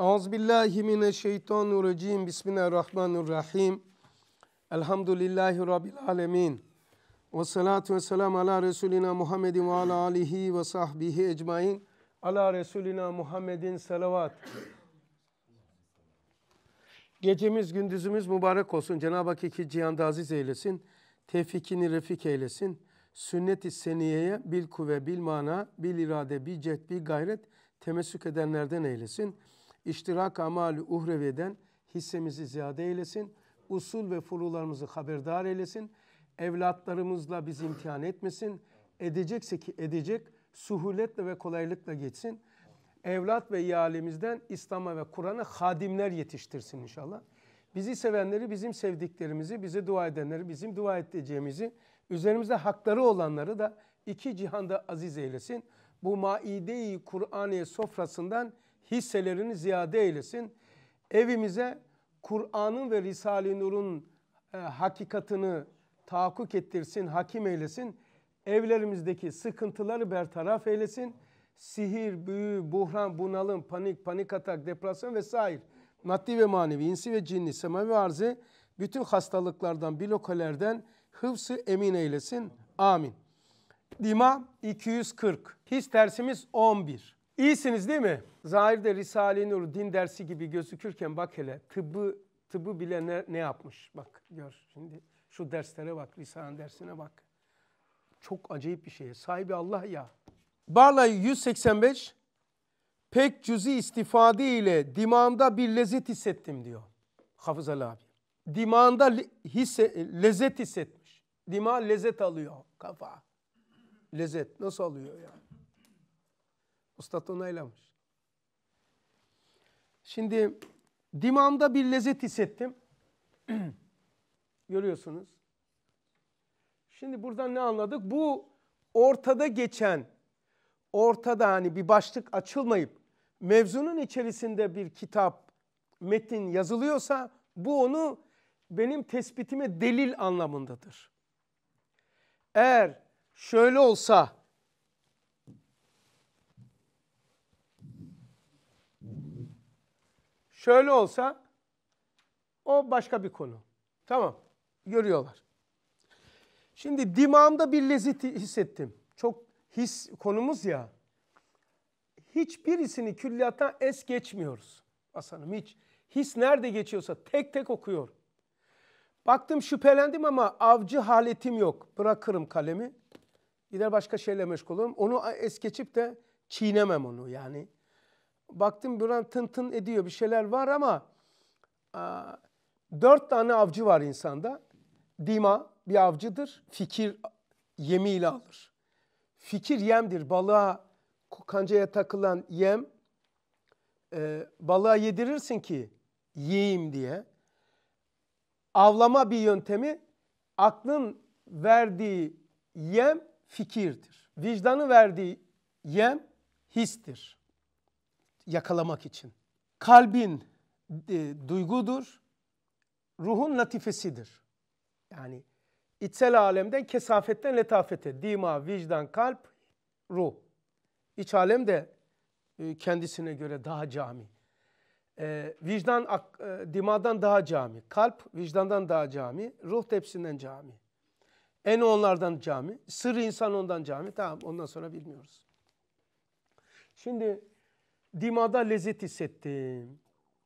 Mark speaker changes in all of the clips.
Speaker 1: Euzubillahimineşşeytanirracim. Bismillahirrahmanirrahim. Elhamdülillahi Rabbil alemin. Ve salatu ve selam ala Resulina Muhammedin ve ala alihi ve sahbihi ecmain. Ala Resulina Muhammedin salavat. Gecemiz gündüzümüz mübarek olsun. Cenab-ı Hak iki cihanda aziz eylesin. Tevfikini refik eylesin. Sünnet-i seniyeye bil kuvve, bil mana, bil irade, bil cehd, bil gayret temessük edenlerden eylesin iştirak amali uhreveden hissemizi ziyade eylesin. Usul ve furularımızı haberdar eylesin. Evlatlarımızla bizi imtihan etmesin. Edecekse ki edecek suhuletle ve kolaylıkla geçsin. Evlat ve ihalemizden İslam'a ve Kur'an'a hadimler yetiştirsin inşallah. Bizi sevenleri, bizim sevdiklerimizi, bize dua edenleri, bizim dua edeceğimizi, üzerimizde hakları olanları da iki cihanda aziz eylesin. Bu maide-i Kur'an'ı sofrasından hisselerini ziyade eylesin. Evimize Kur'an'ın ve Risale-i Nur'un e, hakikatını tahakkuk ettirsin, hakim eylesin. Evlerimizdeki sıkıntıları bertaraf eylesin. Sihir, büyü, buhran, bunalım, panik, panik atak, depresyon vesaire. Maddi ve manevi, insi ve cinni, semavi ve arzı bütün hastalıklardan, blokelerden hıfsı emin eylesin. Amin. Dima 240. His tersimiz 11. İyisiniz değil mi? Zahirde Risale-i Nur din dersi gibi gözükürken bak hele tıbbı, tıbbı bile ne, ne yapmış. Bak gör şimdi şu derslere bak Risale'nin dersine bak. Çok acayip bir şey. Sahibi Allah ya. Barlay 185 pek cüzi istifade ile dimağımda bir lezzet hissettim diyor Hafız Ali abi. Dimağında hisse, lezzet hissetmiş. Dima lezzet alıyor kafa. Lezzet nasıl alıyor yani? Üstad onaylamış. Şimdi dimağımda bir lezzet hissettim. Görüyorsunuz. Şimdi buradan ne anladık? Bu ortada geçen, ortada hani bir başlık açılmayıp mevzunun içerisinde bir kitap, metin yazılıyorsa bu onu benim tespitime delil anlamındadır. Eğer şöyle olsa Şöyle olsa o başka bir konu. Tamam. Görüyorlar. Şimdi dimağımda bir lezzet hissettim. Çok his konumuz ya. Hiçbirisini külliyattan es geçmiyoruz. Hasanım hiç. His nerede geçiyorsa tek tek okuyor. Baktım şüphelendim ama avcı haletim yok. Bırakırım kalemi. Gider başka şeyle meşgul olurum. Onu es geçip de çiğnemem onu yani baktım buram tın tın ediyor bir şeyler var ama a, dört tane avcı var insanda. Dima bir avcıdır. Fikir yemiyle alır. Fikir yemdir. Balığa kancaya takılan yem e, balığa yedirirsin ki yiyeyim diye. Avlama bir yöntemi aklın verdiği yem fikirdir. Vicdanı verdiği yem histir yakalamak için. Kalbin e, duygudur, ruhun latifesidir. Yani içsel alemden kesafetten letafete, dima, vicdan, kalp, ruh. İç alem de e, kendisine göre daha cami. E, vicdan ak, e, dimadan daha cami, kalp vicdandan daha cami, ruh tepsinden cami. En onlardan cami, sır insan ondan cami. Tamam ondan sonra bilmiyoruz. Şimdi dimada lezzet hissettim.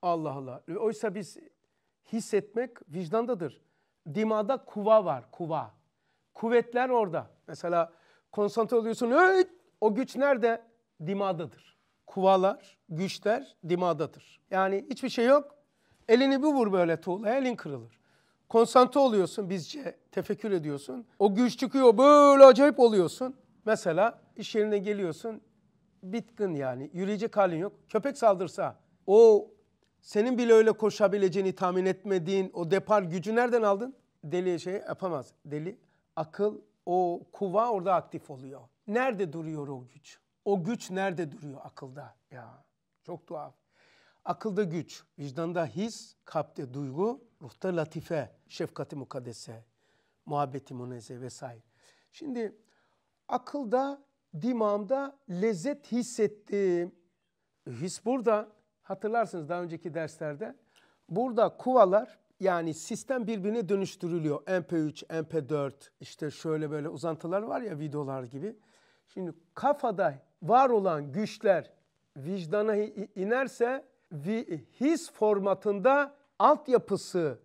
Speaker 1: Allah Allah. Oysa biz hissetmek vicdandadır. Dimada kuva var, kuva. Kuvvetler orada. Mesela konsantre oluyorsun. Öy! O güç nerede? Dimadadır. Kuvalar, güçler dimadadır. Yani hiçbir şey yok. Elini bir vur böyle tuğla, elin kırılır. Konsantre oluyorsun bizce, tefekkür ediyorsun. O güç çıkıyor, böyle acayip oluyorsun. Mesela iş yerine geliyorsun, bitkin yani. Yürüyecek halin yok. Köpek saldırsa o senin bile öyle koşabileceğini tahmin etmediğin o depar gücü nereden aldın? Deli şey yapamaz. Deli akıl o kuva orada aktif oluyor. Nerede duruyor o güç? O güç nerede duruyor akılda? Ya çok tuhaf. Akılda güç, vicdanda his, kalpte duygu, ruhta latife, şefkati mukaddese, muhabbeti muneze vesaire. Şimdi akılda dimağımda lezzet hissettim. His burada hatırlarsınız daha önceki derslerde. Burada kuvalar yani sistem birbirine dönüştürülüyor. MP3, MP4 işte şöyle böyle uzantılar var ya videolar gibi. Şimdi kafada var olan güçler vicdana inerse his formatında altyapısı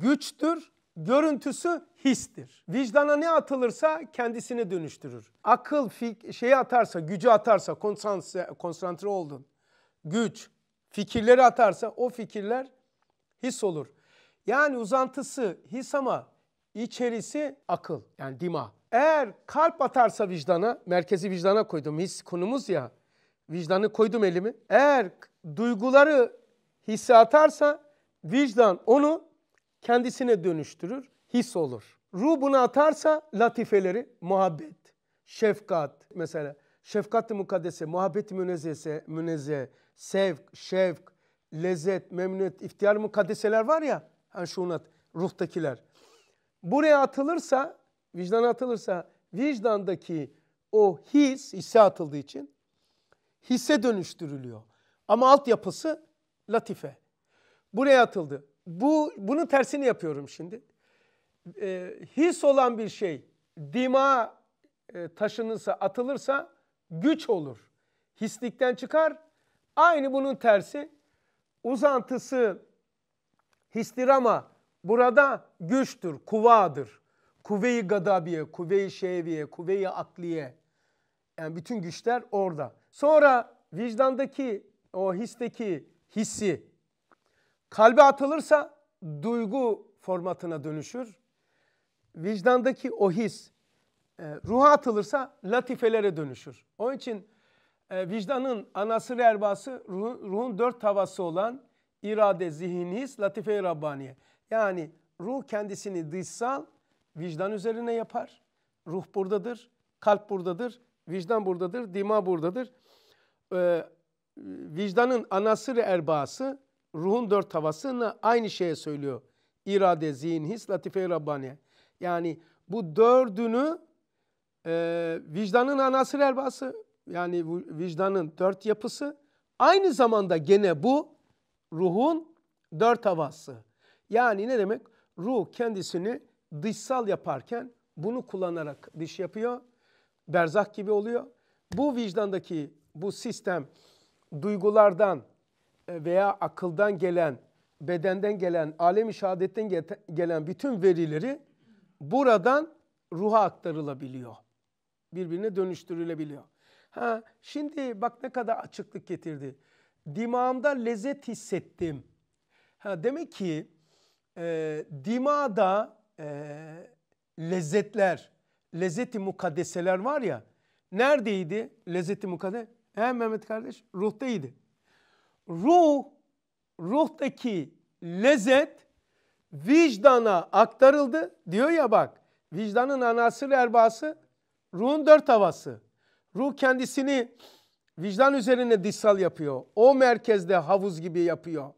Speaker 1: güçtür Görüntüsü histir. Vicdana ne atılırsa kendisini dönüştürür. Akıl fik şeyi atarsa, gücü atarsa, konsantre, konsantre oldun. Güç, fikirleri atarsa o fikirler his olur. Yani uzantısı his ama içerisi akıl yani dima. Eğer kalp atarsa vicdana, merkezi vicdana koydum his konumuz ya. Vicdanı koydum elimi. Eğer duyguları hisse atarsa vicdan onu kendisine dönüştürür, his olur. Ruh buna atarsa latifeleri muhabbet, şefkat mesela. Şefkat-ı mukaddese, muhabbet-i münezzese, münezze, sevk, şevk, lezzet, memnuniyet, iftihar mukaddeseler var ya, yani şunat, ruhtakiler. Buraya atılırsa, vicdan atılırsa, vicdandaki o his, hisse atıldığı için hisse dönüştürülüyor. Ama altyapısı latife. Buraya atıldı bu bunun tersini yapıyorum şimdi. E, his olan bir şey dima e, taşınırsa, atılırsa güç olur. Hislikten çıkar. Aynı bunun tersi uzantısı histirama burada güçtür, kuvadır. Kuvve-i gadabiye, kuvve şeviye, kuvve akliye. Yani bütün güçler orada. Sonra vicdandaki o histeki hissi Kalbe atılırsa duygu formatına dönüşür. Vicdandaki o his e, ruha atılırsa latifelere dönüşür. Onun için e, vicdanın anası ve erbası ruh, ruhun dört havası olan irade, zihin, his, latife-i rabbaniye. Yani ruh kendisini dışsal vicdan üzerine yapar. Ruh buradadır, kalp buradadır, vicdan buradadır, dima buradadır. Ee, vicdanın anası ve erbası ruhun dört havasını aynı şeye söylüyor. İrade, zihin, his, latife-i Rabbaniye. Yani bu dördünü e, vicdanın anası elbası yani vicdanın dört yapısı aynı zamanda gene bu ruhun dört havası. Yani ne demek? Ruh kendisini dışsal yaparken bunu kullanarak dış yapıyor. Berzak gibi oluyor. Bu vicdandaki bu sistem duygulardan e, veya akıldan gelen, bedenden gelen, alemi şehadetten gelen bütün verileri buradan ruha aktarılabiliyor. Birbirine dönüştürülebiliyor. Ha, şimdi bak ne kadar açıklık getirdi. Dimağımda lezzet hissettim. Ha, demek ki e, dimağda e, lezzetler, lezzeti mukaddeseler var ya. Neredeydi lezzeti mukaddes? He Mehmet kardeş ruhtaydı ruh, ruhtaki lezzet vicdana aktarıldı. Diyor ya bak vicdanın anası erbası ruhun dört havası. Ruh kendisini vicdan üzerine dissal yapıyor. O merkezde havuz gibi yapıyor.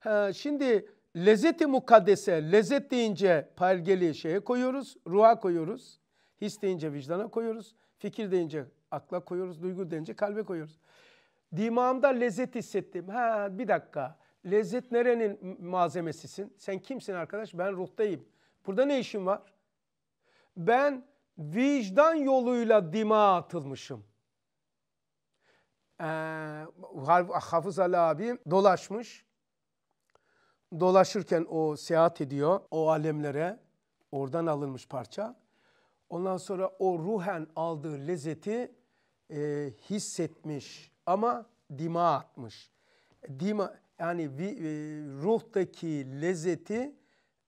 Speaker 1: Ha, şimdi lezzeti mukaddese, lezzet deyince pergeli şeye koyuyoruz, ruha koyuyoruz. His deyince vicdana koyuyoruz, fikir deyince akla koyuyoruz, duygu deyince kalbe koyuyoruz. Dimağımda lezzet hissettim. Ha bir dakika. Lezzet nerenin malzemesisin? Sen kimsin arkadaş? Ben ruhtayım. Burada ne işim var? Ben vicdan yoluyla dima atılmışım. Ee, Hafız Ali abi dolaşmış. Dolaşırken o seyahat ediyor o alemlere. Oradan alınmış parça. Ondan sonra o ruhen aldığı lezzeti e, hissetmiş ama dima atmış. Dima yani e, ruhtaki lezzeti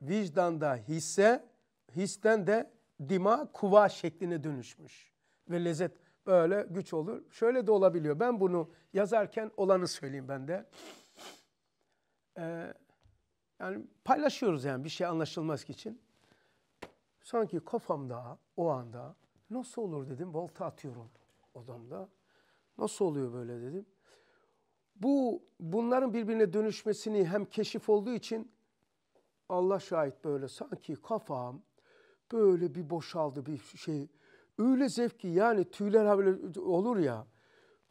Speaker 1: vicdanda hisse, histen de dima kuva şekline dönüşmüş. Ve lezzet böyle güç olur. Şöyle de olabiliyor. Ben bunu yazarken olanı söyleyeyim ben de. Ee, yani paylaşıyoruz yani bir şey anlaşılmaz için. Sanki kafamda o anda nasıl olur dedim volta atıyorum odamda. Nasıl oluyor böyle dedim. Bu bunların birbirine dönüşmesini hem keşif olduğu için Allah şahit böyle sanki kafam böyle bir boşaldı bir şey. Öyle zevki yani tüyler böyle olur ya.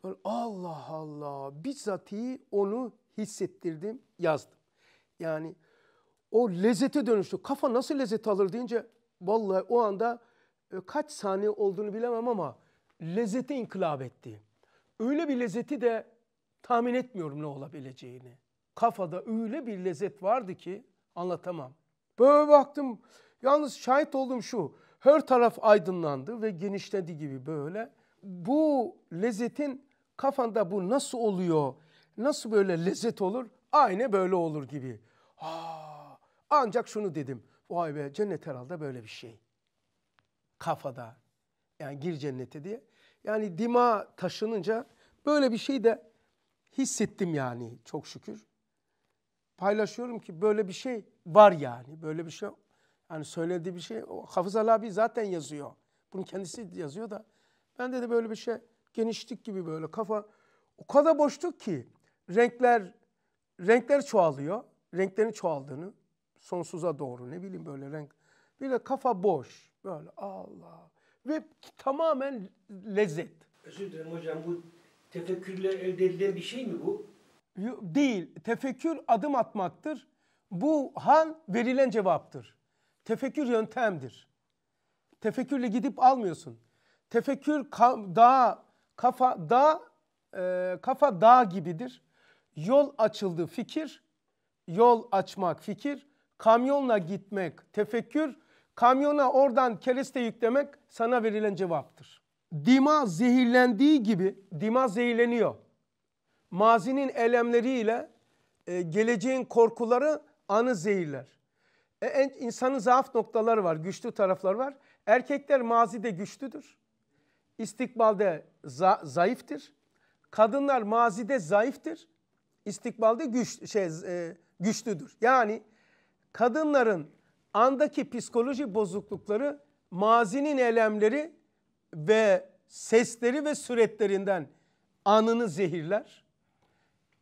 Speaker 1: Böyle Allah Allah bizzatihi onu hissettirdim yazdım. Yani o lezzete dönüştü. Kafa nasıl lezzet alır deyince vallahi o anda e, kaç saniye olduğunu bilemem ama lezzete inkılap etti öyle bir lezzeti de tahmin etmiyorum ne olabileceğini. Kafada öyle bir lezzet vardı ki anlatamam. Böyle baktım yalnız şahit olduğum şu her taraf aydınlandı ve genişledi gibi böyle. Bu lezzetin kafanda bu nasıl oluyor, nasıl böyle lezzet olur, aynı böyle olur gibi. Aa, ancak şunu dedim, vay be cennet herhalde böyle bir şey. Kafada yani gir cennete diye. Yani dima taşınınca Böyle bir şey de hissettim yani çok şükür. Paylaşıyorum ki böyle bir şey var yani. Böyle bir şey yani söylediği bir şey. O Hafız Ali abi zaten yazıyor. Bunu kendisi yazıyor da. Ben de böyle bir şey genişlik gibi böyle kafa o kadar boştuk ki renkler renkler çoğalıyor. Renklerin çoğaldığını sonsuza doğru ne bileyim böyle renk. Bir de kafa boş böyle Allah ve tamamen lezzet. Özür dilerim hocam bu tefekkürle elde edilen bir şey mi bu? Değil. Tefekkür adım atmaktır. Bu hal verilen cevaptır. Tefekkür yöntemdir. Tefekkürle gidip almıyorsun. Tefekkür ka dağ, kafa dağ, e, kafa dağ gibidir. Yol açıldı fikir, yol açmak fikir, kamyonla gitmek tefekkür, kamyona oradan kereste yüklemek sana verilen cevaptır dima zehirlendiği gibi dima zehirleniyor. Mazinin elemleriyle e, geleceğin korkuları anı zehirler. E, en, insanın zaaf noktaları var, güçlü tarafları var. Erkekler mazide güçlüdür. İstikbalde za, zayıftır. Kadınlar mazide zayıftır. İstikbalde güç şey e, güçlüdür. Yani kadınların andaki psikoloji bozuklukları mazinin elemleri ve sesleri ve suretlerinden anını zehirler.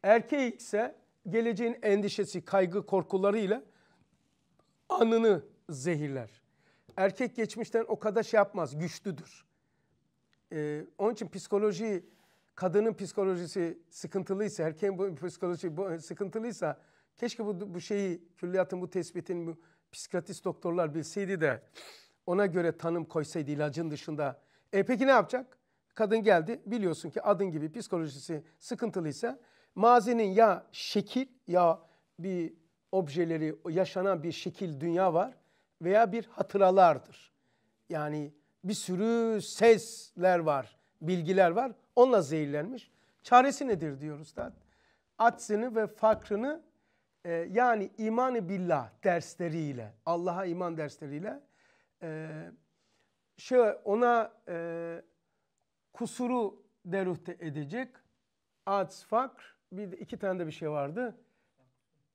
Speaker 1: Erkeği ise geleceğin endişesi, kaygı, korkularıyla anını zehirler. Erkek geçmişten o kadar şey yapmaz, güçlüdür. Ee, onun için psikoloji, kadının psikolojisi sıkıntılıysa, erkeğin bu psikoloji bu, e, sıkıntılıysa keşke bu, bu şeyi, külliyatın bu tespitini bu psikiyatrist doktorlar bilseydi de ona göre tanım koysaydı ilacın dışında e peki ne yapacak? Kadın geldi biliyorsun ki adın gibi psikolojisi sıkıntılıysa mazinin ya şekil ya bir objeleri yaşanan bir şekil dünya var veya bir hatıralardır. Yani bir sürü sesler var, bilgiler var. Onunla zehirlenmiş. Çaresi nedir diyor Üstad? Atsını ve fakrını e, yani imanı billah dersleriyle, Allah'a iman dersleriyle e, şey ona e, kusuru deruhte edecek. Ads fakr bir iki tane de bir şey vardı.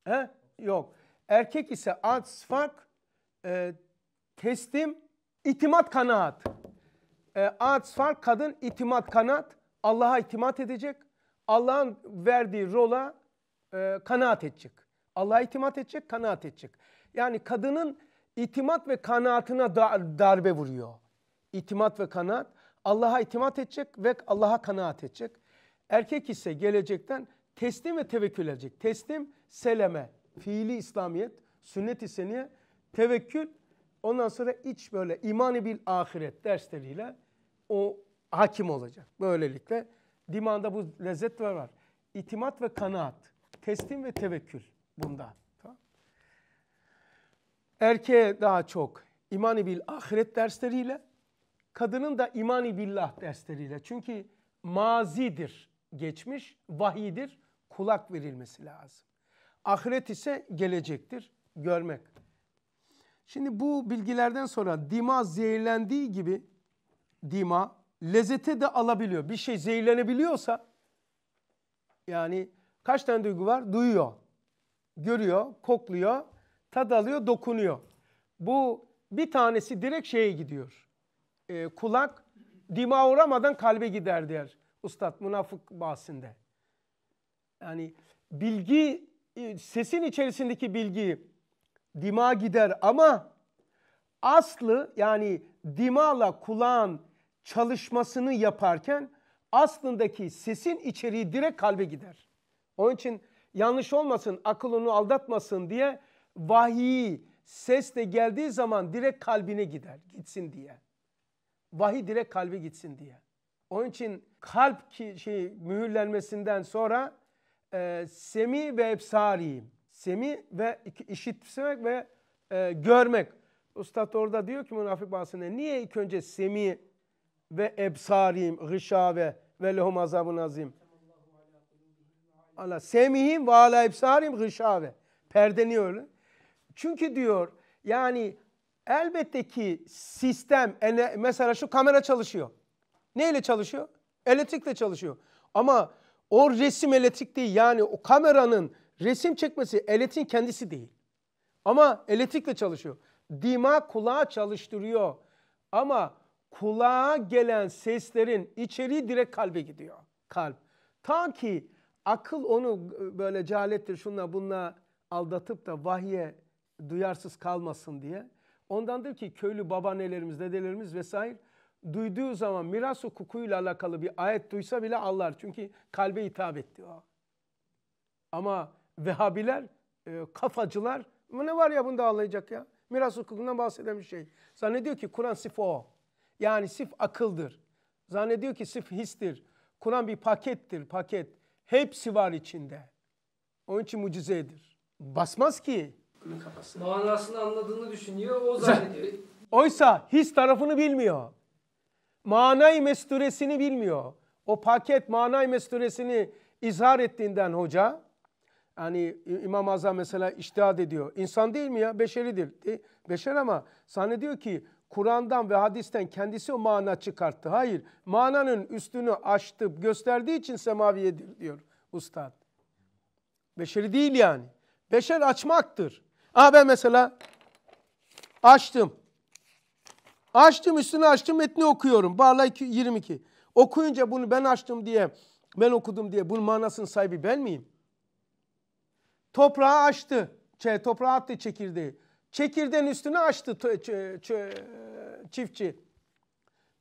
Speaker 1: He? Yok. Erkek ise ads fakr e, teslim itimat kanaat. E, ads fark kadın itimat kanaat. Allah'a itimat edecek. Allah'ın verdiği rola e, kanaat edecek. Allah'a itimat edecek, kanaat edecek. Yani kadının itimat ve kanaatına darbe vuruyor itimat ve kanaat Allah'a itimat edecek ve Allah'a kanaat edecek. Erkek ise gelecekten teslim ve tevekkül edecek. Teslim seleme, fiili İslamiyet, sünnet-i seniye, tevekkül ondan sonra iç böyle imanı bil ahiret dersleriyle o hakim olacak. Böylelikle dimanda bu lezzetler var. İtimat ve kanaat, teslim ve tevekkül bunda. Tamam. Erkeğe daha çok imani bil ahiret dersleriyle, kadının da imani billah dersleriyle. Çünkü mazidir geçmiş, vahidir kulak verilmesi lazım. Ahiret ise gelecektir, görmek. Şimdi bu bilgilerden sonra dima zehirlendiği gibi dima lezzete de alabiliyor. Bir şey zehirlenebiliyorsa yani kaç tane duygu var? Duyuyor, görüyor, kokluyor, tad alıyor, dokunuyor. Bu bir tanesi direkt şeye gidiyor e, kulak dima uğramadan kalbe gider der ustad münafık bahsinde. Yani bilgi e, sesin içerisindeki bilgi dima gider ama aslı yani dimala kulağın çalışmasını yaparken aslındaki sesin içeriği direkt kalbe gider. Onun için yanlış olmasın, akılını aldatmasın diye vahiy ses de geldiği zaman direkt kalbine gider, gitsin diye. Vahi direkt kalbe gitsin diye. Onun için kalp ki şey mühürlenmesinden sonra e, semi ve ebsariyim. Semi ve işitmek ve e, görmek. Ustad orada diyor ki münafık bahsinde niye ilk önce semi ve ebsariyim, gışave ve lehum azabun azim. Allah semihim ve ala ebsarihim gışave. Perdeni Çünkü diyor yani Elbette ki sistem mesela şu kamera çalışıyor. Neyle çalışıyor? Elektrikle çalışıyor. Ama o resim elektrik değil yani o kameranın resim çekmesi elektriğin kendisi değil. Ama elektrikle çalışıyor. Dima kulağı çalıştırıyor. Ama kulağa gelen seslerin içeriği direkt kalbe gidiyor. Kalp. Ta ki akıl onu e, böyle cehalettir şunla bunla aldatıp da vahye duyarsız kalmasın diye Ondandır ki köylü babaannelerimiz, dedelerimiz vesaire duyduğu zaman miras hukukuyla alakalı bir ayet duysa bile ağlar. Çünkü kalbe hitap etti o. Ama Vehhabiler, e, kafacılar bu ne var ya bunda ağlayacak ya? Miras hukukundan bahseden bir şey. Zannediyor ki Kur'an sif o. Yani sif akıldır. Zannediyor ki sif histir. Kur'an bir pakettir, paket. Hepsi var içinde. Onun için mucizedir. Basmaz ki bunun
Speaker 2: Manasını anladığını düşünüyor, o zannediyor.
Speaker 1: Oysa his tarafını bilmiyor. Manay mesturesini bilmiyor. O paket manay mesturesini izhar ettiğinden hoca, yani İmam Azam mesela iştihad ediyor. İnsan değil mi ya? Beşeridir. Beşer ama zannediyor ki Kur'an'dan ve hadisten kendisi o mana çıkarttı. Hayır. Mananın üstünü açtı gösterdiği için semaviyedir diyor ustad. Beşeri değil yani. Beşer açmaktır. Aha ben mesela açtım. Açtım üstünü açtım metni okuyorum. Barla 22. Okuyunca bunu ben açtım diye, ben okudum diye bunun manasının sahibi ben miyim? Toprağı açtı. Şey, toprağa attı çekirdeği. Çekirdeğin üstüne açtı çiftçi.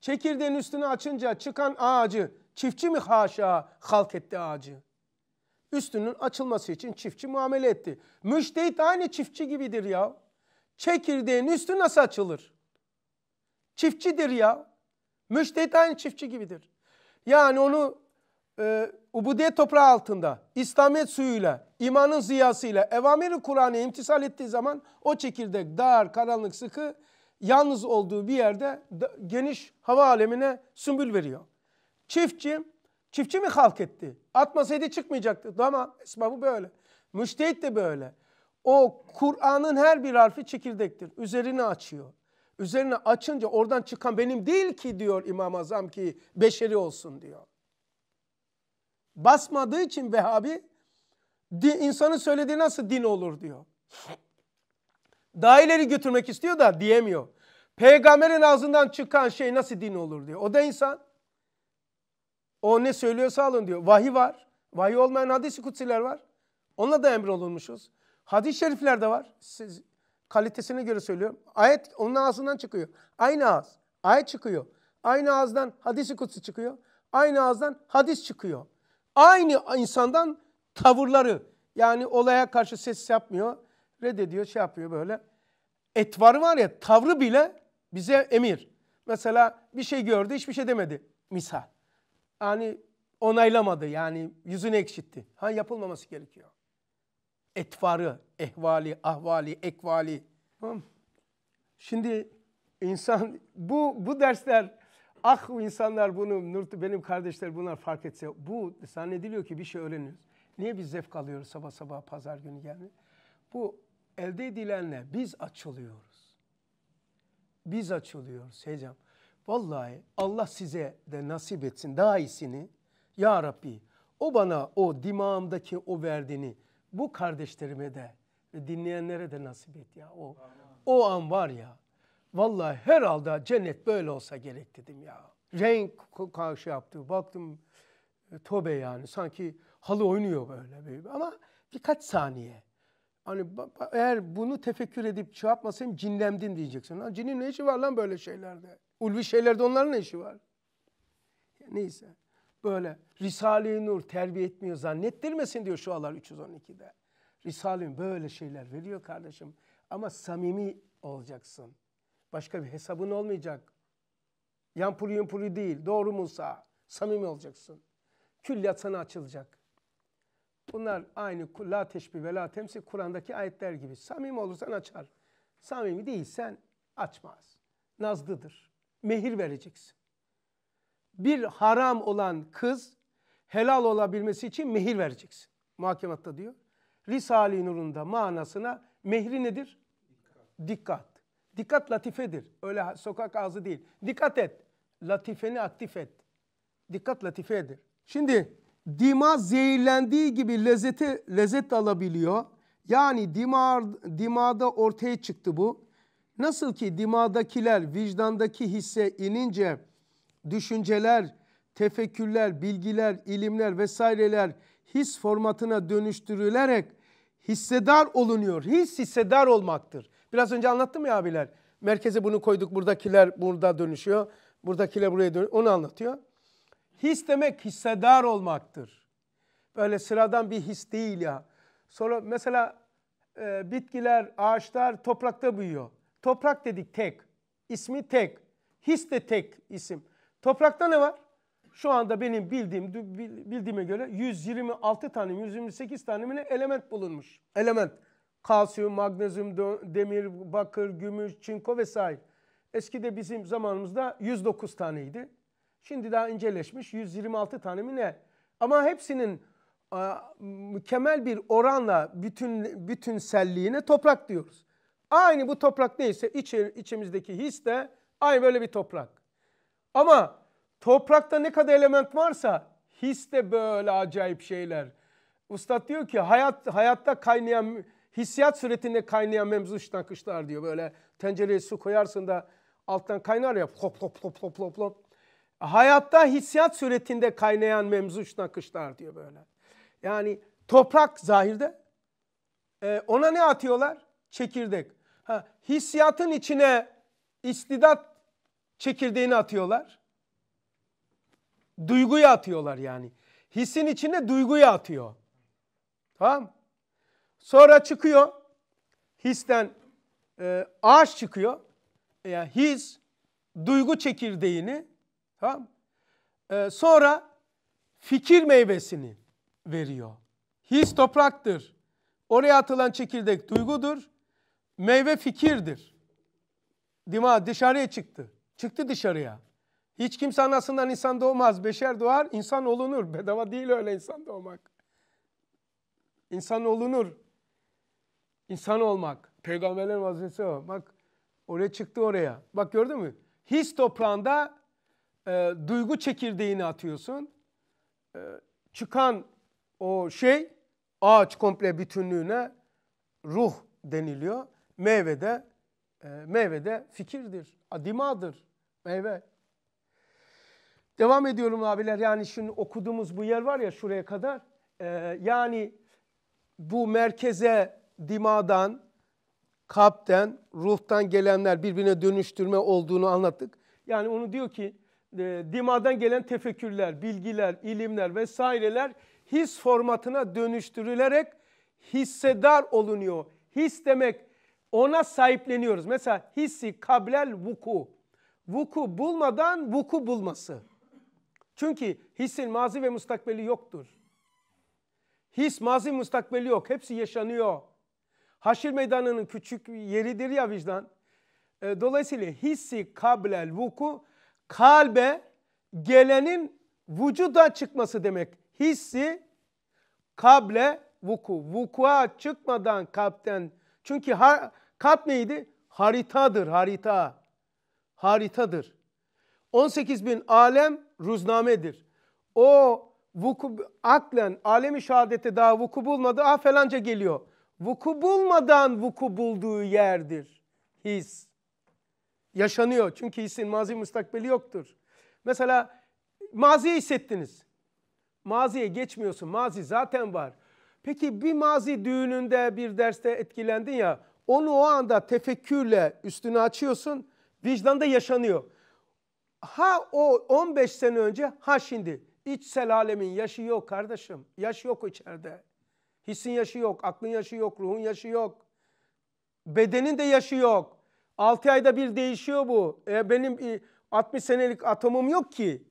Speaker 1: Çekirdeğin üstünü açınca çıkan ağacı çiftçi mi haşa halk etti ağacı? üstünün açılması için çiftçi muamele etti. Müştehit aynı çiftçi gibidir ya. Çekirdeğin üstü nasıl açılır? Çiftçidir ya. Müştehit aynı çiftçi gibidir. Yani onu e, ubudiyet toprağı altında, İslamiyet suyuyla, imanın ziyasıyla, evamiri Kur'an'ı imtisal ettiği zaman o çekirdek dar, karanlık, sıkı, yalnız olduğu bir yerde geniş hava alemine sümbül veriyor. Çiftçi Çiftçi mi halk etti? Atmasaydı çıkmayacaktı. Ama esbabı böyle. Müştehit de böyle. O Kur'an'ın her bir harfi çekirdektir. Üzerini açıyor. Üzerine açınca oradan çıkan benim değil ki diyor İmam Azam ki beşeri olsun diyor. Basmadığı için Vehhabi insanın söylediği nasıl din olur diyor. Daha ileri götürmek istiyor da diyemiyor. Peygamberin ağzından çıkan şey nasıl din olur diyor. O da insan. O ne söylüyorsa alın diyor. Vahiy var. Vahiy olmayan hadis-i kutsiler var. Onunla da emrolunmuşuz. Hadis-i şerifler de var. Siz, kalitesine göre söylüyorum. Ayet onun ağzından çıkıyor. Aynı ağız. Ayet çıkıyor. Aynı ağızdan hadisi kutsi çıkıyor. Aynı ağızdan hadis çıkıyor. Aynı insandan tavırları. Yani olaya karşı ses yapmıyor. Reddediyor, şey yapıyor böyle. Etvarı var ya tavrı bile bize emir. Mesela bir şey gördü hiçbir şey demedi. Misal. Yani onaylamadı yani yüzünü ekşitti. Ha yapılmaması gerekiyor. Etvarı, ehvali, ahvali, ekvali. Tamam. Şimdi insan bu bu dersler ah insanlar bunu Nurt benim kardeşler bunlar fark etse bu zannediliyor ki bir şey öğreniyoruz. Niye biz zevk alıyoruz sabah sabah pazar günü yani? Bu elde edilenle biz açılıyoruz. Biz açılıyoruz hocam. Vallahi Allah size de nasip etsin daha iyisini. Ya Rabbi o bana o dimağımdaki o verdiğini bu kardeşlerime de ve dinleyenlere de nasip et ya. O, o an var ya. Vallahi herhalde cennet böyle olsa gerek dedim ya. Renk karşı şey yaptı. Baktım e, tobe yani sanki halı oynuyor böyle. böyle. Ama birkaç saniye. Hani eğer bunu tefekkür edip şey yapmasayım cinlemdim diyeceksin. Lan cinin ne işi var lan böyle şeylerde? Ulvi şeylerde onların ne işi var? Neyse. Böyle Risale-i Nur terbiye etmiyor zannettirmesin diyor şu alar 312'de. Risale-i Nur böyle şeyler veriyor kardeşim. Ama samimi olacaksın. Başka bir hesabın olmayacak. Yan pulu değil. Doğru Musa. Samimi olacaksın. Külliyat sana açılacak. Bunlar aynı la teşbih ve la temsil Kur'an'daki ayetler gibi. Samimi olursan açar. Samimi değilsen açmaz. Nazlıdır mehir vereceksin. Bir haram olan kız helal olabilmesi için mehir vereceksin. Muhakematta diyor. Risale-i Nur'un da manasına mehri nedir? Dikkat. Dikkat, latifedir. Öyle sokak ağzı değil. Dikkat et. Latifeni aktif et. Dikkat latifedir. Şimdi dima zehirlendiği gibi lezzeti lezzet alabiliyor. Yani dima dimada ortaya çıktı bu. Nasıl ki dimadakiler, vicdandaki hisse inince düşünceler, tefekkürler, bilgiler, ilimler vesaireler his formatına dönüştürülerek hissedar olunuyor. His hissedar olmaktır. Biraz önce anlattım ya abiler. Merkeze bunu koyduk buradakiler burada dönüşüyor. Buradakiler buraya dönüyor. Onu anlatıyor. His demek hissedar olmaktır. Böyle sıradan bir his değil ya. Sonra mesela e, bitkiler, ağaçlar toprakta büyüyor. Toprak dedik tek. İsmi tek. His de tek isim. Toprakta ne var? Şu anda benim bildiğim bildiğime göre 126 tane, 128 tane mi element bulunmuş. Element. Kalsiyum, magnezyum, demir, bakır, gümüş, çinko vesaire. de bizim zamanımızda 109 taneydi. Şimdi daha inceleşmiş 126 tane mi ne? Ama hepsinin mükemmel bir oranla bütün bütünselliğine toprak diyoruz. Aynı bu toprak değilse iç, içimizdeki his de aynı böyle bir toprak. Ama toprakta ne kadar element varsa his de böyle acayip şeyler. Ustad diyor ki hayat hayatta kaynayan hissiyat suretinde kaynayan memzuş nakışlar diyor. Böyle tencereye su koyarsın da alttan kaynar ya hop hop hop hop hop hop. Hayatta hissiyat suretinde kaynayan memzuş nakışlar diyor böyle. Yani toprak zahirde. Ee, ona ne atıyorlar? çekirdek. Ha, hissiyatın içine istidat çekirdeğini atıyorlar. Duyguyu atıyorlar yani. Hissin içine duyguyu atıyor. Tamam Sonra çıkıyor. Histen e, ağaç çıkıyor. E, yani his, duygu çekirdeğini tamam e, Sonra fikir meyvesini veriyor. His topraktır. Oraya atılan çekirdek duygudur meyve fikirdir. Dima dışarıya çıktı. Çıktı dışarıya. Hiç kimse anasından insan doğmaz. Beşer doğar, insan olunur. Bedava değil öyle insan doğmak. İnsan olunur. İnsan olmak. Peygamberlerin vazifesi o. Bak oraya çıktı oraya. Bak gördün mü? His toprağında e, duygu çekirdeğini atıyorsun. E, çıkan o şey ağaç komple bütünlüğüne ruh deniliyor meyvede e, meyvede fikirdir, adimadır meyve. Devam ediyorum abiler yani şimdi okuduğumuz bu yer var ya şuraya kadar. E, yani bu merkeze dimadan, kalpten, ruhtan gelenler birbirine dönüştürme olduğunu anlattık. Yani onu diyor ki e, dimadan gelen tefekkürler, bilgiler, ilimler vesaireler his formatına dönüştürülerek hissedar olunuyor. His demek ona sahipleniyoruz. Mesela hissi kablel vuku. Vuku bulmadan vuku bulması. Çünkü hissin mazi ve mustakbeli yoktur. His mazi mustakbeli yok. Hepsi yaşanıyor. Haşir meydanının küçük yeridir ya vicdan. E, dolayısıyla hissi kablel vuku kalbe gelenin vücuda çıkması demek. Hissi kable vuku. Vukua çıkmadan kalpten. Çünkü ha, Kalp neydi? Haritadır, harita. Haritadır. 18 bin alem ruznamedir. O vuku, aklen, alemi şehadete daha vuku bulmadı. Ah felanca geliyor. Vuku bulmadan vuku bulduğu yerdir. His. Yaşanıyor. Çünkü hissin mazi müstakbeli yoktur. Mesela maziyi hissettiniz. Maziye geçmiyorsun. Mazi zaten var. Peki bir mazi düğününde bir derste etkilendin ya onu o anda tefekkürle üstünü açıyorsun. Vicdanda yaşanıyor. Ha o 15 sene önce ha şimdi. İçsel alemin yaşı yok kardeşim. Yaş yok içeride. Hissin yaşı yok, aklın yaşı yok, ruhun yaşı yok. Bedenin de yaşı yok. 6 ayda bir değişiyor bu. E benim 60 e, senelik atomum yok ki.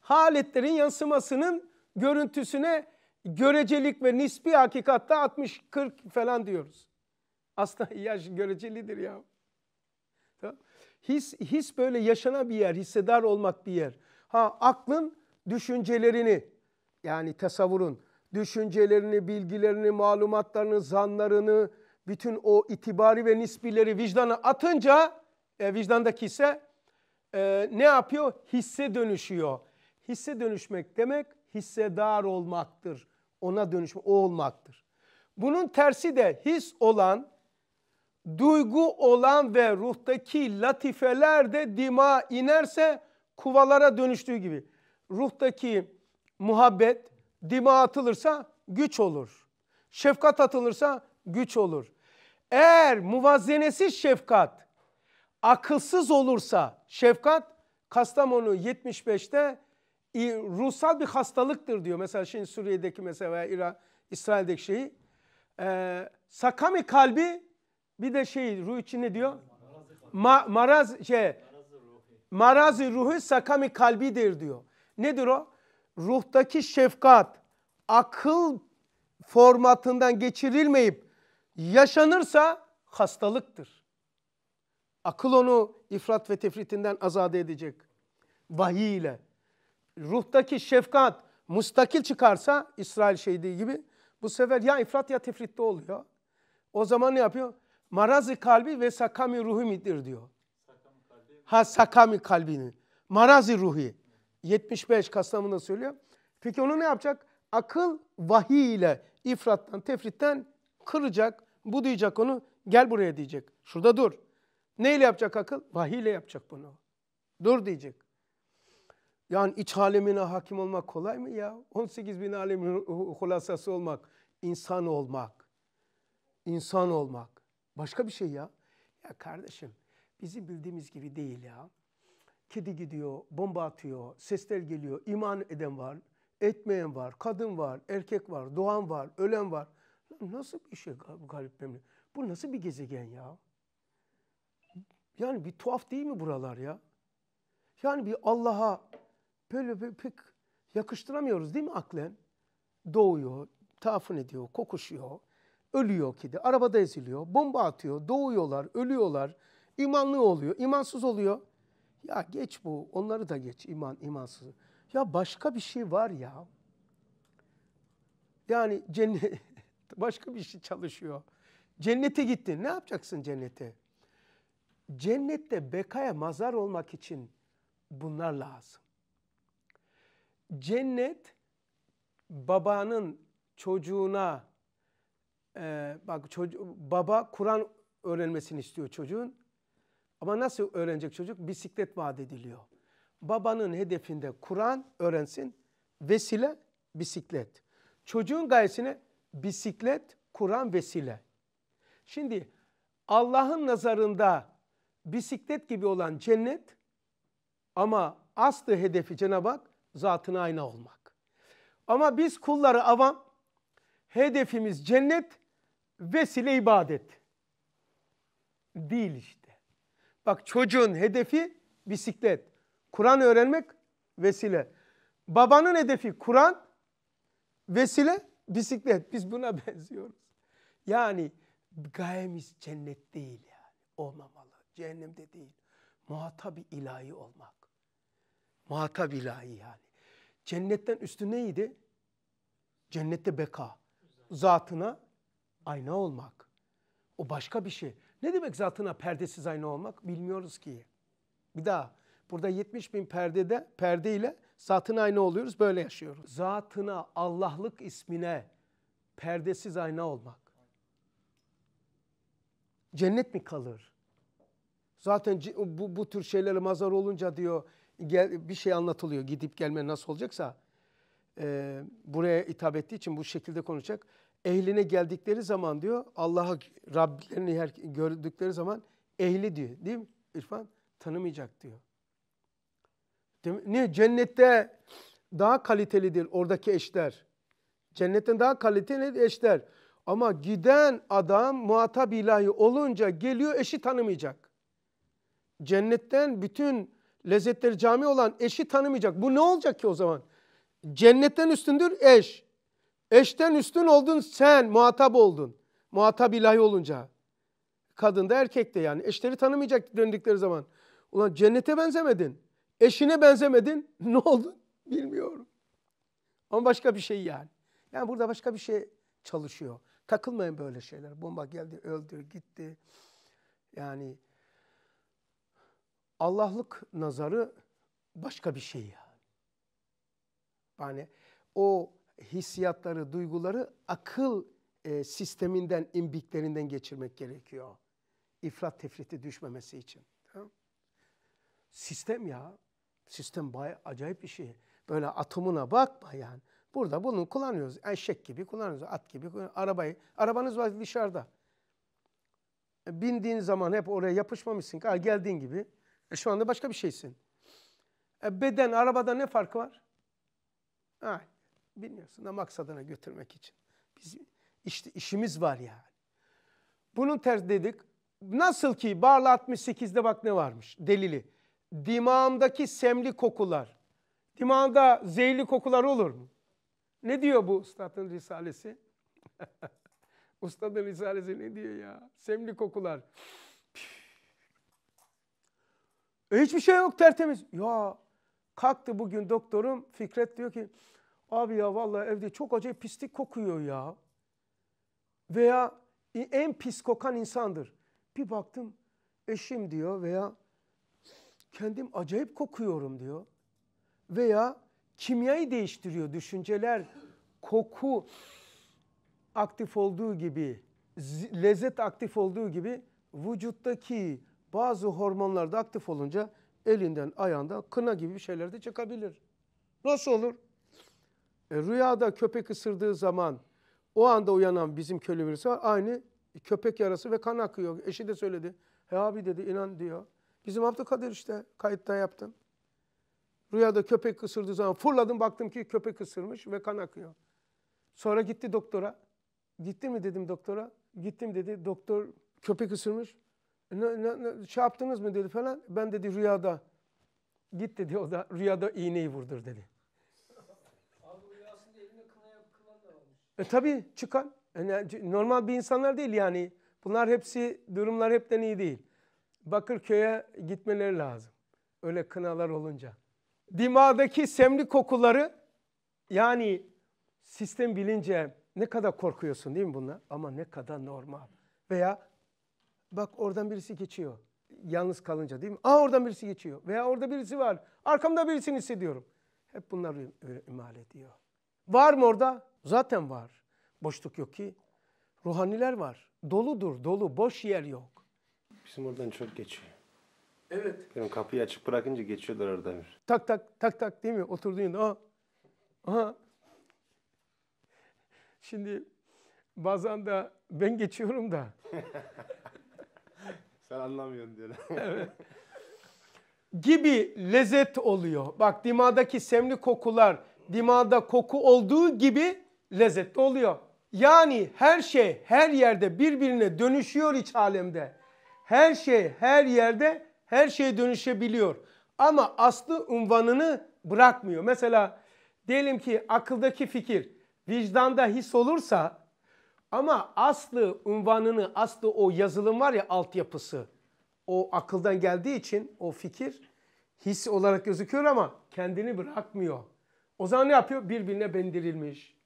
Speaker 1: Haletlerin yansımasının görüntüsüne görecelik ve nispi hakikatta 60-40 falan diyoruz. Aslında yaş görecelidir ya. Tamam. His, his böyle yaşana bir yer, hissedar olmak bir yer. Ha aklın düşüncelerini yani tasavvurun düşüncelerini, bilgilerini, malumatlarını, zanlarını, bütün o itibari ve nisbileri vicdana atınca e, vicdandaki ise e, ne yapıyor? Hisse dönüşüyor. Hisse dönüşmek demek hissedar olmaktır. Ona dönüşme, o olmaktır. Bunun tersi de his olan duygu olan ve ruhtaki latifeler de dima inerse kuvalara dönüştüğü gibi ruhtaki muhabbet dima atılırsa güç olur. Şefkat atılırsa güç olur. Eğer muvazenesiz şefkat akılsız olursa şefkat Kastamonu 75'te ruhsal bir hastalıktır diyor. Mesela şimdi Suriye'deki mesela veya İra, İsrail'deki şeyi. Ee, sakami kalbi bir de şey ruh için ne diyor? Ma, maraz şey marazi ruhu sakami kalbidir diyor. Nedir o? Ruhtaki şefkat akıl formatından geçirilmeyip yaşanırsa hastalıktır. Akıl onu ifrat ve tefritinden azade edecek. Vahiy ile. Ruhtaki şefkat mustakil çıkarsa İsrail şeydi gibi bu sefer ya ifrat ya tefritte oluyor. O zaman ne yapıyor? marazı kalbi ve sakami ruhi midir diyor. Ha sakami kalbini. Marazi ruhi. 75 Kastamonu'da söylüyor. Peki onu ne yapacak? Akıl vahiy ile ifrattan, tefritten kıracak. Bu diyecek onu. Gel buraya diyecek. Şurada dur. Neyle yapacak akıl? Vahiy ile yapacak bunu. Dur diyecek. Yani iç alemine hakim olmak kolay mı ya? 18 bin alemin hulasası olmak, insan olmak, insan olmak. Başka bir şey ya. Ya kardeşim bizim bildiğimiz gibi değil ya. Kedi gidiyor, bomba atıyor, sesler geliyor. İman eden var, etmeyen var, kadın var, erkek var, doğan var, ölen var. Lan nasıl bir şey garip memle? Bu nasıl bir gezegen ya? Yani bir tuhaf değil mi buralar ya? Yani bir Allah'a böyle bir pek yakıştıramıyoruz değil mi aklen? Doğuyor, tafın ediyor, kokuşuyor. Ölüyor kedi. Arabada eziliyor. Bomba atıyor. Doğuyorlar. Ölüyorlar. İmanlı oluyor. imansız oluyor. Ya geç bu. Onları da geç. iman imansız. Ya başka bir şey var ya. Yani cennet başka bir şey çalışıyor. Cennete gittin. Ne yapacaksın cennete? Cennette bekaya mazar olmak için bunlar lazım. Cennet babanın çocuğuna ee, bak çocuğu, baba Kur'an öğrenmesini istiyor çocuğun. Ama nasıl öğrenecek çocuk? Bisiklet vaat ediliyor. Babanın hedefinde Kur'an öğrensin. Vesile bisiklet. Çocuğun gayesine bisiklet, Kur'an vesile. Şimdi Allah'ın nazarında bisiklet gibi olan cennet ama aslı hedefi Cenab-ı Hak zatına ayna olmak. Ama biz kulları avam, hedefimiz cennet, vesile ibadet. Değil işte. Bak çocuğun hedefi bisiklet. Kur'an öğrenmek vesile. Babanın hedefi Kur'an, vesile bisiklet. Biz buna benziyoruz. Yani gayemiz cennet değil yani. Olmamalı. Cehennemde değil. Muhatap ilahi olmak. Muhatap ilahi yani. Cennetten üstü neydi? Cennette beka. Zatına ayna olmak. O başka bir şey. Ne demek zatına perdesiz ayna olmak? Bilmiyoruz ki. Bir daha. Burada 70 bin perdede, perdeyle zatına ayna oluyoruz, böyle yaşıyoruz. Zatına, Allah'lık ismine perdesiz ayna olmak. Cennet mi kalır? Zaten bu, bu tür şeylere mazar olunca diyor gel, bir şey anlatılıyor. Gidip gelme nasıl olacaksa e, buraya hitap ettiği için bu şekilde konuşacak ehline geldikleri zaman diyor Allah'a Rablerini her, gördükleri zaman ehli diyor değil mi İrfan? Tanımayacak diyor. Ne Cennette daha kalitelidir oradaki eşler. Cennetten daha kaliteli eşler. Ama giden adam muhatap ilahi olunca geliyor eşi tanımayacak. Cennetten bütün lezzetleri cami olan eşi tanımayacak. Bu ne olacak ki o zaman? Cennetten üstündür eş. Eşten üstün oldun sen muhatap oldun. Muhatap ilahi olunca. Kadın da erkek de yani. Eşleri tanımayacak döndükleri zaman. Ulan cennete benzemedin. Eşine benzemedin. Ne oldu? Bilmiyorum. Ama başka bir şey yani. Yani burada başka bir şey çalışıyor. Takılmayın böyle şeyler. Bomba geldi, öldü, gitti. Yani Allah'lık nazarı başka bir şey yani. Yani o hissiyatları, duyguları akıl e, sisteminden, imbiklerinden geçirmek gerekiyor. İfrat tefrite düşmemesi için. Sistem ya. Sistem bay acayip bir şey. Böyle atomuna bakma yani. Burada bunu kullanıyoruz. Eşek gibi kullanıyoruz, at gibi. Arabayı, arabanız var dışarıda. E, bindiğin zaman hep oraya yapışmamışsın. Ha, geldiğin gibi. E şu anda başka bir şeysin. E beden, arabada ne farkı var? Ha, Bilmiyorsun da maksadına götürmek için. Biz işte işimiz var yani. Bunun ters dedik. Nasıl ki Barla 68'de bak ne varmış delili. Dimağımdaki semli kokular. Dimağımda zehirli kokular olur mu? Ne diyor bu Ustad'ın Risalesi? Ustad'ın Risalesi ne diyor ya? Semli kokular. E hiçbir şey yok tertemiz. Ya kalktı bugün doktorum Fikret diyor ki Abi ya vallahi evde çok acayip pislik kokuyor ya. Veya en pis kokan insandır. Bir baktım eşim diyor veya kendim acayip kokuyorum diyor. Veya kimyayı değiştiriyor düşünceler koku aktif olduğu gibi lezzet aktif olduğu gibi vücuttaki bazı hormonlar da aktif olunca elinden ayağında kına gibi bir şeyler de çıkabilir. Nasıl olur? E, rüyada köpek ısırdığı zaman o anda uyanan bizim kölümüz var. Aynı köpek yarası ve kan akıyor. Eşi de söyledi. He abi dedi inan diyor. Bizim Abdülkadir işte kayıtta yaptım. Rüyada köpek ısırdığı zaman fırladım baktım ki köpek ısırmış ve kan akıyor. Sonra gitti doktora. Gitti mi dedim doktora. Gittim dedi doktor köpek ısırmış. E, ne, ne, ne, şey yaptınız mı dedi falan. Ben dedi rüyada git dedi o da rüyada iğneyi vurdur dedi. E tabii çıkan. Yani normal bir insanlar değil yani. Bunlar hepsi, durumlar hepten iyi değil. Bakırköy'e gitmeleri lazım. Öyle kınalar olunca. Dimağdaki semli kokuları yani sistem bilince ne kadar korkuyorsun değil mi bunlar? Ama ne kadar normal. Veya bak oradan birisi geçiyor. Yalnız kalınca değil mi? Aa oradan birisi geçiyor. Veya orada birisi var. Arkamda birisini hissediyorum. Hep bunlar imal ediyor. Var mı orada? Zaten var. Boşluk yok ki. Ruhaniler var. Doludur dolu. Boş yer yok. Bizim oradan çok geçiyor.
Speaker 3: Evet. Benim kapıyı açık bırakınca geçiyorlar orada bir.
Speaker 1: Tak tak tak tak değil mi? Oturduğunda aha. Aha. Şimdi bazen de ben geçiyorum da.
Speaker 3: Sen anlamıyorsun diyorlar. evet.
Speaker 1: Gibi lezzet oluyor. Bak dimadaki semli kokular dimada koku olduğu gibi lezzetli oluyor. Yani her şey her yerde birbirine dönüşüyor iç alemde. Her şey her yerde her şey dönüşebiliyor. Ama aslı unvanını bırakmıyor. Mesela diyelim ki akıldaki fikir vicdanda his olursa ama aslı unvanını, aslı o yazılım var ya altyapısı. O akıldan geldiği için o fikir his olarak gözüküyor ama kendini bırakmıyor. O zaman ne yapıyor? Birbirine bendirilmiş.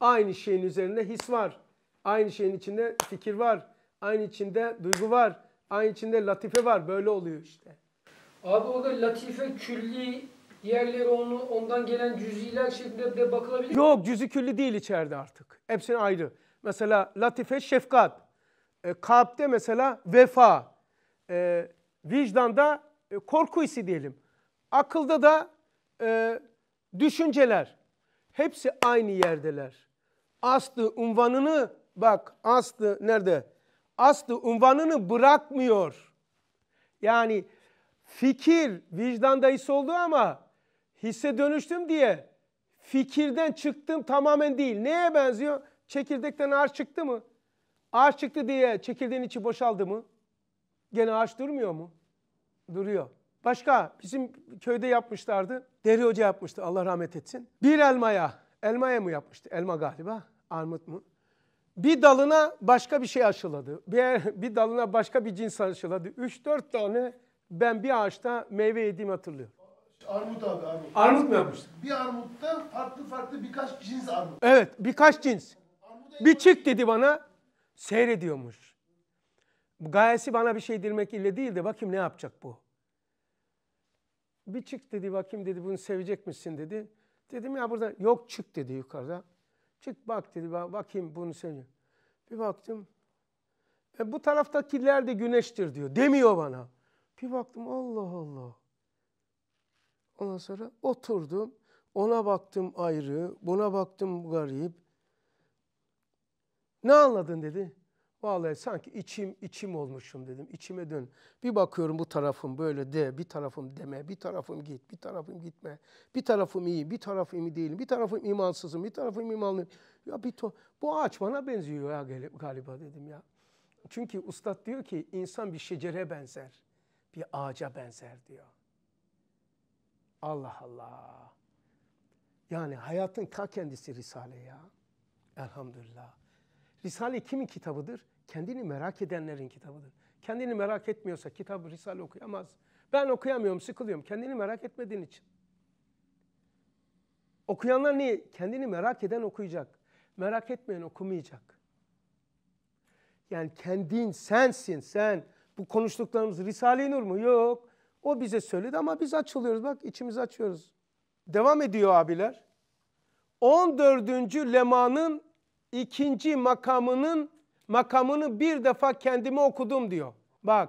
Speaker 1: Aynı şeyin üzerinde his var. Aynı şeyin içinde fikir var. Aynı içinde duygu var. Aynı içinde latife var. Böyle oluyor işte.
Speaker 2: Abi o da latife külli diğerleri onu ondan gelen cüziler şeklinde de bakılabilir.
Speaker 1: Yok cüzi külli değil içeride artık. Hepsini ayrı. Mesela latife şefkat. E, kalpte mesela vefa. E, vicdanda e, korku hissi diyelim. Akılda da e, düşünceler. Hepsi aynı yerdeler. Astı unvanını bak astı nerede? astı unvanını bırakmıyor. Yani fikir vicdan dayısı oldu ama hisse dönüştüm diye fikirden çıktım tamamen değil. Neye benziyor? Çekirdekten ağaç çıktı mı? Ağaç çıktı diye çekirdeğin içi boşaldı mı? Gene ağaç durmuyor mu? Duruyor. Başka bizim köyde yapmışlardı. Deri Hoca yapmıştı Allah rahmet etsin. Bir elmaya Elmaya mı yapmıştı? Elma galiba. Armut mu? Bir dalına başka bir şey aşıladı. Bir, bir dalına başka bir cins aşıladı. 3-4 tane ben bir ağaçta meyve yediğimi hatırlıyorum.
Speaker 4: Armut abi armut. Armut mu yapmıştık? Bir armutta farklı farklı birkaç cins armut.
Speaker 1: Evet birkaç cins. Bir çık dedi bana seyrediyormuş. Gayesi bana bir şey dilmek ile değildi, bakayım ne yapacak bu. Bir çık dedi bakayım dedi bunu sevecek misin dedi. Dedim ya burada yok çık dedi yukarıda. Çık bak dedi bak, bakayım bunu seni Bir baktım. E, bu taraftakiler de güneştir diyor. Demiyor bana. Bir baktım Allah Allah. Ondan sonra oturdum. Ona baktım ayrı, buna baktım garip. Ne anladın dedi. Vallahi sanki içim içim olmuşum dedim. İçime dön. Bir bakıyorum bu tarafım böyle de, bir tarafım deme, bir tarafım git, bir tarafım gitme. Bir tarafım iyi, bir tarafım iyi değilim, bir tarafım imansızım, bir tarafım imanlıyım. Ya bir to bu ağaç bana benziyor ya galiba dedim ya. Çünkü ustad diyor ki insan bir şecere benzer, bir ağaca benzer diyor. Allah Allah. Yani hayatın ta kendisi Risale ya. Elhamdülillah. Risale kimin kitabıdır? kendini merak edenlerin kitabıdır. Kendini merak etmiyorsa kitabı Risale okuyamaz. Ben okuyamıyorum, sıkılıyorum. Kendini merak etmediğin için. Okuyanlar niye? Kendini merak eden okuyacak. Merak etmeyen okumayacak. Yani kendin, sensin, sen. Bu konuştuklarımız Risale-i Nur mu? Yok. O bize söyledi ama biz açılıyoruz. Bak içimizi açıyoruz. Devam ediyor abiler. 14. Lema'nın ikinci makamının makamını bir defa kendime okudum diyor. Bak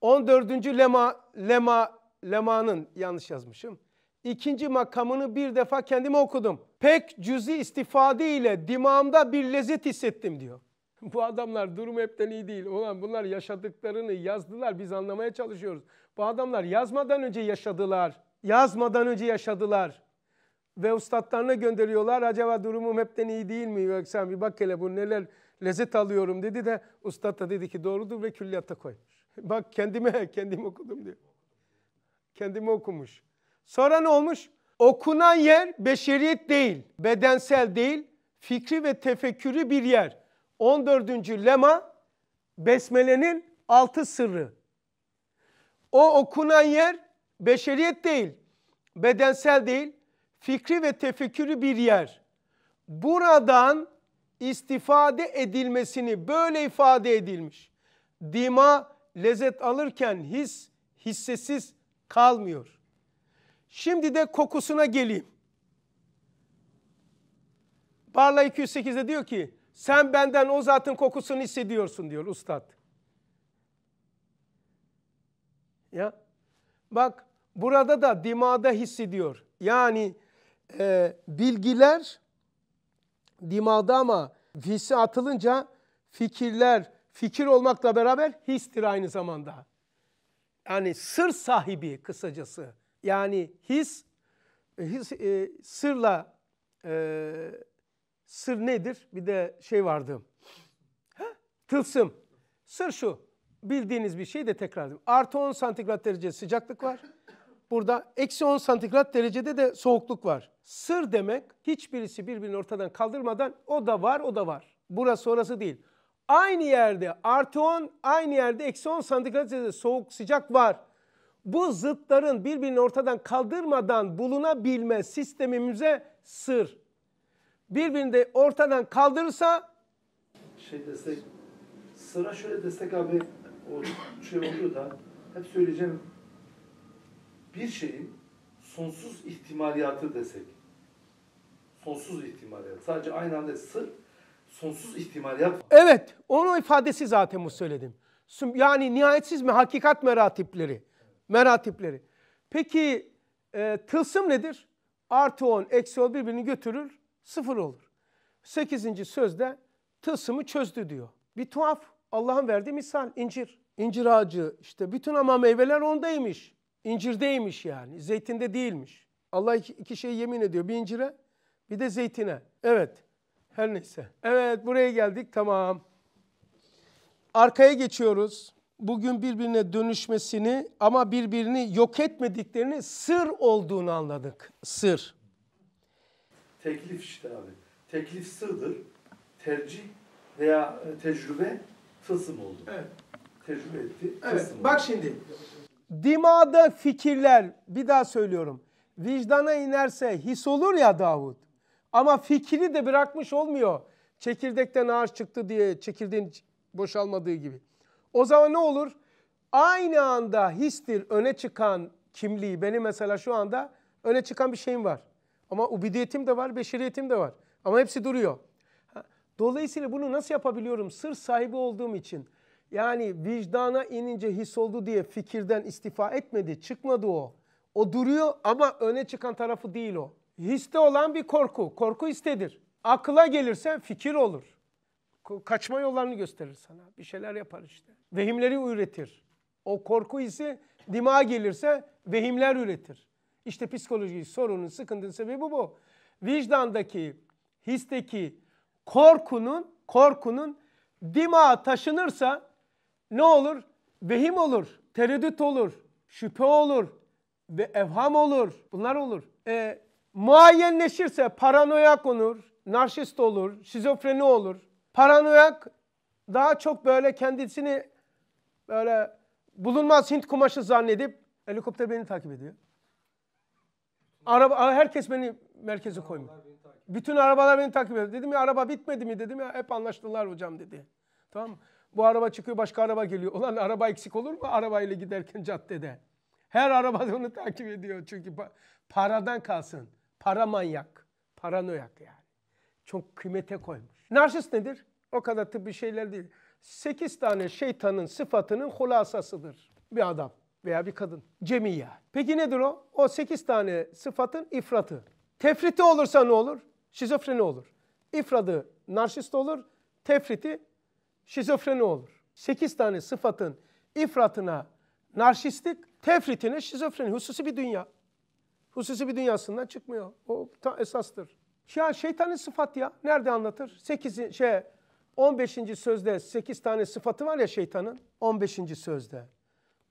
Speaker 1: 14. lema lema lemanın yanlış yazmışım. İkinci makamını bir defa kendime okudum. Pek cüzi istifade ile dimağımda bir lezzet hissettim diyor. Bu adamlar durum hepten iyi değil. Ulan bunlar yaşadıklarını yazdılar. Biz anlamaya çalışıyoruz. Bu adamlar yazmadan önce yaşadılar. Yazmadan önce yaşadılar. Ve ustadlarına gönderiyorlar. Acaba durumum hepten iyi değil mi? Bak sen bir bak hele bu neler lezzet alıyorum dedi de ustad da dedi ki doğrudur ve külliyatta koymuş. Bak kendime kendim okudum diyor. Kendimi okumuş. Sonra ne olmuş? Okunan yer beşeriyet değil, bedensel değil, fikri ve tefekkürü bir yer. 14. lema besmelenin altı sırrı. O okunan yer beşeriyet değil, bedensel değil, fikri ve tefekkürü bir yer. Buradan istifade edilmesini böyle ifade edilmiş. Dima lezzet alırken his hissesiz kalmıyor. Şimdi de kokusuna geleyim. Barla 208'de diyor ki sen benden o zatın kokusunu hissediyorsun diyor ustad. Ya bak burada da dimada hissediyor. Yani e, bilgiler dimağda ama hisse atılınca fikirler, fikir olmakla beraber histir aynı zamanda. Yani sır sahibi kısacası. Yani his, e, his e, sırla e, sır nedir? Bir de şey vardı. Ha? Tılsım. Sır şu. Bildiğiniz bir şey de tekrar edeyim. Artı 10 santigrat derece sıcaklık var. Burada eksi 10 santigrat derecede de soğukluk var. Sır demek hiçbirisi birbirini ortadan kaldırmadan o da var o da var. Burası orası değil. Aynı yerde artı 10 aynı yerde eksi 10 santigrat soğuk sıcak var. Bu zıtların birbirini ortadan kaldırmadan bulunabilme sistemimize sır. Birbirini de ortadan kaldırırsa şey
Speaker 5: desek sıra şöyle desek abi o şey oluyor da hep söyleyeceğim bir şeyin sonsuz ihtimaliyatı desek sonsuz ihtimaliyat. Sadece aynı anda sır sonsuz ihtimaliyat.
Speaker 1: Evet, onun ifadesi zaten bu söyledim. Yani nihayetsiz mi? Hakikat meratipleri. Meratipleri. Peki e, tılsım nedir? Artı 10, eksi 10 birbirini götürür, sıfır olur. 8. sözde tılsımı çözdü diyor. Bir tuhaf Allah'ın verdiği misal incir. İncir ağacı işte bütün ama meyveler ondaymış. İncirdeymiş yani. Zeytinde değilmiş. Allah iki, iki şey yemin ediyor. Bir incire bir de zeytine. Evet. Her neyse. Evet buraya geldik. Tamam. Arkaya geçiyoruz. Bugün birbirine dönüşmesini ama birbirini yok etmediklerini sır olduğunu anladık. Sır.
Speaker 5: Teklif işte abi. Teklif sırdır. Tercih veya e, tecrübe tılsım oldu. Evet. Tecrübe etti. Evet. Bak oldu. şimdi.
Speaker 1: Dimada fikirler bir daha söylüyorum. Vicdana inerse his olur ya Davut. Ama fikri de bırakmış olmuyor. Çekirdekten ağaç çıktı diye çekirdeğin boşalmadığı gibi. O zaman ne olur? Aynı anda histir öne çıkan kimliği. Benim mesela şu anda öne çıkan bir şeyim var. Ama ubidiyetim de var, beşeriyetim de var. Ama hepsi duruyor. Dolayısıyla bunu nasıl yapabiliyorum? Sır sahibi olduğum için. Yani vicdana inince his oldu diye fikirden istifa etmedi, çıkmadı o. O duruyor ama öne çıkan tarafı değil o histe olan bir korku. Korku istedir. Akıla gelirse fikir olur. Kaçma yollarını gösterir sana. Bir şeyler yapar işte. Vehimleri üretir. O korku hissi dimağa gelirse vehimler üretir. İşte psikolojik sorunun, sıkıntının sebebi bu. Vicdandaki, histeki korkunun, korkunun dimağa taşınırsa ne olur? Vehim olur, tereddüt olur, şüphe olur ve evham olur. Bunlar olur. E, muayyenleşirse paranoyak olur, narşist olur, şizofreni olur. Paranoyak daha çok böyle kendisini böyle bulunmaz Hint kumaşı zannedip helikopter beni takip ediyor. Araba herkes beni merkeze koymuyor. Bütün arabalar beni takip ediyor. Dedim ya araba bitmedi mi dedim ya hep anlaştılar hocam dedi. Tamam Bu araba çıkıyor başka araba geliyor. Ulan araba eksik olur mu arabayla giderken caddede? Her araba onu takip ediyor çünkü paradan kalsın. Para manyak, paranoyak yani. Çok kıymete koymuş. Narsist nedir? O kadar tıbbi şeyler değil. Sekiz tane şeytanın sıfatının hulasasıdır bir adam veya bir kadın. Cemiye. Peki nedir o? O sekiz tane sıfatın ifratı. Tefriti olursa ne olur? Şizofreni olur. İfradı narşist olur. Tefriti şizofreni olur. Sekiz tane sıfatın ifratına narşistlik, tefritine şizofreni. Hususi bir dünya. Hususi bir dünyasından çıkmıyor. O ta esastır. Ya şeytanın sıfat ya. Nerede anlatır? 8 şey 15. sözde 8 tane sıfatı var ya şeytanın. 15. sözde.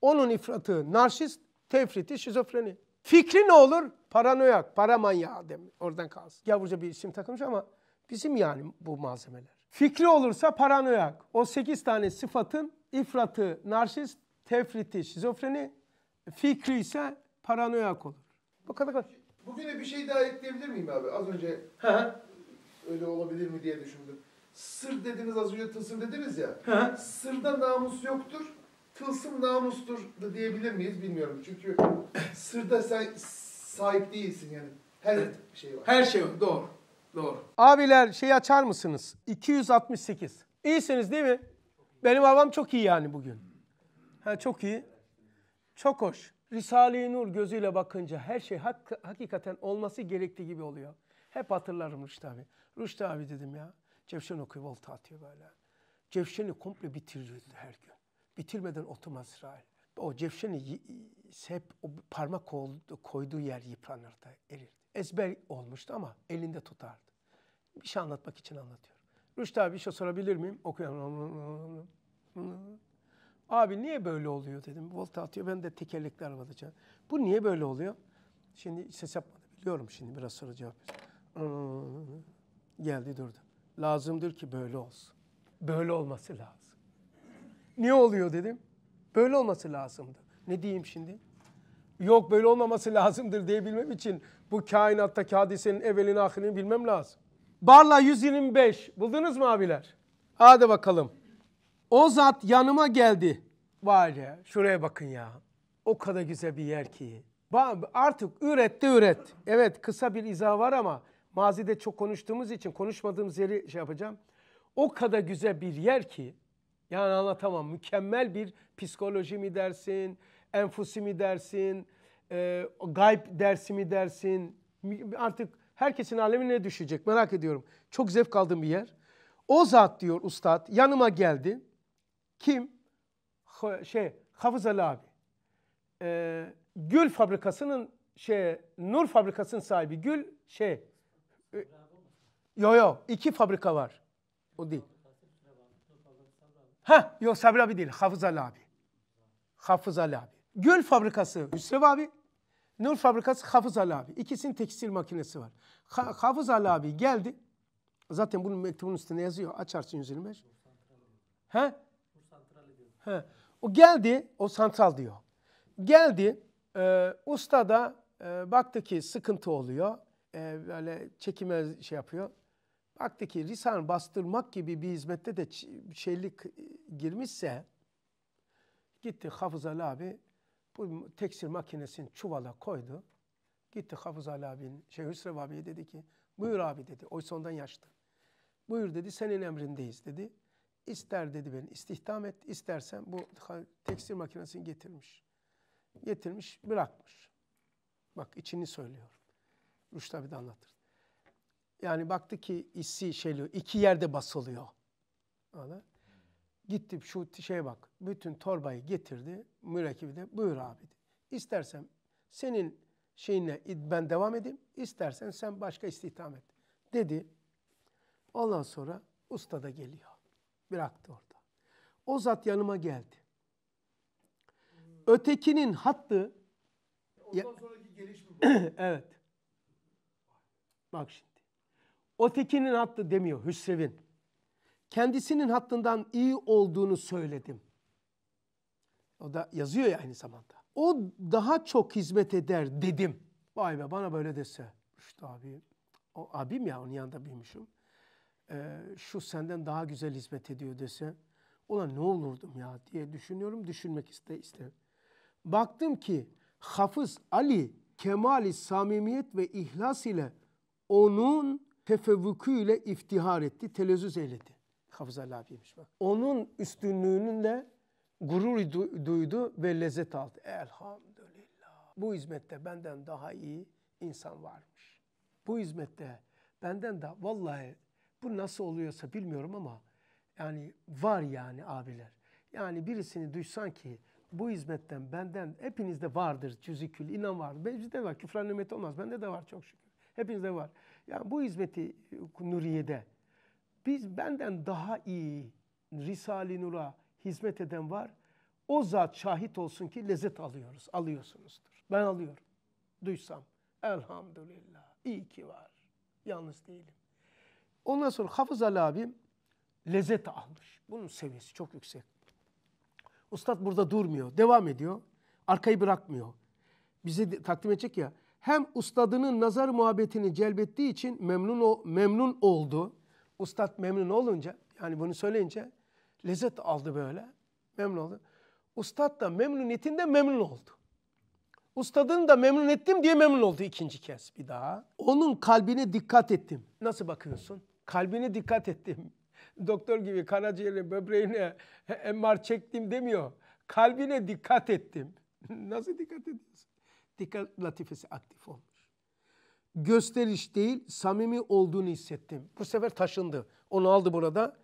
Speaker 1: Onun ifratı narsist, tefriti, şizofreni. Fikri ne olur? Paranoyak, para manyağı demiş. Oradan kalsın. Gavurca bir isim takılmış ama bizim yani bu malzemeler. Fikri olursa paranoyak. O 8 tane sıfatın ifratı narsist, tefriti, şizofreni. Fikri ise paranoyak olur. Bakalım bakalım. Bugüne bir şey daha ekleyebilir miyim abi?
Speaker 4: Az önce Hı öyle olabilir mi diye düşündüm. Sır dediniz az önce tılsım dediniz ya. Hı. Sırda namus yoktur. Tılsım namustur da diyebilir miyiz bilmiyorum. Çünkü sırda sen sahip değilsin yani. Her evet. şey var. Her
Speaker 1: şey var. Doğru. Doğru. Abiler şey açar mısınız? 268. İyisiniz değil mi? Benim havam çok iyi yani bugün. Ha, çok iyi. Çok hoş. Risale-i Nur gözüyle bakınca her şey hak, hakikaten olması gerektiği gibi oluyor. Hep hatırlarım Rüştü abi. Rüştü abi dedim ya. Cevşen okuyor volta atıyor böyle. Cevşen'i komple bitirirdi her gün. Bitirmeden oturmaz İsrail. O cevşeni hep o parmak koyduğu yer yıpranırdı, erirdi. Ezber olmuştu ama elinde tutardı. Bir şey anlatmak için anlatıyorum. Rüştü abi bir şey sorabilir miyim? Okuyorum. Abi niye böyle oluyor dedim. Volta atıyor ben de tekerlekli arabada can. Bu niye böyle oluyor? Şimdi ses yapmadı. Biliyorum şimdi biraz sonra cevap veriyor. Geldi durdu. Lazımdır ki böyle olsun. Böyle olması lazım. Niye oluyor dedim. Böyle olması lazımdı. Ne diyeyim şimdi? Yok böyle olmaması lazımdır diyebilmem için bu kainattaki hadisenin evvelini ahirini bilmem lazım. Barla 125 buldunuz mu abiler? Hadi bakalım. O zat yanıma geldi. Var ya şuraya bakın ya. O kadar güzel bir yer ki. Artık üret de üret. Evet kısa bir izah var ama mazide çok konuştuğumuz için konuşmadığımız yeri şey yapacağım. O kadar güzel bir yer ki yani anlatamam mükemmel bir psikoloji mi dersin, enfusi mi dersin, e, gayb dersi mi dersin artık herkesin alemine düşecek merak ediyorum. Çok zevk aldığım bir yer. O zat diyor ustad yanıma geldi. Kim? Ha, şey Hafız Ali abi. Ee, Gül fabrikasının şey Nur fabrikasının sahibi Gül şey yok e, yok, iki fabrika var. O değil. Ha yok Sabri abi değil. Hafız Ali abi. Hafız Ali abi. Gül fabrikası Hüsrev abi. Nur fabrikası Hafız Ali abi. İkisinin tekstil makinesi var. Ha, Hafız Ali abi geldi. Zaten bunun mektubun üstüne yazıyor. Açarsın 125. He? He. O geldi, o santral diyor. Geldi, e, usta da e, baktı ki sıkıntı oluyor. E, böyle çekime şey yapıyor. Baktı ki Risan bastırmak gibi bir hizmette de şeylik e, girmişse gitti Hafız Ali abi bu tekstil makinesini çuvala koydu. Gitti Hafız Ali abinin, şey Hüsrev abiye dedi ki buyur abi dedi. Oysa ondan yaşlı. Buyur dedi senin emrindeyiz dedi. İster dedi beni istihdam et istersen bu tekstil makinesini getirmiş. Getirmiş bırakmış. Bak içini söylüyorum. Ruş tabi de anlatır. Yani baktı ki işsi şeyliyor. iki yerde basılıyor. Anladın? Gitti şu şeye bak. Bütün torbayı getirdi. Mürekkebi de buyur abi. De. İstersen senin şeyine ben devam edeyim. İstersen sen başka istihdam et. Dedi. Ondan sonra usta da geliyor bıraktı orada. O zat yanıma geldi. Ötekinin hattı
Speaker 4: Ondan sonraki gelişme
Speaker 1: bu. evet. Bak şimdi. Ötekinin hattı demiyor Hüsrev'in. Kendisinin hattından iyi olduğunu söyledim. O da yazıyor ya aynı zamanda. O daha çok hizmet eder dedim. Vay be bana böyle dese. Rüştü abi. O abim ya onun yanında büyümüşüm. Ee, şu senden daha güzel hizmet ediyor dese ola ne olurdum ya diye düşünüyorum düşünmek iste iste. Baktım ki Hafız Ali kemali samimiyet ve ihlas ile onun tefevvüküyle iftihar etti, telezüz eyledi. Hafız Ali abiymiş bak. Onun üstünlüğünün de gurur duydu ve lezzet aldı. Elhamdülillah. Bu hizmette benden daha iyi insan varmış. Bu hizmette benden daha vallahi bu nasıl oluyorsa bilmiyorum ama yani var yani abiler. Yani birisini duysan ki bu hizmetten benden hepinizde vardır cüzikül inan var. Bizde var küfran nimet olmaz. Bende de var çok şükür. Hepinizde var. Yani bu hizmeti e, Nuriye'de biz benden daha iyi Risale-i Nur'a hizmet eden var. O zat şahit olsun ki lezzet alıyoruz, alıyorsunuzdur. Ben alıyorum. Duysam elhamdülillah iyi ki var. Yalnız değilim. Ondan sonra Hafız Ali abim lezzet almış. Bunun seviyesi çok yüksek. Ustad burada durmuyor. Devam ediyor. Arkayı bırakmıyor. Bize de, takdim edecek ya. Hem ustadının nazar muhabbetini celbettiği için memnun, o, memnun oldu. Ustad memnun olunca yani bunu söyleyince lezzet aldı böyle. Memnun oldu. Ustad da memnuniyetinde memnun oldu. Ustadını da memnun ettim diye memnun oldu ikinci kez bir daha. Onun kalbine dikkat ettim. Nasıl bakıyorsun? kalbine dikkat ettim. Doktor gibi karaciğerine, böbreğine MR çektim demiyor. Kalbine dikkat ettim. Nasıl dikkat ediyorsun? Dikkat latifesi aktif olmuş. Gösteriş değil, samimi olduğunu hissettim. Bu sefer taşındı. Onu aldı burada.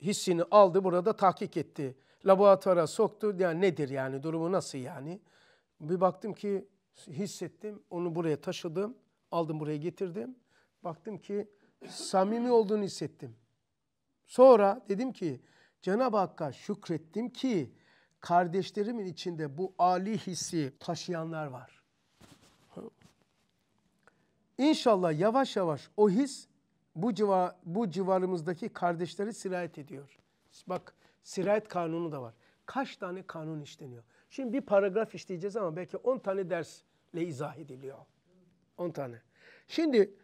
Speaker 1: Hissini aldı burada tahkik etti. Laboratuvara soktu. Yani nedir yani durumu nasıl yani? Bir baktım ki hissettim. Onu buraya taşıdım. Aldım buraya getirdim. Baktım ki samimi olduğunu hissettim. Sonra dedim ki Cenab-ı Hakk'a şükrettim ki kardeşlerimin içinde bu Ali hissi taşıyanlar var. İnşallah yavaş yavaş o his bu, civar, bu civarımızdaki kardeşleri sirayet ediyor. Bak sirayet kanunu da var. Kaç tane kanun işleniyor? Şimdi bir paragraf işleyeceğiz ama belki 10 tane dersle izah ediliyor. 10 tane. Şimdi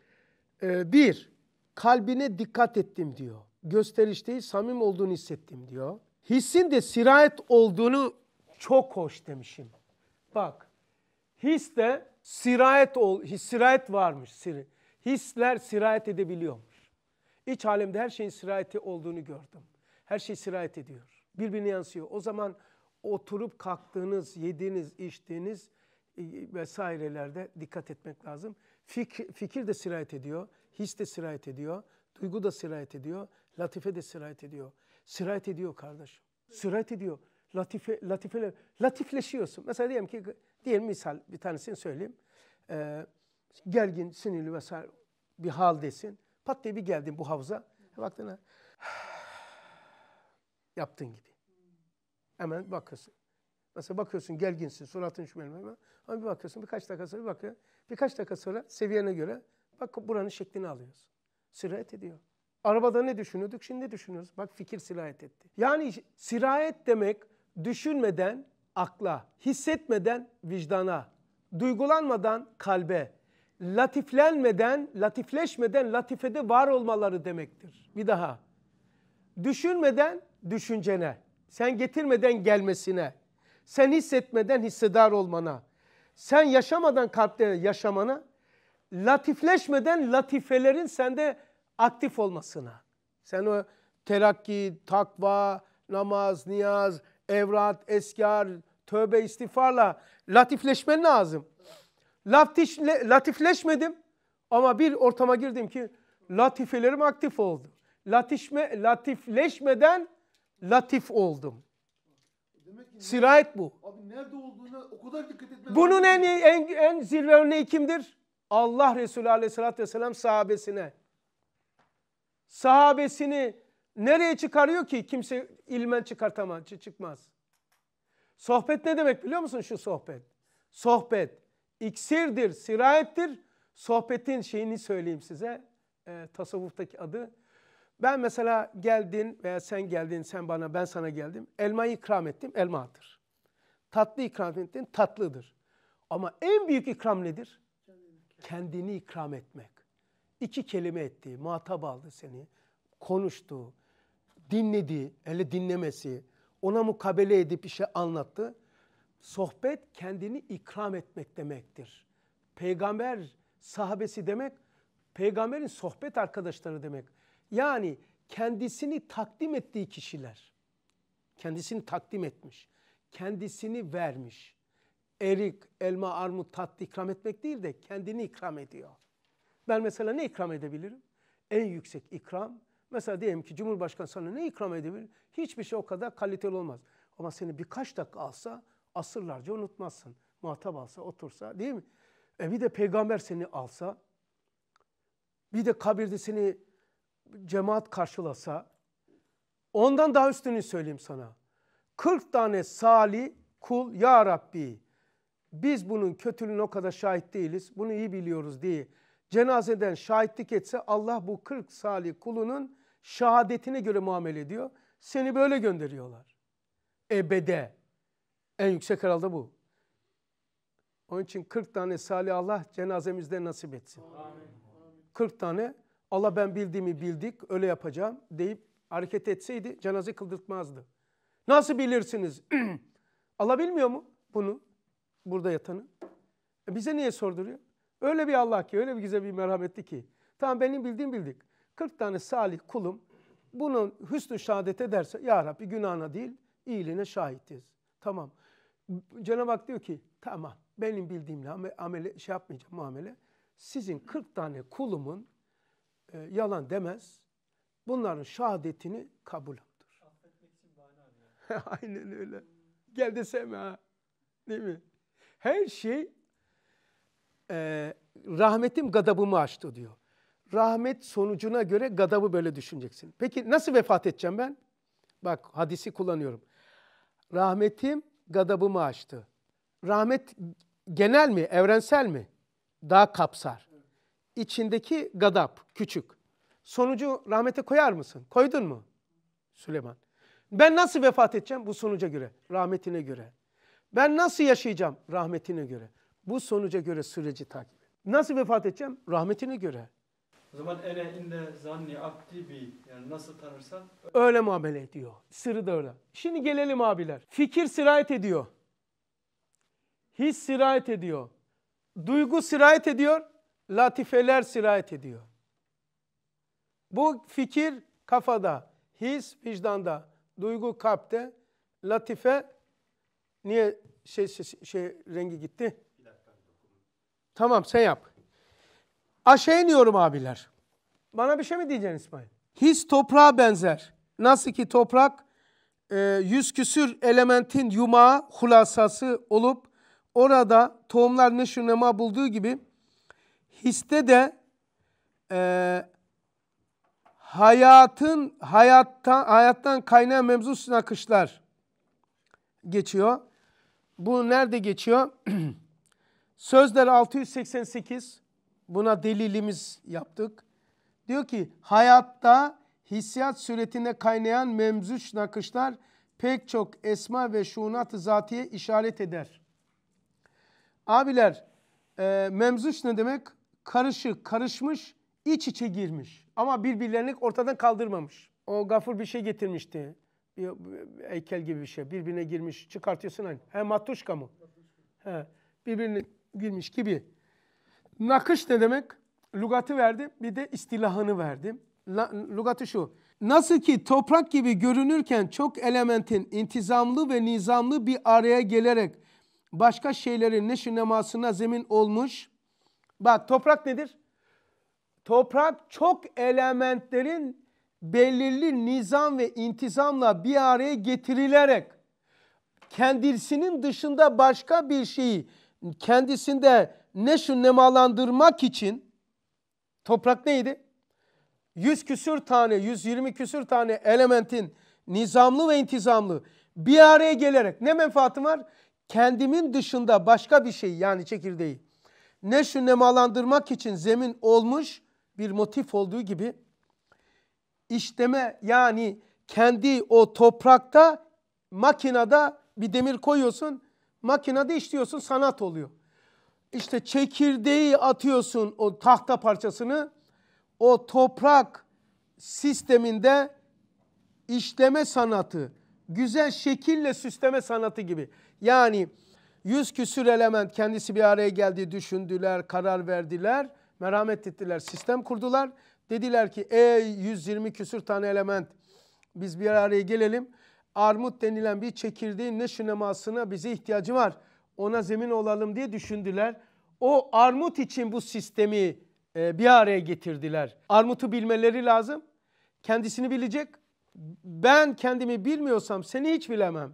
Speaker 1: e, bir, kalbine dikkat ettim diyor. Gösteriş değil, samim olduğunu hissettim diyor. Hissin de sirayet olduğunu çok hoş demişim. Bak, his de sirayet, ol, his, sirayet varmış. Sir, hisler sirayet edebiliyormuş. İç alemde her şeyin sirayeti olduğunu gördüm. Her şey sirayet ediyor. Birbirine yansıyor. O zaman oturup kalktığınız, yediğiniz, içtiğiniz e, vesairelerde dikkat etmek lazım. Fikir, fikir de sirayet ediyor his de sirayet ediyor, duygu da sirayet ediyor, latife de sirayet ediyor. Sirayet ediyor kardeşim. Sirayet ediyor. Latife, latife, latifleşiyorsun. Mesela diyelim ki, diyelim misal bir tanesini söyleyeyim. Ee, gergin, sinirli vesaire bir desin. Pat diye bir geldin bu havuza. Baktın ha? Ah, yaptın gibi. Hemen bakıyorsun. Mesela bakıyorsun gerginsin, suratın şu benim ama bir bakıyorsun birkaç dakika sonra bir bakıyor. Birkaç dakika sonra seviyene göre Bak buranın şeklini alıyoruz. Sirayet ediyor. Arabada ne düşünüyorduk şimdi düşünüyoruz. Bak fikir sirayet etti. Yani sirayet demek düşünmeden akla, hissetmeden vicdana, duygulanmadan kalbe, latiflenmeden, latifleşmeden latifede var olmaları demektir. Bir daha. Düşünmeden düşüncene, sen getirmeden gelmesine, sen hissetmeden hissedar olmana, sen yaşamadan kalpte yaşamana, latifleşmeden latifelerin sende aktif olmasına. Sen o terakki, takva, namaz, niyaz, evrat, eskar, tövbe, istiğfarla latifleşmen lazım. Latifle, latifleşmedim ama bir ortama girdim ki latifelerim aktif oldu. Latişme, latifleşmeden latif oldum. Sirayet bu.
Speaker 4: Abi nerede olduğuna o kadar dikkat etmen Bunun en, en,
Speaker 1: en zirve örneği kimdir? Allah Resulü aleyhissalatü vesselam sahabesine. Sahabesini nereye çıkarıyor ki? Kimse ilmen çıkartamaz, çıkmaz. Sohbet ne demek biliyor musun şu sohbet? Sohbet iksirdir, sirayettir. Sohbetin şeyini söyleyeyim size. E, tasavvuftaki adı. Ben mesela geldin veya sen geldin, sen bana, ben sana geldim. Elmayı ikram ettim, elmadır. Tatlı ikram ettin, tatlıdır. Ama en büyük ikram nedir? kendini ikram etmek. İki kelime etti, muhatap aldı seni, konuştu, dinledi, hele dinlemesi, ona mukabele edip işe anlattı. Sohbet kendini ikram etmek demektir. Peygamber sahabesi demek, peygamberin sohbet arkadaşları demek. Yani kendisini takdim ettiği kişiler. Kendisini takdim etmiş. Kendisini vermiş erik, elma, armut, tatlı ikram etmek değil de kendini ikram ediyor. Ben mesela ne ikram edebilirim? En yüksek ikram, mesela diyelim ki Cumhurbaşkanı sana ne ikram edebilir? Hiçbir şey o kadar kaliteli olmaz. Ama seni birkaç dakika alsa asırlarca unutmazsın. Muhatap alsa, otursa değil mi? E bir de peygamber seni alsa, bir de kabirde seni cemaat karşılasa, ondan daha üstünü söyleyeyim sana. 40 tane salih kul ya Rabbi biz bunun kötülüğüne o kadar şahit değiliz, bunu iyi biliyoruz diye cenazeden şahitlik etse Allah bu 40 salih kulunun şehadetine göre muamele ediyor. Seni böyle gönderiyorlar. Ebede. En yüksek herhalde bu. Onun için 40 tane salih Allah cenazemizde nasip etsin. Amin. 40 tane Allah ben bildiğimi bildik öyle yapacağım deyip hareket etseydi cenaze kıldırtmazdı. Nasıl bilirsiniz? Allah bilmiyor mu bunu? burada yatanı. E bize niye sorduruyor? Öyle bir Allah ki, öyle bir güzel bir merhametli ki. Tamam benim bildiğim bildik. 40 tane salih kulum bunun hüsnü şehadet ederse ya Rabbi günahına değil iyiliğine şahitiz. Tamam. Cenab-ı Hak diyor ki tamam benim bildiğimle amele, şey yapmayacağım muamele. Sizin 40 tane kulumun e, yalan demez. Bunların şahadetini kabul Affetmek için bahane arıyor. Aynen öyle. Gel de sevme ha. Değil mi? Her şey e, rahmetim gadabımı açtı diyor. Rahmet sonucuna göre gadabı böyle düşüneceksin. Peki nasıl vefat edeceğim ben? Bak hadisi kullanıyorum. Rahmetim gadabımı açtı. Rahmet genel mi, evrensel mi? Daha kapsar. İçindeki gadap küçük. Sonucu rahmete koyar mısın? Koydun mu? Süleyman. Ben nasıl vefat edeceğim? Bu sonuca göre, rahmetine göre. Ben nasıl yaşayacağım? Rahmetine göre. Bu sonuca göre süreci takip Nasıl vefat edeceğim? Rahmetine göre. O
Speaker 5: zaman ele inde zanni abdi bi yani nasıl tanırsan
Speaker 1: öyle. öyle muamele ediyor. Sırrı da öyle. Şimdi gelelim abiler. Fikir sirayet ediyor. His sirayet ediyor. Duygu sirayet ediyor. Latifeler sirayet ediyor. Bu fikir kafada, his vicdanda, duygu kalpte, latife Niye şey, şey, şey rengi gitti? Tamam sen yap. Aşağı iniyorum abiler. Bana bir şey mi diyeceksin İsmail? His toprağa benzer. Nasıl ki toprak e, yüz küsür elementin yumağı hulasası olup orada tohumlar neşir nema bulduğu gibi histe de e, hayatın hayatta hayattan kaynayan mevzusun akışlar geçiyor. Bu nerede geçiyor? Sözler 688. Buna delilimiz yaptık. Diyor ki hayatta hissiyat suretinde kaynayan memzuç nakışlar pek çok esma ve şunat-ı zatiye işaret eder. Abiler e, memzuç ne demek? Karışık, karışmış, iç içe girmiş. Ama birbirlerini ortadan kaldırmamış. O gafur bir şey getirmişti bir, heykel gibi bir şey. Birbirine girmiş. Çıkartıyorsun aynı. He matuşka mı? He. Birbirine girmiş gibi. Nakış ne demek? Lugatı verdim, Bir de istilahını verdim. La, lugatı şu. Nasıl ki toprak gibi görünürken çok elementin intizamlı ve nizamlı bir araya gelerek başka şeylerin neşi nemasına zemin olmuş. Bak toprak nedir? Toprak çok elementlerin belirli nizam ve intizamla bir araya getirilerek kendisinin dışında başka bir şeyi kendisinde neşün nemalandırmak için toprak neydi? Yüz küsür tane, 120 küsür tane elementin nizamlı ve intizamlı bir araya gelerek ne menfaatim var? Kendimin dışında başka bir şey yani çekirdeği neşün nemalandırmak için zemin olmuş bir motif olduğu gibi işleme yani kendi o toprakta makinada bir demir koyuyorsun makinede işliyorsun sanat oluyor. İşte çekirdeği atıyorsun o tahta parçasını o toprak sisteminde işleme sanatı güzel şekille süsleme sanatı gibi yani yüz küsür element kendisi bir araya geldi düşündüler karar verdiler merhamet ettiler sistem kurdular Dediler ki e 120 küsür tane element biz bir araya gelelim. Armut denilen bir çekirdeğin neşinemasına bize ihtiyacı var. Ona zemin olalım diye düşündüler. O armut için bu sistemi e, bir araya getirdiler. Armut'u bilmeleri lazım. Kendisini bilecek. Ben kendimi bilmiyorsam seni hiç bilemem.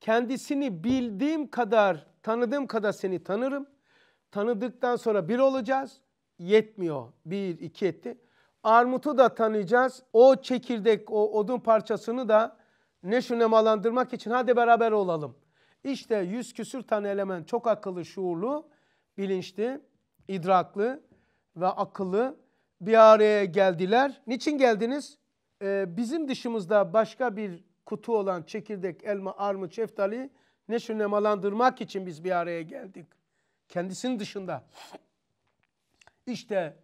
Speaker 1: Kendisini bildiğim kadar, tanıdığım kadar seni tanırım. Tanıdıktan sonra bir olacağız yetmiyor. Bir, iki etti. Armutu da tanıyacağız. O çekirdek, o odun parçasını da ne neşünemalandırmak için hadi beraber olalım. İşte yüz küsür tane element çok akıllı, şuurlu, bilinçli, idraklı ve akıllı bir araya geldiler. Niçin geldiniz? Ee, bizim dışımızda başka bir kutu olan çekirdek, elma, armut, şeftali neşünemalandırmak için biz bir araya geldik. Kendisinin dışında. İşte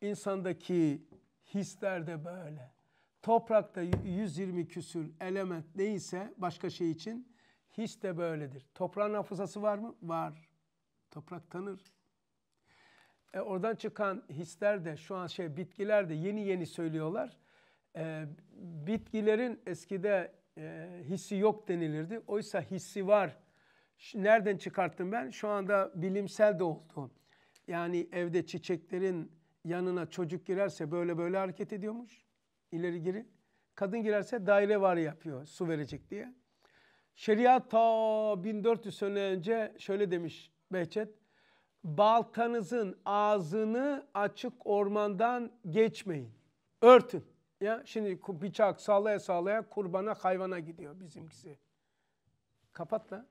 Speaker 1: insandaki hisler de böyle. Toprakta 120 küsür element neyse başka şey için his de böyledir. Toprağın hafızası var mı? Var. Toprak tanır. E, oradan çıkan hisler de şu an şey bitkiler de yeni yeni söylüyorlar. E, bitkilerin eskide e, hissi yok denilirdi. Oysa hissi var. Nereden çıkarttım ben? Şu anda bilimsel de oldu. Yani evde çiçeklerin yanına çocuk girerse böyle böyle hareket ediyormuş. İleri geri. Kadın girerse daire var yapıyor su verecek diye. Şeriat ta 1400 sene önce şöyle demiş Behçet. Baltanızın ağzını açık ormandan geçmeyin. Örtün. Ya şimdi bıçak sallaya sallaya kurbana hayvana gidiyor bizimkisi. Kapat lan.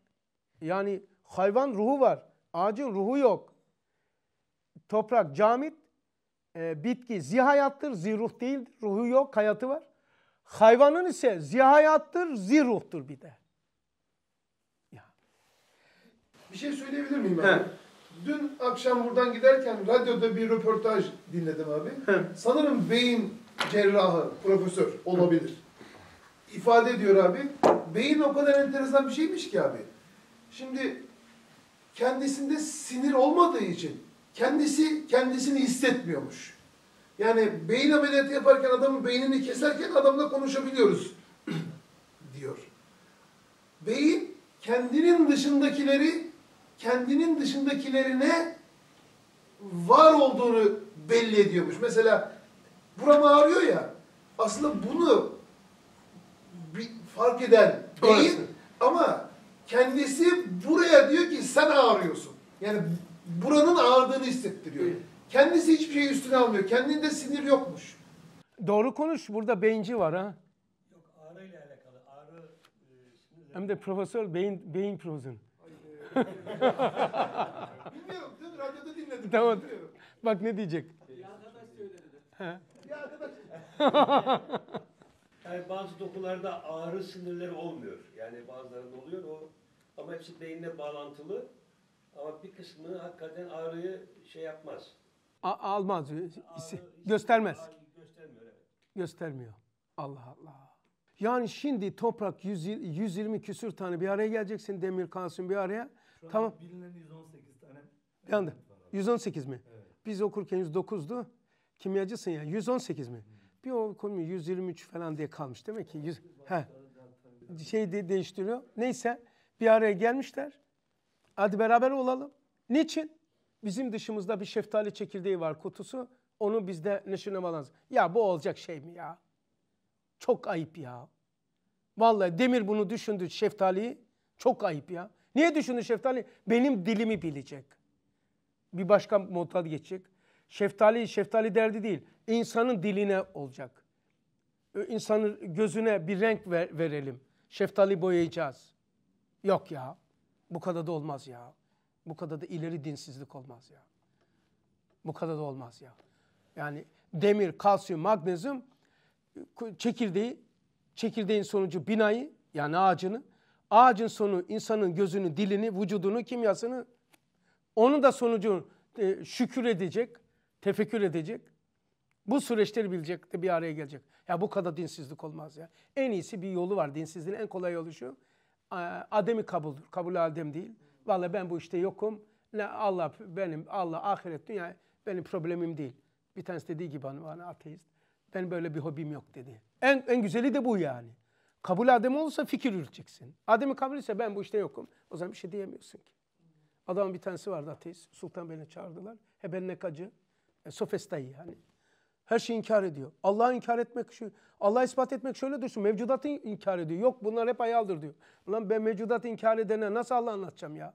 Speaker 1: Yani hayvan ruhu var. Ağacın ruhu yok toprak camit, e, bitki zihayattır, ziruh değil, Ruhu yok, hayatı var. Hayvanın ise zihayattır, ziruhtur bir de.
Speaker 4: Ya. Bir şey söyleyebilir miyim abi? Dün akşam buradan giderken radyoda bir röportaj dinledim abi. He. Sanırım beyin cerrahı, profesör olabilir. He. İfade ediyor abi. Beyin o kadar enteresan bir şeymiş ki abi. Şimdi kendisinde sinir olmadığı için kendisi kendisini hissetmiyormuş. Yani beyin ameliyatı yaparken adamın beynini keserken adamla konuşabiliyoruz diyor. Beyin kendinin dışındakileri kendinin dışındakilerine var olduğunu belli ediyormuş. Mesela buram ağrıyor ya aslında bunu bir fark eden beyin Orası. ama kendisi buraya diyor ki sen ağrıyorsun. Yani buranın ağırdığını hissettiriyor. Kendisi hiçbir şey üstüne almıyor. Kendinde sinir
Speaker 1: yokmuş. Doğru konuş. Burada beyinci var ha. Yok ağrıyla alakalı. Ağrı e, Hem de profesör, beyin, beyin profesörü. Bilmiyorum. Dün radyoda dinledim. Tamam. Bilmiyorum. Bak ne diyecek. Ya
Speaker 4: arkadaş
Speaker 5: Yani bazı dokularda ağrı sinirleri olmuyor. Yani bazılarında oluyor o ama hepsi beyinle bağlantılı. Ama bir kısmını hakikaten ağrıyı şey yapmaz.
Speaker 1: A- almaz. Ağrı, göstermez. Ağrı göstermiyor evet. Göstermiyor. Allah Allah. Yani şimdi toprak 100, 120 küsür tane bir araya geleceksin demir kalsın bir araya. Şu tamam.
Speaker 5: bilinen 118 tane.
Speaker 1: Yandı. 118 mi? Evet. Biz okurken 109'du. Kimyacısın ya. 118 mi? Hmm. Bir o konu 123 falan diye kalmış demek ki. 100, he. Şey de değiştiriyor. Neyse bir araya gelmişler. Hadi beraber olalım. Niçin? Bizim dışımızda bir şeftali çekirdeği var kutusu. Onu bizde nişinlemalarız. Ya bu olacak şey mi ya? Çok ayıp ya. Vallahi Demir bunu düşündü şeftaliyi. Çok ayıp ya. Niye düşündü şeftali? Benim dilimi bilecek. Bir başka modda geçecek. Şeftali, şeftali derdi değil. İnsanın diline olacak. İnsanın gözüne bir renk ver, verelim. Şeftali boyayacağız. Yok ya. Bu kadar da olmaz ya. Bu kadar da ileri dinsizlik olmaz ya. Bu kadar da olmaz ya. Yani demir, kalsiyum, magnezyum çekirdeği, çekirdeğin sonucu binayı yani ağacını, ağacın sonu insanın gözünü, dilini, vücudunu, kimyasını onu da sonucu e, şükür edecek, tefekkür edecek. Bu süreçleri bilecek de bir araya gelecek. Ya bu kadar dinsizlik olmaz ya. En iyisi bir yolu var dinsizliğin en kolay yolu şu. Ee, ademi kabuldür. Kabul adem değil. Vallahi ben bu işte yokum. Ne Allah benim, Allah ahiret dünya benim problemim değil. Bir tanesi dediği gibi hani bana ateist. Ben böyle bir hobim yok dedi. En, en güzeli de bu yani. Kabul adem olursa fikir yürüteceksin. Adem'i kabul ise ben bu işte yokum. O zaman bir şey diyemiyorsun ki. Adamın bir tanesi vardı ateist. Sultan beni çağırdılar. He ben ne kacı. E, sofestayı yani. Her şeyi inkar ediyor. Allah'ı inkar etmek şu, Allah ispat etmek şöyle dursun. Mevcudatı inkar ediyor. Yok bunlar hep hayaldir diyor. Ulan ben mevcudatı inkar edene nasıl Allah anlatacağım ya?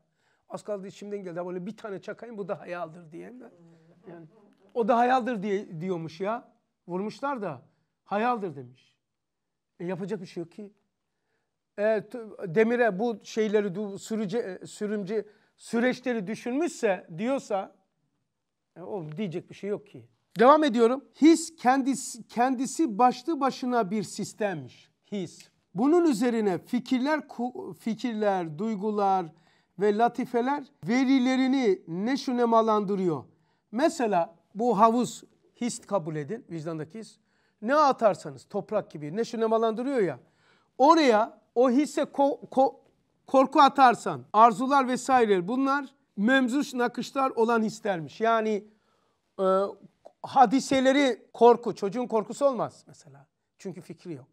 Speaker 1: Az kaldı içimden geldi. Böyle bir tane çakayım bu da hayaldir diye. Yani, o da hayaldir diye diyormuş ya. Vurmuşlar da hayaldir demiş. E, yapacak bir şey yok ki. E, demire bu şeyleri sürüce, e, sürümce süreçleri düşünmüşse diyorsa e, oğlum diyecek bir şey yok ki. Devam ediyorum. His kendisi, kendisi başlı başına bir sistemmiş. His. Bunun üzerine fikirler, fikirler, duygular ve latifeler verilerini ne neşünemalandırıyor. Mesela bu havuz his kabul edin, vicdandaki his. Ne atarsanız toprak gibi ne neşünemalandırıyor ya. Oraya o hisse ko, ko, korku atarsan, arzular vesaire bunlar memzuş nakışlar olan hislermiş. Yani e, hadiseleri korku, çocuğun korkusu olmaz mesela. Çünkü fikri yok.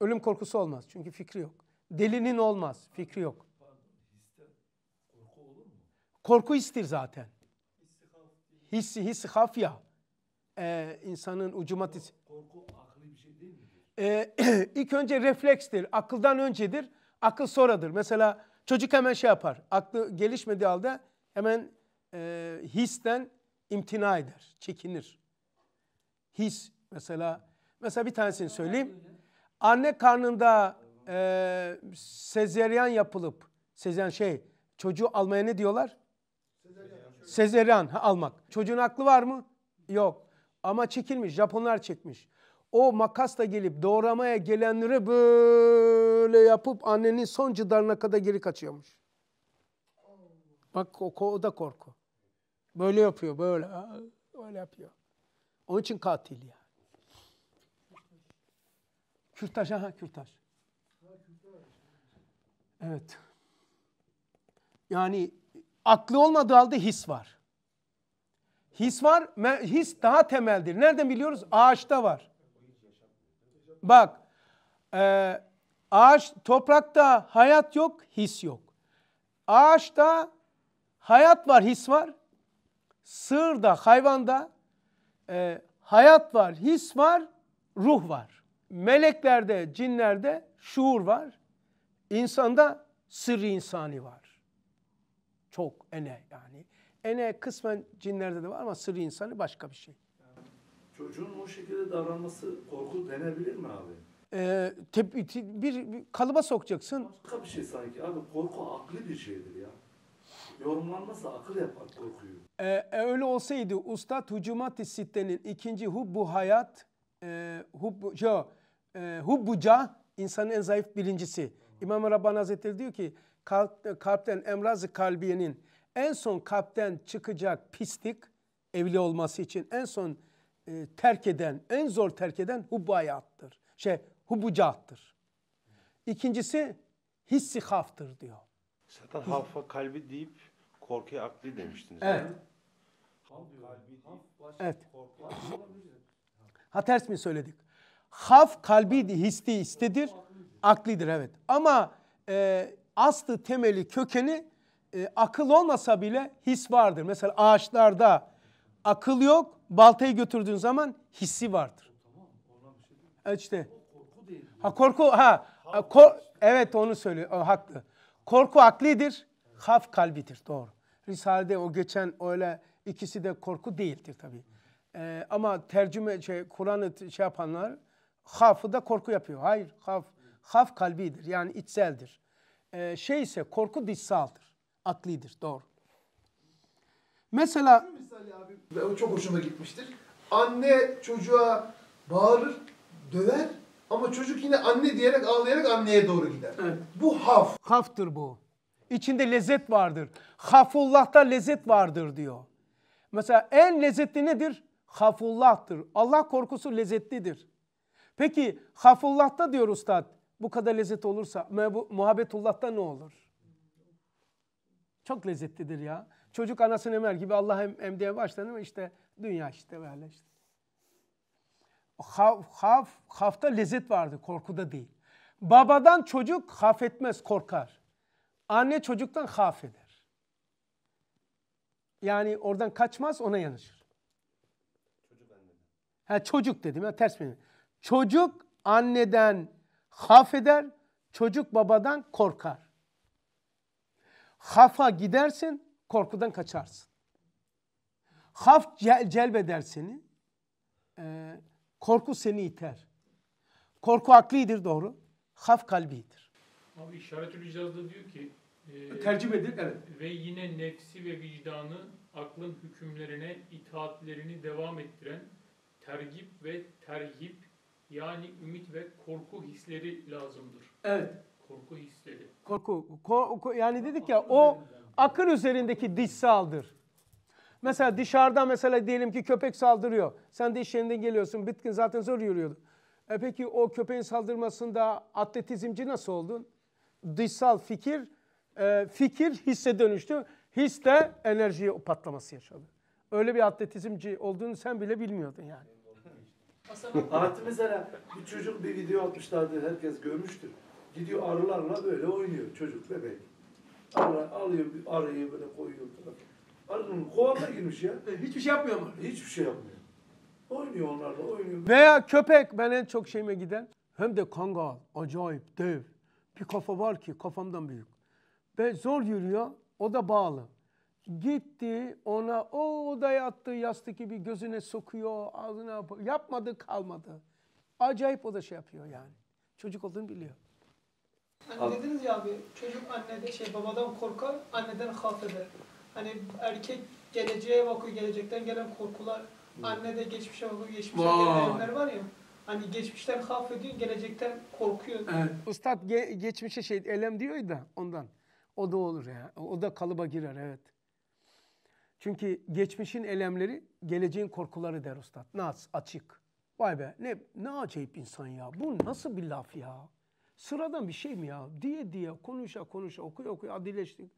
Speaker 1: Ölüm korkusu olmaz çünkü fikri yok. Delinin olmaz, fikri yok. Korku istir zaten. Hissi, hissi hafya. Ee, insanın ucumatisi. Korku aklı bir şey değil mi? Ee, ilk önce reflekstir. Akıldan öncedir. Akıl sonradır. Mesela çocuk hemen şey yapar. Aklı gelişmediği halde hemen e, histen imtina eder, çekinir. His mesela. Mesela bir tanesini söyleyeyim. Anne karnında e, sezeryan yapılıp, sezeryan şey, çocuğu almaya ne diyorlar? Sezeryan ha, almak. Çocuğun aklı var mı? Yok. Ama çekilmiş, Japonlar çekmiş. O makasla gelip doğramaya gelenleri böyle yapıp annenin son cıdarına kadar geri kaçıyormuş. Bak o, o da korku. Böyle yapıyor, böyle. böyle yapıyor. Onun için katil ya. Kürtaş, ha Kürtaş. Evet. Yani aklı olmadığı halde his var. His var, his daha temeldir. Nereden biliyoruz? Ağaçta var. Bak, e, ağaç, toprakta hayat yok, his yok. Ağaçta hayat var, his var sığırda, hayvanda e, hayat var, his var, ruh var. Meleklerde, cinlerde şuur var. İnsanda sırrı insani var. Çok ene yani. Ene kısmen cinlerde de var ama sırrı insani başka bir şey. çocuğun
Speaker 5: o şekilde davranması korku denebilir mi abi?
Speaker 1: Ee, te, bir, bir kalıba sokacaksın.
Speaker 5: Başka bir şey sanki abi korku akli bir şeydir ya yorumlanması
Speaker 1: akıl yapar, korkuyor. E, e, öyle olsaydı Ustad Hucumati Sitte'nin ikinci Hubbu Hayat, e, Hubbu, e, Hubbu Can, insanın en zayıf bilincisi. İmam-ı Rabbani Hazretleri diyor ki kalp, kalpten emrazı kalbiyenin en son kalpten çıkacak pislik evli olması için en son e, terk eden, en zor terk eden hubbu hayattır. Şey, hubbu cahattır. İkincisi hissi haftır diyor.
Speaker 3: Zaten hafa kalbi deyip Korku akli demiştiniz. Evet. Evet.
Speaker 1: Ha ters mi söyledik? Haf kalbi histi istedir, aklidir evet. Ama e, aslı temeli kökeni e, akıl olmasa bile his vardır. Mesela ağaçlarda akıl yok, baltayı götürdüğün zaman hissi vardır. Şey evet işte. Ha korku ha kor, evet onu söylüyor o, haklı. Korku aklidir, haf kalbidir doğru. Risale'de o geçen öyle ikisi de korku değildir tabii. Ee, ama tercüme şey, Kur'an'ı şey yapanlar hafı da korku yapıyor. Hayır, haf, haf kalbidir yani içseldir. Ee, şey ise korku dışsaldır, aklidir doğru. Mesela...
Speaker 4: Abi, o çok hoşuma gitmiştir. Anne çocuğa bağırır, döver ama çocuk yine anne diyerek ağlayarak anneye doğru
Speaker 1: gider. Evet. Bu haf. Haftır bu. İçinde lezzet vardır. Hafullah'ta lezzet vardır diyor. Mesela en lezzetli nedir? Hafullah'tır. Allah korkusu lezzetlidir. Peki hafullah'ta diyor ustad bu kadar lezzet olursa muhabbetullah'ta ne olur? Çok lezzetlidir ya. Çocuk anasını emer gibi Allah em emdiye başlanır ama İşte dünya işte böyle işte. Haf, haf, hafta lezzet vardı korkuda değil. Babadan çocuk haf etmez korkar. Anne çocuktan haf eder. Yani oradan kaçmaz ona yanaşır. Çocuk anneden. Ha, çocuk dedim ya ters benim. Çocuk anneden haf eder, çocuk babadan korkar. Hafa gidersin, korkudan kaçarsın. Haf cel celbeder seni, ee, korku seni iter. Korku aklidir doğru, haf kalbidir. Abi işaretül icazda diyor ki e, tercih edip evet. Ve yine nefsi ve vicdanı aklın hükümlerine itaatlerini devam ettiren tergip ve terhip yani ümit ve korku hisleri lazımdır. Evet. Korku hisleri. Korku. Ko- yani dedik ya o akın üzerindeki saldır. Mesela dışarıda mesela diyelim ki köpek saldırıyor. Sen de iş yerinden geliyorsun. Bitkin zaten zor yürüyordu. E peki o köpeğin saldırmasında atletizmci nasıl oldun? dışsal fikir, e, fikir hisse dönüştü. His de enerjiye patlaması yaşadı. Öyle bir atletizmci olduğunu sen bile bilmiyordun yani.
Speaker 5: Artı mesela bir çocuk bir video atmışlardı herkes görmüştür. Gidiyor arılarla böyle oynuyor çocuk bebek. Arı, alıyor bir arıyı böyle koyuyor. Arının kovana girmiş ya. Hiçbir şey yapmıyor mu? Hiçbir şey yapmıyor. Oynuyor onlarla
Speaker 1: oynuyor. Veya köpek ben en çok şeyime giden. Hem de kangal, acayip, dev bir kafa var ki kafamdan büyük. Ve zor yürüyor. O da bağlı. Gitti ona o odaya attığı yastık gibi gözüne sokuyor, ağzına yapıyor. yapmadı kalmadı. Acayip o da şey yapıyor yani. Çocuk olduğunu biliyor. Hani
Speaker 2: dediniz ya abi çocuk annede şey babadan korkar, anneden haf eder. Hani erkek geleceğe bakıyor, gelecekten gelen korkular, hmm. annede geçmişe bakıyor, geçmişe gelenler var ya. Hani geçmişten hafediyor, gelecekten korkuyorsun. Evet.
Speaker 1: Üstad ge- geçmişe şey elem diyor da ondan. O da olur ya. O da kalıba girer evet. Çünkü geçmişin elemleri geleceğin korkuları der ustad. Naz, açık. Vay be ne, ne acayip insan ya. Bu nasıl bir laf ya. Sıradan bir şey mi ya? Diye diye konuşa konuşa okuya okuya adileştik.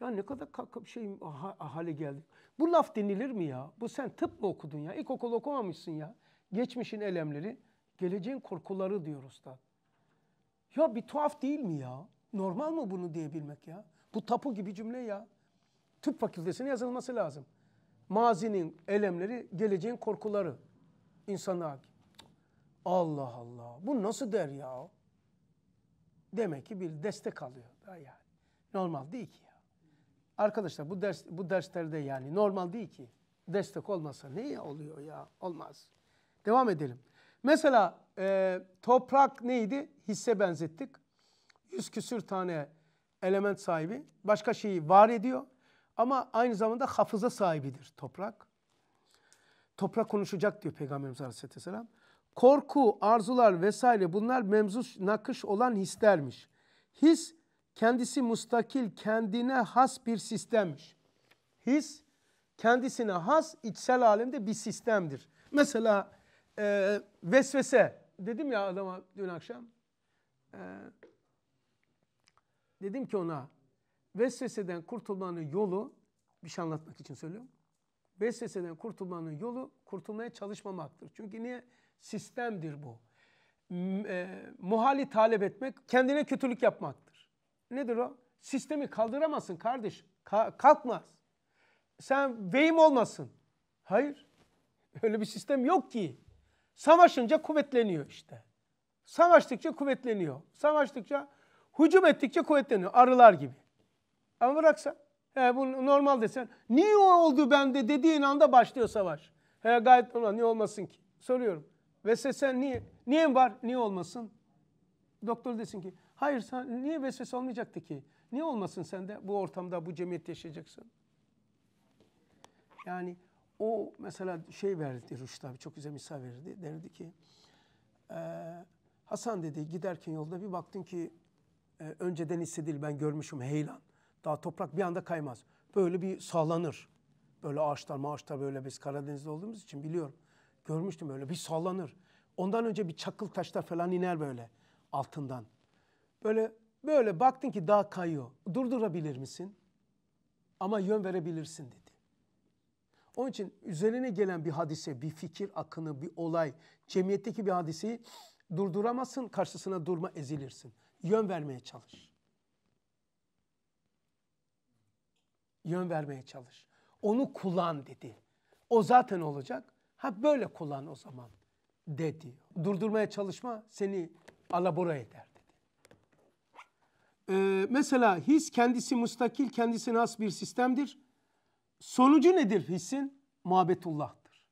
Speaker 1: Ya ne kadar şey ha hale geldik. Bu laf denilir mi ya? Bu sen tıp mı okudun ya? İlkokul okumamışsın ya. Geçmişin elemleri Geleceğin korkuları diyor usta. Ya bir tuhaf değil mi ya? Normal mi bunu diyebilmek ya? Bu tapu gibi cümle ya. Tıp fakültesine yazılması lazım. Mazinin elemleri, geleceğin korkuları. İnsana Allah Allah. Bu nasıl der ya? Demek ki bir destek alıyor. Yani normal değil ki ya. Arkadaşlar bu ders bu derslerde yani normal değil ki. Destek olmasa ne oluyor ya? Olmaz. Devam edelim. Mesela e, toprak neydi? Hisse benzettik. Yüz küsür tane element sahibi. Başka şeyi var ediyor. Ama aynı zamanda hafıza sahibidir toprak. Toprak konuşacak diyor Peygamberimiz Aleyhisselam. Korku, arzular vesaire bunlar memzus nakış olan hislermiş. His kendisi mustakil, kendine has bir sistemmiş. His kendisine has içsel alemde bir sistemdir. Mesela e, vesvese dedim ya adama dün akşam e, dedim ki ona vesveseden kurtulmanın yolu bir şey anlatmak için söylüyorum. Vesveseden kurtulmanın yolu kurtulmaya çalışmamaktır. Çünkü niye? Sistemdir bu. E, muhali talep etmek kendine kötülük yapmaktır. Nedir o? Sistemi kaldıramazsın kardeş. Ka- kalkmaz. Sen vehim olmasın. Hayır. Öyle bir sistem yok ki. Savaşınca kuvvetleniyor işte. Savaştıkça kuvvetleniyor. Savaştıkça, hücum ettikçe kuvvetleniyor. Arılar gibi. Ama bıraksa, he, bu normal desen, niye o oldu bende dediğin anda başlıyor savaş. He, gayet normal, niye olmasın ki? Soruyorum. Vesvese niye? Niye var? Niye olmasın? Doktor desin ki, hayır sen niye vesvese olmayacaktı ki? Niye olmasın sen de bu ortamda, bu cemiyette yaşayacaksın? Yani o mesela şey verdi Rüştü abi çok güzel misal verdi Derdi ki e, Hasan dedi giderken yolda bir baktın ki e, önceden hissedil ben görmüşüm heyelan. Daha toprak bir anda kaymaz. Böyle bir sallanır. Böyle ağaçlar maaşlar böyle biz Karadeniz'de olduğumuz için biliyorum. Görmüştüm öyle bir sallanır. Ondan önce bir çakıl taşlar falan iner böyle altından. Böyle böyle baktın ki dağ kayıyor. Durdurabilir misin? Ama yön verebilirsin dedi. Onun için üzerine gelen bir hadise, bir fikir akını, bir olay, cemiyetteki bir hadiseyi durduramazsın, karşısına durma ezilirsin. Yön vermeye çalış. Yön vermeye çalış. Onu kullan dedi. O zaten olacak. Ha böyle kullan o zaman dedi. Durdurmaya çalışma seni alabora eder dedi. Ee, mesela his kendisi müstakil, kendisine has bir sistemdir. Sonucu nedir hissin? Muhabbetullah'tır.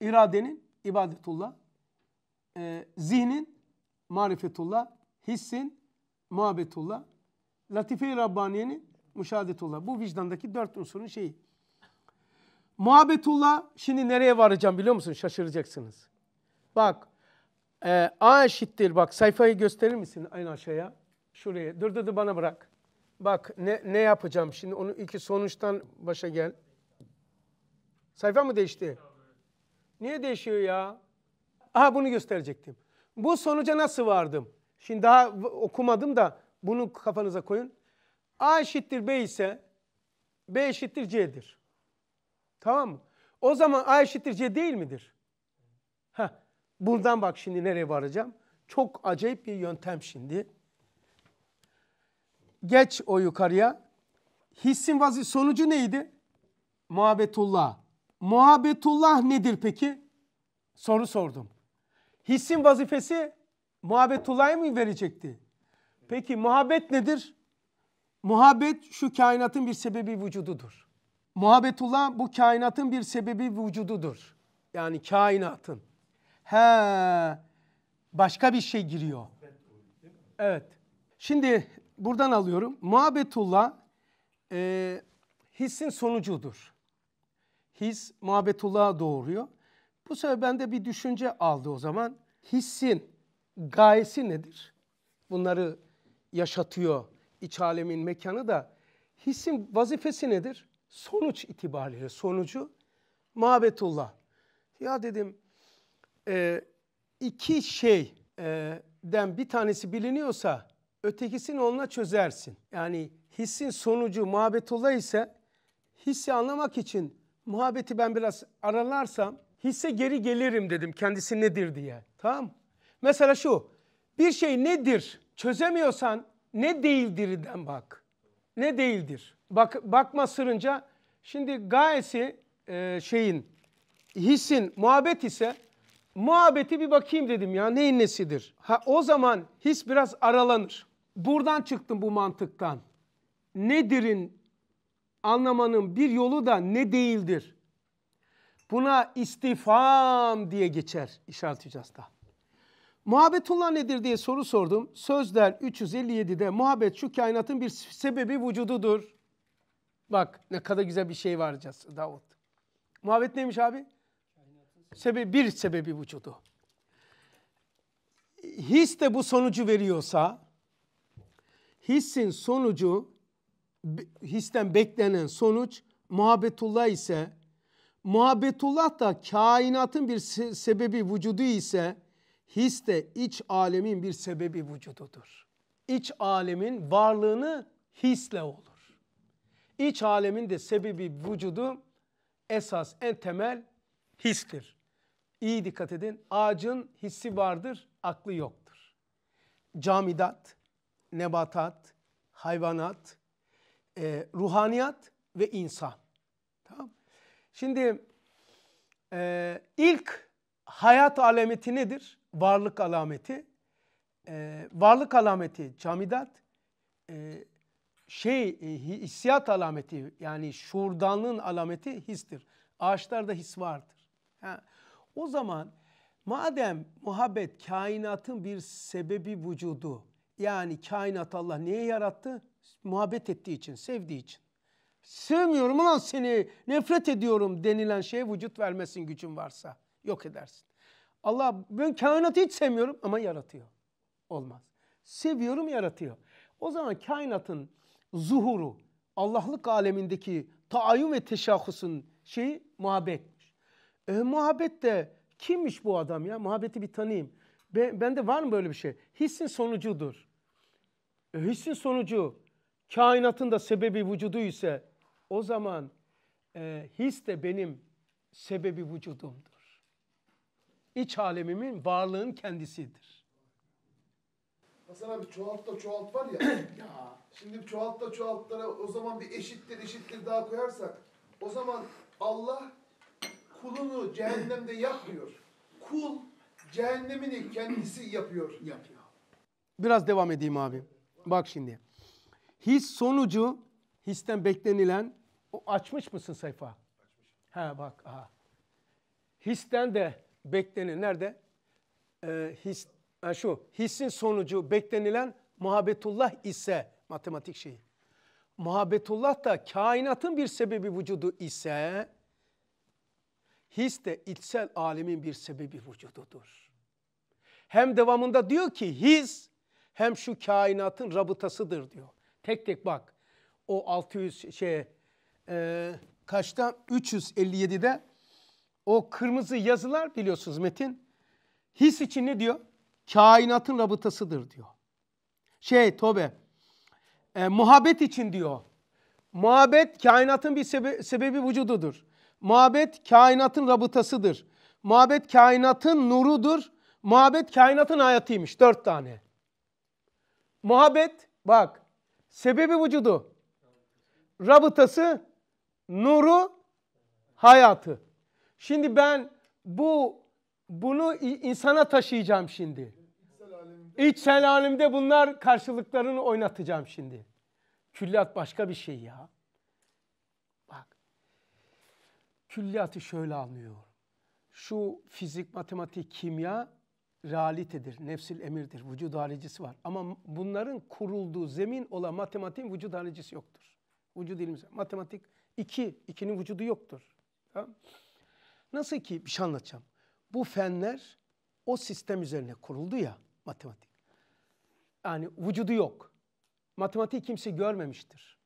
Speaker 1: İradenin ibadetullah, e, zihnin marifetullah, hissin muhabbetullah, latife-i Rabbaniye'nin müşahadetullah. Bu vicdandaki dört unsurun şeyi. Muhabbetullah şimdi nereye varacağım biliyor musun? Şaşıracaksınız. Bak e, A eşittir bak sayfayı gösterir misin aynı aşağıya? Şuraya. Dur dur, dur bana bırak. Bak ne, ne yapacağım şimdi onu iki sonuçtan başa gel. Sayfa mı değişti? Niye değişiyor ya? Aha bunu gösterecektim. Bu sonuca nasıl vardım? Şimdi daha okumadım da bunu kafanıza koyun. A eşittir B ise B eşittir C'dir. Tamam mı? O zaman A eşittir C değil midir? Heh. Buradan bak şimdi nereye varacağım. Çok acayip bir yöntem şimdi. Geç o yukarıya. Hissin vazi sonucu neydi? Muhabbetullah. Muhabbetullah nedir peki? Soru sordum. Hissin vazifesi muhabbetullah'ı mı verecekti? Peki muhabbet nedir? Muhabbet şu kainatın bir sebebi vücududur. Muhabbetullah bu kainatın bir sebebi vücududur. Yani kainatın. He, başka bir şey giriyor. Evet. Şimdi buradan alıyorum. Muhabbetullah e, hissin sonucudur. His muhabbetullah'a doğuruyor. Bu sefer bende bir düşünce aldı o zaman. Hissin gayesi nedir? Bunları yaşatıyor iç alemin mekanı da. Hissin vazifesi nedir? Sonuç itibariyle sonucu muhabbetullah. Ya dedim e, iki şeyden bir tanesi biliniyorsa ötekisini onunla çözersin. Yani hissin sonucu muhabbetullah ise hissi anlamak için muhabbeti ben biraz aralarsam hisse geri gelirim dedim kendisi nedir diye. Tamam Mesela şu bir şey nedir çözemiyorsan ne değildir'den bak. Ne değildir. Bak, bakma sırınca şimdi gayesi e, şeyin hissin muhabbet ise muhabbeti bir bakayım dedim ya neyin nesidir. Ha, o zaman his biraz aralanır buradan çıktım bu mantıktan. Nedirin anlamanın bir yolu da ne değildir. Buna istifam diye geçer işaret hücasında. Muhabbetullah nedir diye soru sordum. Sözler 357'de muhabbet şu kainatın bir sebebi vücududur. Bak ne kadar güzel bir şey var Davut. Muhabbet neymiş abi? Sebebi, bir sebebi vücudu. His de bu sonucu veriyorsa hissin sonucu histen beklenen sonuç muhabbetullah ise muhabbetullah da kainatın bir sebebi vücudu ise his de iç alemin bir sebebi vücududur. İç alemin varlığını hisle olur. İç alemin de sebebi vücudu esas en temel histir. İyi dikkat edin ağacın hissi vardır aklı yoktur. Camidat nebatat, hayvanat, e, ruhaniyat ve insan. Tamam. Şimdi e, ilk hayat alameti nedir? Varlık alameti. E, varlık alameti camidat, e, şey e, hissiyat alameti yani şuurdanlığın alameti histir. Ağaçlarda his vardır. Ha. O zaman madem muhabbet kainatın bir sebebi vücudu, yani kainat Allah niye yarattı? Muhabbet ettiği için, sevdiği için. Sevmiyorum lan seni, nefret ediyorum denilen şeye vücut vermesin gücün varsa. Yok edersin. Allah ben kainatı hiç sevmiyorum ama yaratıyor. Olmaz. Seviyorum yaratıyor. O zaman kainatın zuhuru, Allah'lık alemindeki taayyum ve teşahhusun şeyi muhabbetmiş. E, muhabbet de kimmiş bu adam ya? Muhabbeti bir tanıyayım. Ben, de var mı böyle bir şey? Hissin sonucudur. E, hissin sonucu kainatın da sebebi vücudu ise o zaman e, his de benim sebebi vücudumdur. İç alemimin varlığın kendisidir.
Speaker 4: Hasan abi çoğaltta çoğalt var ya. Şimdi çoğaltta çoğaltlara o zaman bir eşittir eşittir daha koyarsak o zaman Allah kulunu cehennemde yakmıyor. Kul cehennemini kendisi yapıyor. yapıyor.
Speaker 1: Biraz devam edeyim abi. Bak şimdi. His sonucu, histen beklenilen, o açmış mısın sayfa? Açmış. He bak aha. Histen de beklenen Nerede? Ee, his, ha şu, hissin sonucu beklenilen muhabbetullah ise matematik şeyi. Muhabbetullah da kainatın bir sebebi vücudu ise His de içsel alemin bir sebebi vücududur. Hem devamında diyor ki his hem şu kainatın rabıtasıdır diyor. Tek tek bak o 600 şey e, kaçta 357'de o kırmızı yazılar biliyorsunuz metin. His için ne diyor? Kainatın rabıtasıdır diyor. Şey tobe e, muhabbet için diyor. Muhabbet kainatın bir sebe sebebi vücududur. Muhabbet kainatın rabıtasıdır. Muhabbet kainatın nurudur. Muhabbet kainatın hayatıymış. Dört tane. Muhabbet bak sebebi vücudu. Rabıtası nuru hayatı. Şimdi ben bu bunu insana taşıyacağım şimdi. İçsel alemde bunlar karşılıklarını oynatacağım şimdi. Külliyat başka bir şey ya. külliyatı şöyle anlıyor. Şu fizik, matematik, kimya realitedir, nefsil emirdir, vücud halicisi var. Ama bunların kurulduğu zemin olan matematiğin vücud halicisi yoktur. Vücud ilmimiz, matematik iki, ikinin vücudu yoktur. Tamam. Nasıl ki bir şey anlatacağım. Bu fenler o sistem üzerine kuruldu ya matematik. Yani vücudu yok. Matematiği kimse görmemiştir.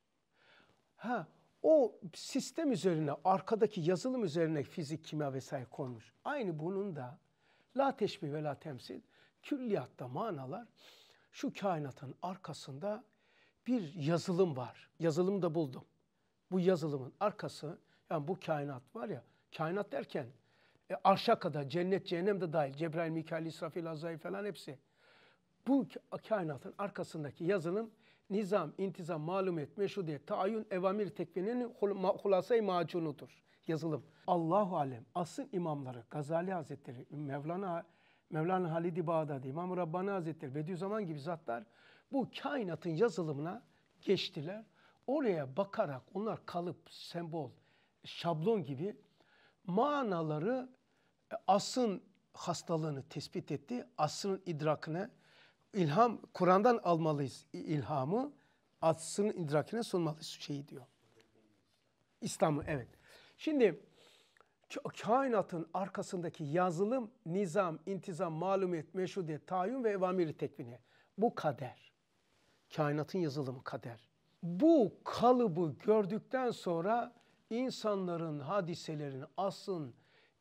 Speaker 1: Ha, o sistem üzerine, arkadaki yazılım üzerine fizik, kimya vesaire konmuş. Aynı bunun da la teşbih ve la temsil külliyatta manalar şu kainatın arkasında bir yazılım var. Yazılımı da buldum. Bu yazılımın arkası yani bu kainat var ya kainat derken e, arşa kadar cennet cehennem de dahil Cebrail, Mikail, İsrafil, Azrail falan hepsi. Bu kainatın arkasındaki yazılım nizam, intizam, malumiyet, meşrudiyet, taayyün, evamir tekvinin hulasa-i macunudur. Yazılım. Allahu alem. Asıl imamları Gazali Hazretleri, Mevlana Mevlana Halid-i Bağdadi, İmam Rabbani Hazretleri, Bediüzzaman gibi zatlar bu kainatın yazılımına geçtiler. Oraya bakarak onlar kalıp, sembol, şablon gibi manaları e, asın hastalığını tespit etti, asrın idrakını ilham Kur'an'dan almalıyız ilhamı. Atsının idrakine sunmalıyız şeyi diyor. İslam'ı evet. Şimdi kainatın arkasındaki yazılım, nizam, intizam, malumiyet, meşrudiyet, tayin ve evamiri tekvini. Bu kader. Kainatın yazılımı kader. Bu kalıbı gördükten sonra insanların hadiselerini, asın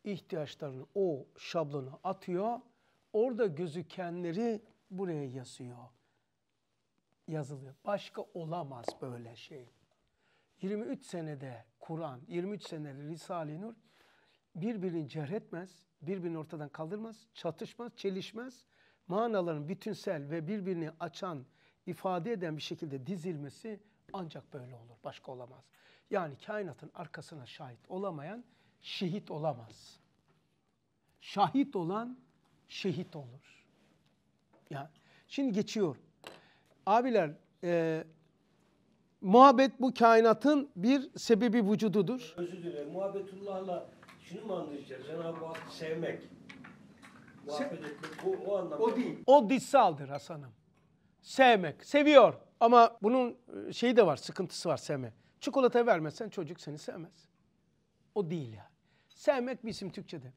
Speaker 1: ihtiyaçlarını o şablonu atıyor. Orada gözükenleri buraya yazıyor. Yazılıyor. Başka olamaz böyle şey. 23 senede Kur'an, 23 senede Risale-i Nur birbirini cerhetmez, birbirini ortadan kaldırmaz, çatışmaz, çelişmez. Manaların bütünsel ve birbirini açan, ifade eden bir şekilde dizilmesi ancak böyle olur. Başka olamaz. Yani kainatın arkasına şahit olamayan şehit olamaz. Şahit olan şehit olur yani. Şimdi geçiyor. Abiler e, muhabbet bu kainatın bir sebebi vücududur.
Speaker 5: Özür dilerim. Muhabbetullah'la şunu mu anlayacağız? Cenab-ı Hakk'ı sevmek. Muhabbet Se etmek bu o anlamda. O değil.
Speaker 1: O dışsaldır Hasan'ım. Sevmek. Seviyor. Ama bunun e, şeyi de var, sıkıntısı var sevme. Çikolata vermezsen çocuk seni sevmez. O değil ya. Yani. Sevmek bir isim Türkçe'de.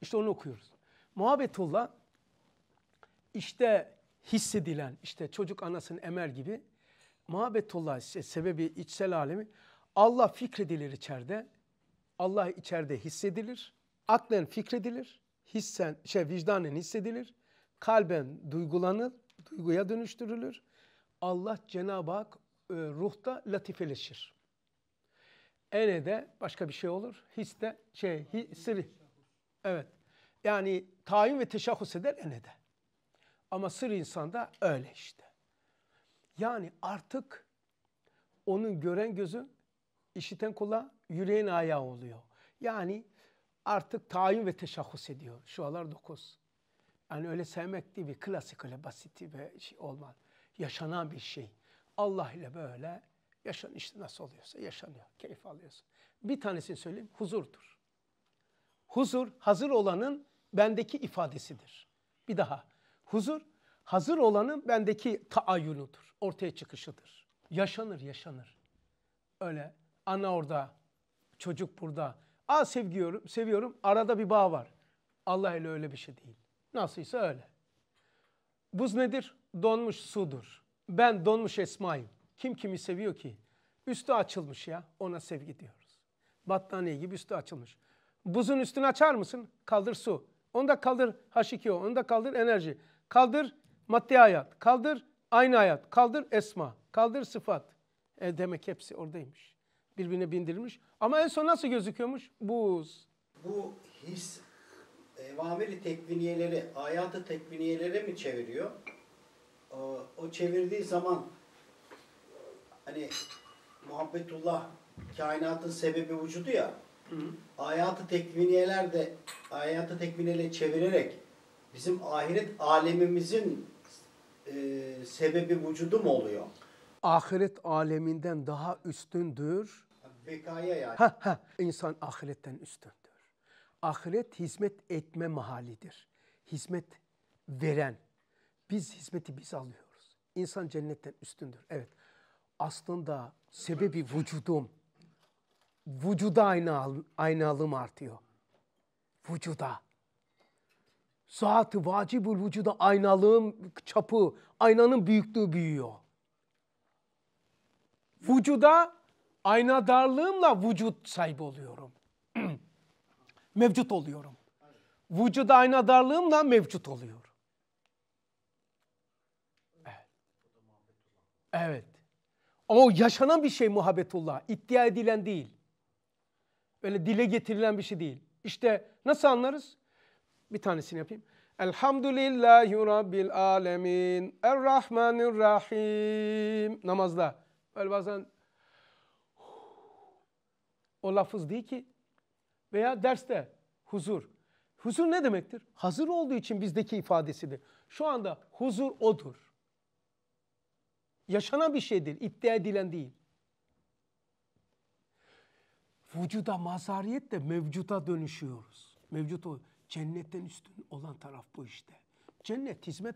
Speaker 1: İşte onu okuyoruz. Muhabbetullah işte hissedilen işte çocuk anasını emer gibi muhabbetullah sebebi içsel alemi Allah fikredilir içeride. Allah içeride hissedilir. Aklen fikredilir. Hissen, şey vicdanen hissedilir. Kalben duygulanır, duyguya dönüştürülür. Allah Cenab-ı Hak e, ruhta latifeleşir. Ene de başka bir şey olur. His de şey, hi, sırrı. Evet. Yani tayin ve teşahhus eder ene de. Ama sır insanda öyle işte. Yani artık onun gören gözün, işiten kulağı, yüreğin ayağı oluyor. Yani artık tayin ve teşahhus ediyor. Şu alar dokuz. Yani öyle sevmek değil bir klasik öyle basit bir şey olmaz. Yaşanan bir şey. Allah ile böyle yaşan işte nasıl oluyorsa yaşanıyor. Keyif alıyorsun. Bir tanesini söyleyeyim huzurdur. Huzur hazır olanın bendeki ifadesidir. Bir daha Huzur hazır olanın bendeki taayyunudur. Ortaya çıkışıdır. Yaşanır yaşanır. Öyle ana orada çocuk burada. Aa seviyorum, seviyorum. Arada bir bağ var. Allah ile öyle bir şey değil. Nasılsa öyle. Buz nedir? Donmuş sudur. Ben donmuş Esma'yım. Kim kimi seviyor ki? Üstü açılmış ya. Ona sevgi diyoruz. Battaniye gibi üstü açılmış. Buzun üstünü açar mısın? Kaldır su. Onu da kaldır H2O. Onu da kaldır enerji. Kaldır maddi hayat. Kaldır aynı hayat. Kaldır esma. Kaldır sıfat. E demek hepsi oradaymış. Birbirine bindirilmiş. Ama en son nasıl gözüküyormuş? Buz. Bu his evamiri
Speaker 3: tekviniyeleri, hayatı tekviniyelere mi çeviriyor? O, o çevirdiği zaman hani muhabbetullah kainatın sebebi vücudu ya. Hı. Hayatı tekviniyeler de hayatı tekvinele çevirerek bizim ahiret alemimizin e, sebebi vücudu mu oluyor?
Speaker 1: Ahiret aleminden daha üstündür.
Speaker 3: Bekaya yani. Ha,
Speaker 1: ha. İnsan ahiretten üstündür. Ahiret hizmet etme mahalidir. Hizmet veren. Biz hizmeti biz alıyoruz. İnsan cennetten üstündür. Evet. Aslında sebebi vücudum. Vücuda aynı alım artıyor. Vücuda. Zat-ı vacibül vücuda aynalığın çapı, aynanın büyüklüğü büyüyor. Vücuda darlığımla vücut sahibi oluyorum. mevcut oluyorum. Vücuda darlığımla mevcut oluyor. Evet. Ama o yaşanan bir şey muhabbetullah. İddia edilen değil. Öyle dile getirilen bir şey değil. İşte nasıl anlarız? Bir tanesini yapayım. Elhamdülillahi Rabbil alemin. Errahmanirrahim. Namazda. Böyle bazen o lafız değil ki. Veya derste huzur. Huzur ne demektir? Hazır olduğu için bizdeki ifadesidir. Şu anda huzur odur. Yaşanan bir şeydir, iddia edilen değil. Vücuda mazariyet de mevcuta dönüşüyoruz. Mevcut o. Cennetten üstün olan taraf bu işte. Cennet hizmet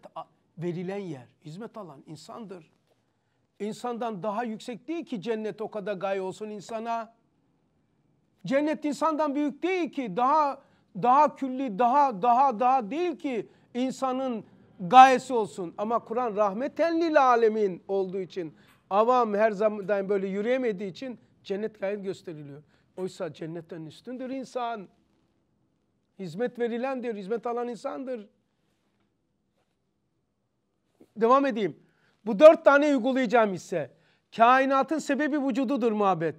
Speaker 1: verilen yer, hizmet alan insandır. İnsandan daha yüksek değil ki cennet o kadar gay olsun insana. Cennet insandan büyük değil ki daha daha külli daha daha daha değil ki insanın gayesi olsun. Ama Kur'an rahmeten lil alemin olduğu için avam her zaman böyle yürüyemediği için cennet gayet gösteriliyor. Oysa cennetten üstündür insan. Hizmet verilen diyor, hizmet alan insandır. Devam edeyim. Bu dört tane uygulayacağım ise. Kainatın sebebi vücududur muhabbet.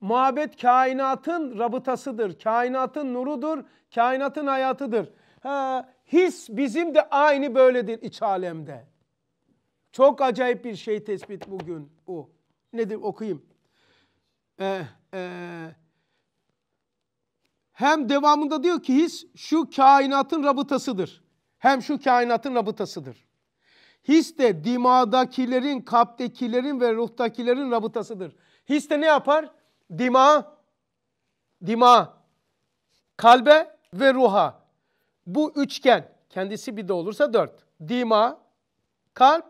Speaker 1: Muhabbet kainatın rabıtasıdır, kainatın nurudur, kainatın hayatıdır. Ha, his bizim de aynı böyledir iç alemde. Çok acayip bir şey tespit bugün bu. Nedir okuyayım. Ee, e, hem devamında diyor ki his şu kainatın rabıtasıdır. Hem şu kainatın rabıtasıdır. His de dimadakilerin, kalptekilerin ve ruhtakilerin rabıtasıdır. His de ne yapar? Dima, dima, kalbe ve ruha. Bu üçgen, kendisi bir de olursa dört. Dima, kalp,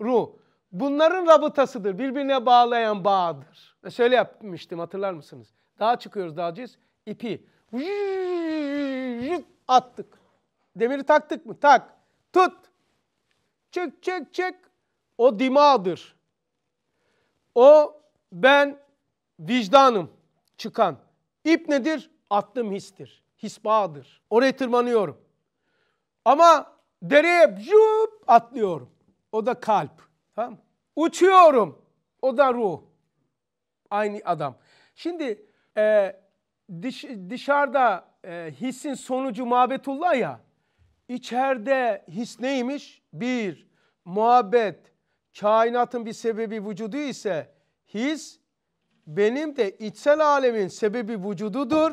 Speaker 1: ruh. Bunların rabıtasıdır. Birbirine bağlayan bağdır. Şöyle yapmıştım hatırlar mısınız? Daha çıkıyoruz dağcıyız. İpi attık. Demiri taktık mı? Tak. Tut. Çek, çek, çek. O dimağdır. O ben vicdanım çıkan. İp nedir? Attım histir. Hisbadır. Oraya tırmanıyorum. Ama dereye jup atlıyorum. O da kalp. Tamam Uçuyorum. O da ruh. Aynı adam. Şimdi e, dış, dışarıda e, hissin sonucu muhabbetullah ya. İçeride his neymiş? Bir, muhabbet. Kainatın bir sebebi vücudu ise his benim de içsel alemin sebebi vücududur.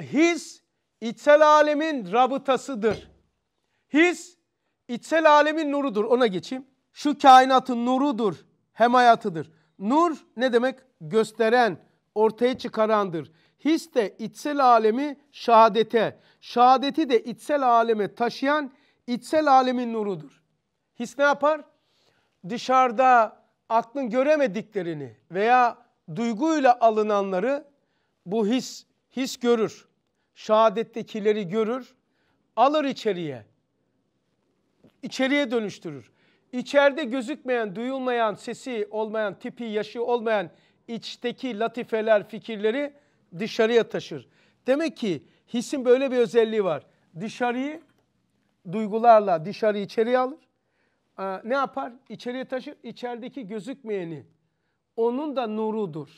Speaker 1: His içsel alemin rabıtasıdır. His içsel alemin nurudur. Ona geçeyim. Şu kainatın nurudur, hem hayatıdır. Nur ne demek? Gösteren, ortaya çıkarandır. His de içsel alemi şahadete, şahadeti de içsel aleme taşıyan içsel alemin nurudur. His ne yapar? Dışarıda aklın göremediklerini veya duyguyla alınanları bu his his görür. şahadettekileri görür, alır içeriye. İçeriye dönüştürür. İçeride gözükmeyen, duyulmayan, sesi olmayan, tipi, yaşı olmayan içteki latifeler, fikirleri dışarıya taşır. Demek ki hisin böyle bir özelliği var. Dışarıyı duygularla dışarı içeriye alır. Ee, ne yapar? İçeriye taşır. İçerideki gözükmeyeni onun da nurudur.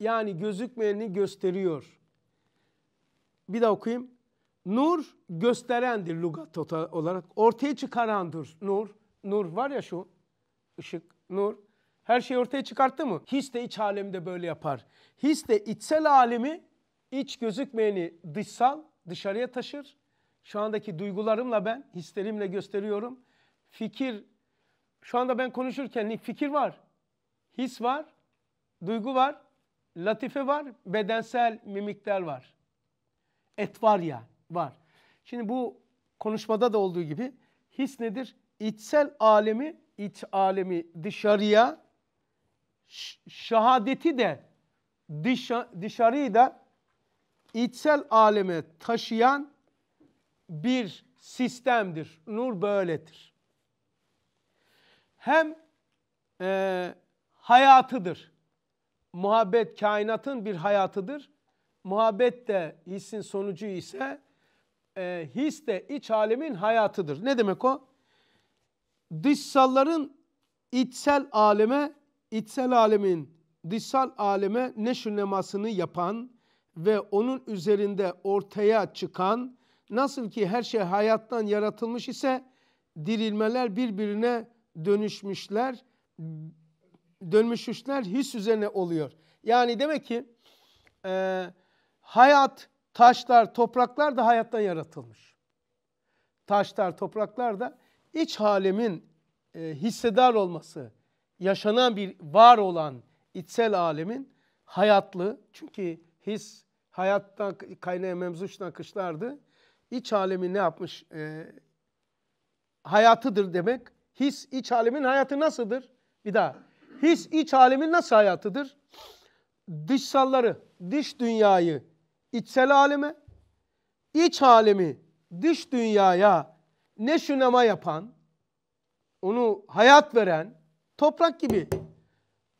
Speaker 1: Yani gözükmeyeni gösteriyor. Bir daha okuyayım. Nur gösterendir lugat olarak. Ortaya çıkarandır nur. Nur var ya şu ışık, nur her şeyi ortaya çıkarttı mı? His de iç alemde böyle yapar. His de içsel alemi iç gözükmeyeni dışsal dışarıya taşır. Şu andaki duygularımla ben hislerimle gösteriyorum. Fikir şu anda ben konuşurken fikir var. His var. Duygu var. Latife var. Bedensel mimikler var. Et var ya var. Şimdi bu konuşmada da olduğu gibi his nedir? İçsel alemi iç alemi dışarıya şehadeti de dışarıyı da içsel aleme taşıyan bir sistemdir. Nur böyledir. Hem e, hayatıdır. Muhabbet kainatın bir hayatıdır. Muhabbet de hissin sonucu ise e, his de iç alemin hayatıdır. Ne demek o? Dışsalların içsel aleme içsel alemin dışsal aleme neşrinemasını yapan ve onun üzerinde ortaya çıkan nasıl ki her şey hayattan yaratılmış ise dirilmeler birbirine dönüşmüşler dönmüşler his üzerine oluyor. Yani demek ki e, hayat, taşlar, topraklar da hayattan yaratılmış. Taşlar, topraklar da iç halemin e, hissedar olması, yaşanan bir var olan içsel alemin hayatlı çünkü his hayattan kaynayan memzuç nakışlardı. İç alemi ne yapmış? E, hayatıdır demek. His iç alemin hayatı nasıldır? Bir daha. His iç alemin nasıl hayatıdır? Dışsalları, dış dünyayı içsel aleme, iç alemi dış dünyaya ne şunama yapan, onu hayat veren, Toprak gibi.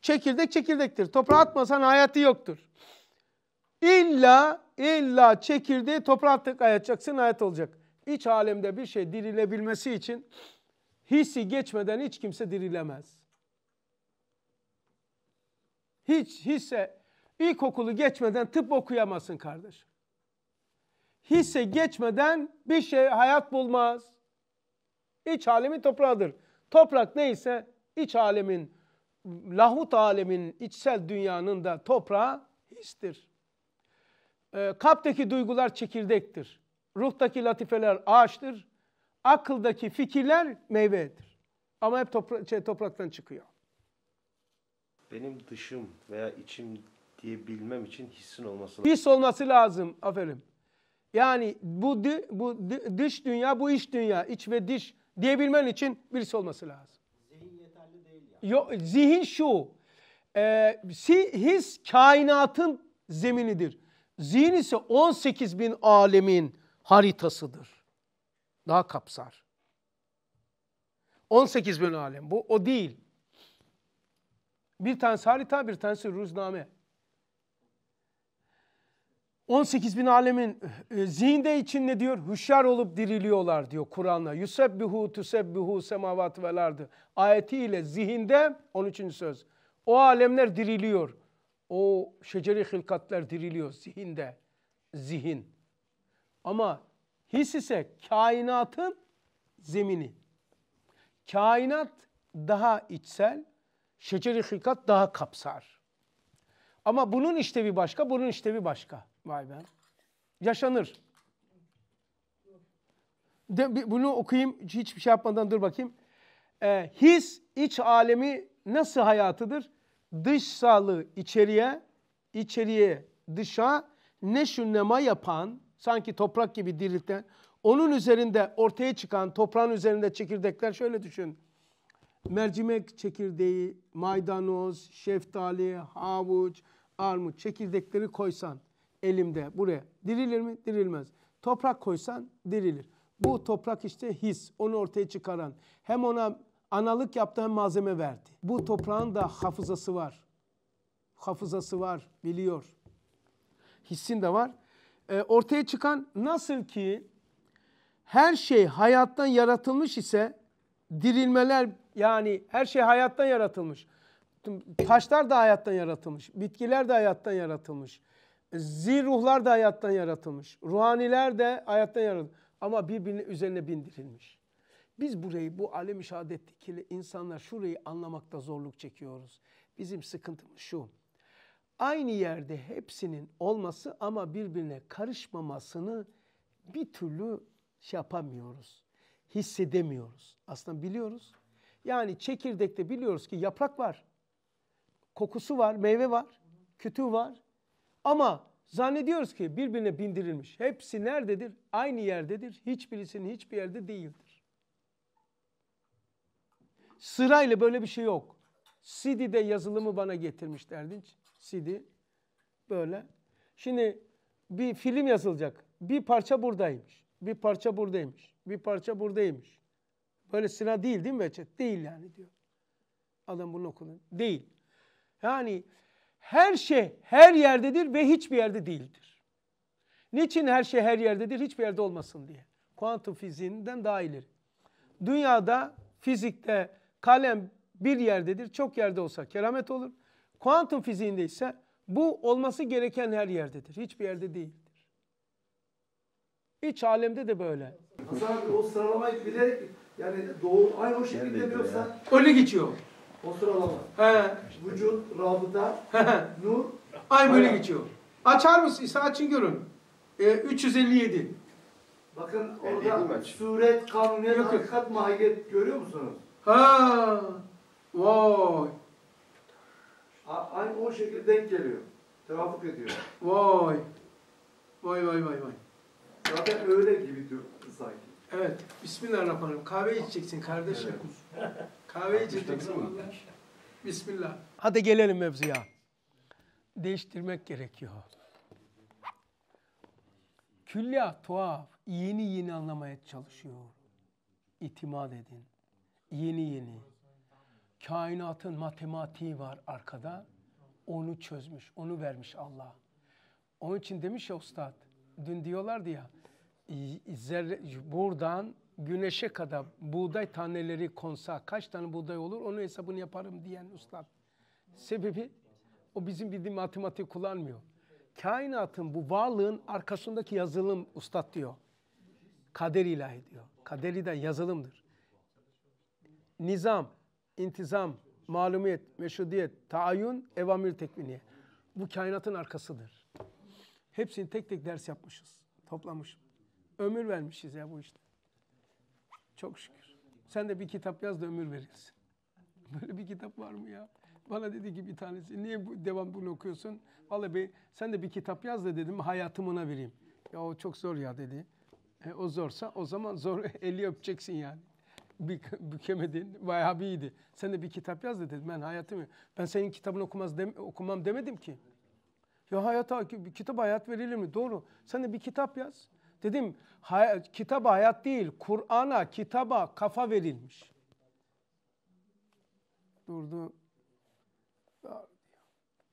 Speaker 1: Çekirdek çekirdektir. Toprağa atmasan hayatı yoktur. İlla, illa çekirdeği toprağa atacaksın hayat olacak. İç alemde bir şey dirilebilmesi için hissi geçmeden hiç kimse dirilemez. Hiç hisse ilkokulu geçmeden tıp okuyamazsın kardeş. Hisse geçmeden bir şey hayat bulmaz. İç alemi toprağıdır. Toprak neyse iç alemin, lahut alemin, içsel dünyanın da toprağı histir. E, kalpteki duygular çekirdektir. Ruhtaki latifeler ağaçtır. Akıldaki fikirler meyvedir. Ama hep topra şey, topraktan çıkıyor.
Speaker 3: Benim dışım veya içim diyebilmem için hissin olması lazım. His
Speaker 1: olması lazım. Aferin. Yani bu, bu dış dünya, bu iç dünya, iç ve dış diyebilmen için birisi olması lazım zihin şu. E, his kainatın zeminidir. Zihin ise 18 bin alemin haritasıdır. Daha kapsar. 18 bin alem bu. O değil. Bir tanesi harita, bir tanesi ruzname. 18 bin alemin e, zihinde için ne diyor? Hüşyar olup diriliyorlar diyor Kur'an'la. Yusebbihu tusebbihu semavat vel ardı. Ayetiyle zihinde 13. söz. O alemler diriliyor. O şeceri hilkatler diriliyor zihinde. Zihin. Ama his ise kainatın zemini. Kainat daha içsel, şeceri hilkat daha kapsar. Ama bunun işte bir başka, bunun işte bir başka. Vay be. Yaşanır. De, bunu okuyayım hiçbir şey yapmadan dur bakayım. E, his iç alemi nasıl hayatıdır? Dış sağlığı içeriye, içeriye dışa Ne neşünlema yapan, sanki toprak gibi dirilten, onun üzerinde ortaya çıkan, toprağın üzerinde çekirdekler şöyle düşün. Mercimek çekirdeği, maydanoz, şeftali, havuç, armut çekirdekleri koysan elimde buraya dirilir mi? Dirilmez. Toprak koysan dirilir. Bu toprak işte his, onu ortaya çıkaran. Hem ona analık yaptı hem malzeme verdi. Bu toprağın da hafızası var. Hafızası var, biliyor. Hissin de var. E, ortaya çıkan nasıl ki her şey hayattan yaratılmış ise dirilmeler yani her şey hayattan yaratılmış. Taşlar da hayattan yaratılmış, bitkiler de hayattan yaratılmış zil ruhlar da hayattan yaratılmış. Ruhaniler de hayattan yaratılmış. Ama birbirinin üzerine bindirilmiş. Biz burayı bu alem-i şehadettekiyle insanlar şurayı anlamakta zorluk çekiyoruz. Bizim sıkıntımız şu. Aynı yerde hepsinin olması ama birbirine karışmamasını bir türlü şey yapamıyoruz. Hissedemiyoruz. Aslında biliyoruz. Yani çekirdekte biliyoruz ki yaprak var. Kokusu var, meyve var, kütüğü var. Ama zannediyoruz ki birbirine bindirilmiş. Hepsi nerededir? Aynı yerdedir. Hiçbirisinin hiçbir yerde değildir. Sırayla böyle bir şey yok. CD'de yazılımı bana getirmiş Erdinç. CD böyle. Şimdi bir film yazılacak. Bir parça buradaymış. Bir parça buradaymış. Bir parça buradaymış. Böyle sıra değil değil mi Veçet? Değil yani diyor. Adam bunu okudu. Değil. Yani her şey her yerdedir ve hiçbir yerde değildir. Niçin her şey her yerdedir, hiçbir yerde olmasın diye? Kuantum fiziğinden daha ileri. Dünyada, fizikte kalem bir yerdedir, çok yerde olsa keramet olur. Kuantum fiziğinde ise bu olması gereken her yerdedir, hiçbir yerde değildir. İç alemde de böyle. Hasan
Speaker 5: o sıralamayı bilerek yani doğu ay o şekilde diyorsan... Öyle geçiyor. O
Speaker 1: sıralama. He. Vücut, rabıta, He. nur. Ay böyle geçiyor. Açar mısın? İsa açın görün. E, 357. Bakın orada suret, kanuniyet, Yok, hakikat, mahiyet görüyor musunuz? Ha. Vay.
Speaker 5: A- Aynı o şekilde denk geliyor. Trafik ediyor.
Speaker 1: Vay. Vay vay vay vay.
Speaker 5: Zaten öyle gibi diyor sanki.
Speaker 1: Evet. Bismillahirrahmanirrahim. Kahve içeceksin kardeşim. Evet. Kahve içecek Bismillah. Hadi gelelim mevzuya. Değiştirmek gerekiyor. Külliyat tuhaf. Yeni yeni anlamaya çalışıyor. İtimat edin. Yeni yeni. Kainatın matematiği var arkada. Onu çözmüş, onu vermiş Allah. Onun için demiş ya ustad, dün diyorlardı ya, zerre, buradan güneşe kadar buğday taneleri konsa kaç tane buğday olur onu hesabını yaparım diyen ustad. Sebebi o bizim bildiğim matematik kullanmıyor. Kainatın bu varlığın arkasındaki yazılım ustad diyor. Kader ilahi diyor. Kaderi de yazılımdır. Nizam, intizam, malumiyet, meşrudiyet, taayyun, evamir tekviniye. Bu kainatın arkasıdır. Hepsini tek tek ders yapmışız. Toplamışım. Ömür vermişiz ya bu işte. Çok şükür. Sen de bir kitap yaz da ömür verilsin. Böyle bir kitap var mı ya? Bana dedi ki bir tanesi niye bu devam bunu okuyorsun? Vallahi bir, sen de bir kitap yaz da dedim hayatımına vereyim. Ya o çok zor ya dedi. E, o zorsa o zaman zor eli öpeceksin yani. Bük, bükemedin. Bayağı bir iyiydi. Sen de bir kitap yaz da dedim. Ben hayatımı ben senin kitabını okumaz dem, okumam demedim ki. Ya hayata kitap hayat verilir mi? Doğru. Sen de bir kitap yaz. Dedim hay, kitaba hayat değil, Kur'an'a, kitaba kafa verilmiş. Durdu.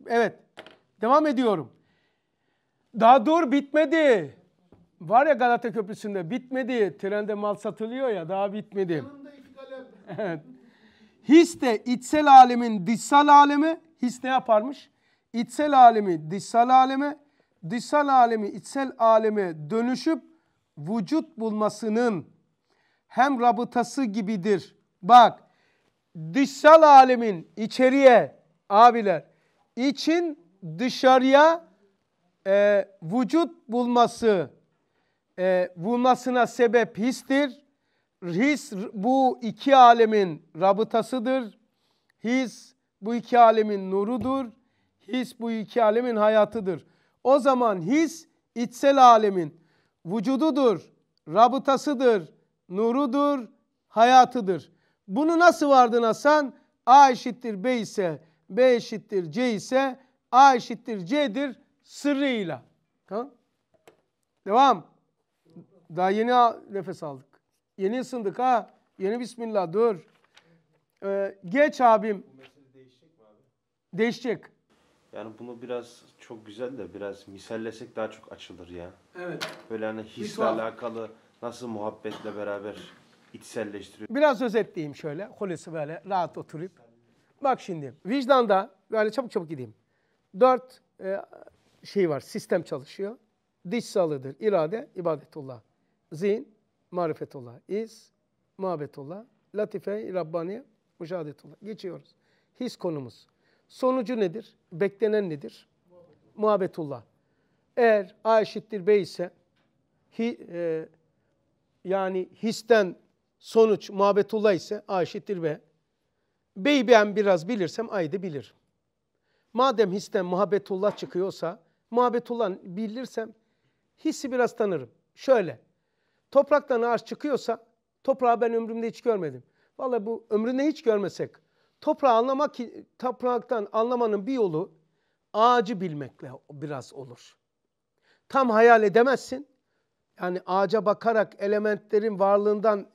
Speaker 1: Evet, devam ediyorum. Daha dur bitmedi. Var ya Galata Köprüsü'nde bitmedi. Trende mal satılıyor ya daha bitmedi. evet. His de içsel alemin dışsal alemi. His ne yaparmış? İçsel alemi dışsal aleme dışsal alemi içsel aleme dönüşüp vücut bulmasının hem rabıtası gibidir. Bak dışsal alemin içeriye abiler için dışarıya e, vücut bulması e, bulmasına sebep histir. His bu iki alemin rabıtasıdır. His bu iki alemin nurudur. His bu iki alemin hayatıdır. O zaman his içsel alemin vücududur, rabıtasıdır, nurudur, hayatıdır. Bunu nasıl vardın Hasan? A eşittir B ise, B eşittir C ise, A eşittir C'dir sırrıyla. Ha? Devam. Daha yeni nefes aldık. Yeni ısındık ha. Yeni bismillah dur. Ee, geç abim. Değişecek.
Speaker 3: Yani bunu biraz çok güzel de biraz misallesek daha çok açılır ya. Evet. Böyle hani hisle tuhaf. alakalı nasıl muhabbetle beraber içselleştiriyor.
Speaker 1: Biraz özetleyeyim şöyle. Holesi böyle rahat oturup. Bak şimdi vicdanda böyle çabuk çabuk gideyim. Dört e, şey var. Sistem çalışıyor. Diş sağlığıdır. İrade, ibadetullah. Zihin, marifetullah. İz, muhabbetullah. Latife, Rabbaniye, mücadetullah. Geçiyoruz. His konumuz. Sonucu nedir? Beklenen nedir? Muhabbetullah. Eğer A eşittir B ise hi, e, yani histen sonuç muhabbetullah ise A eşittir B. B'yi ben biraz bilirsem A'yı da bilirim. Madem histen muhabbetullah çıkıyorsa muhabbetullah bilirsem hissi biraz tanırım. Şöyle topraktan ağaç çıkıyorsa toprağı ben ömrümde hiç görmedim. Vallahi bu ömründe hiç görmesek Toprağı anlamak, topraktan anlamanın bir yolu ağacı bilmekle biraz olur. Tam hayal edemezsin. Yani ağaca bakarak elementlerin varlığından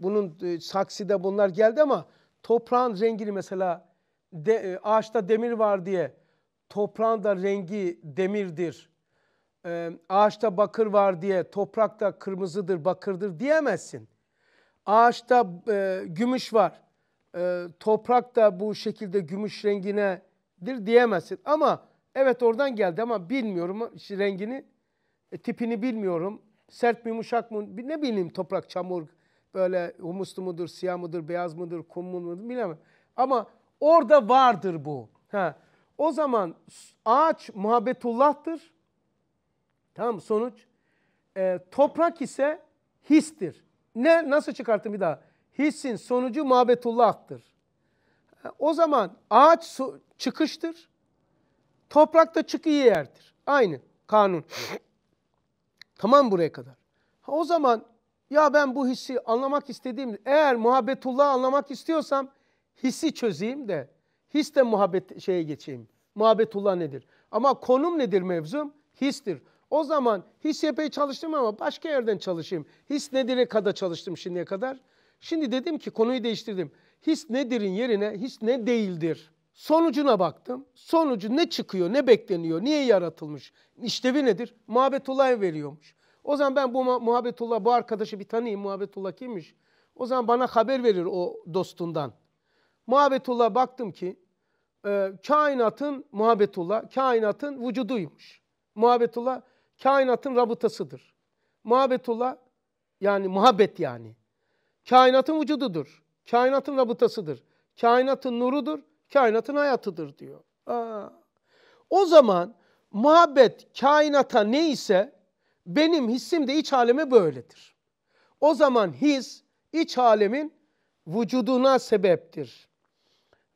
Speaker 1: bunun e, saksıda bunlar geldi ama toprağın rengini mesela de, e, ağaçta demir var diye toprağın da rengi demirdir. E, ağaçta bakır var diye toprak da kırmızıdır, bakırdır diyemezsin. Ağaçta e, gümüş var e, toprak da bu şekilde gümüş renginedir diyemezsin. Ama evet oradan geldi ama bilmiyorum rengini, e, tipini bilmiyorum. Sert mi yumuşak mı ne bileyim toprak, çamur böyle humuslu mudur, siyah mıdır, beyaz mıdır, kum mudur bilemem. Ama orada vardır bu. Ha. O zaman ağaç muhabbetullah'tır. Tamam sonuç. E, toprak ise histir. Ne nasıl çıkarttım bir daha? hissin sonucu mabetullah'tır. O zaman ağaç so çıkıştır. Toprakta çıkı yerdir. Aynı kanun. tamam buraya kadar. o zaman ya ben bu hissi anlamak istediğim eğer muhabbetullah anlamak istiyorsam hissi çözeyim de his de muhabbet şeye geçeyim. Muhabbetullah nedir? Ama konum nedir mevzum? Histir. O zaman his yapayı çalıştım ama başka yerden çalışayım. His nedir kadar çalıştım şimdiye kadar? Şimdi dedim ki konuyu değiştirdim. His nedir'in yerine his ne değildir. Sonucuna baktım. Sonucu ne çıkıyor, ne bekleniyor, niye yaratılmış, İşlevi nedir? Muhabbetullah veriyormuş. O zaman ben bu Muhabbetullah, bu arkadaşı bir tanıyayım. Muhabbetullah kimmiş? O zaman bana haber verir o dostundan. Muhabbetullah baktım ki e, kainatın muhabbetullah, kainatın vücuduymuş. Muhabbetullah kainatın rabıtasıdır. Muhabbetullah yani muhabbet yani. Kainatın vücududur. Kainatın rabıtasıdır. Kainatın nurudur. Kainatın hayatıdır diyor. Aa. O zaman muhabbet kainata neyse benim hissim de iç aleme böyledir. O zaman his iç alemin vücuduna sebeptir.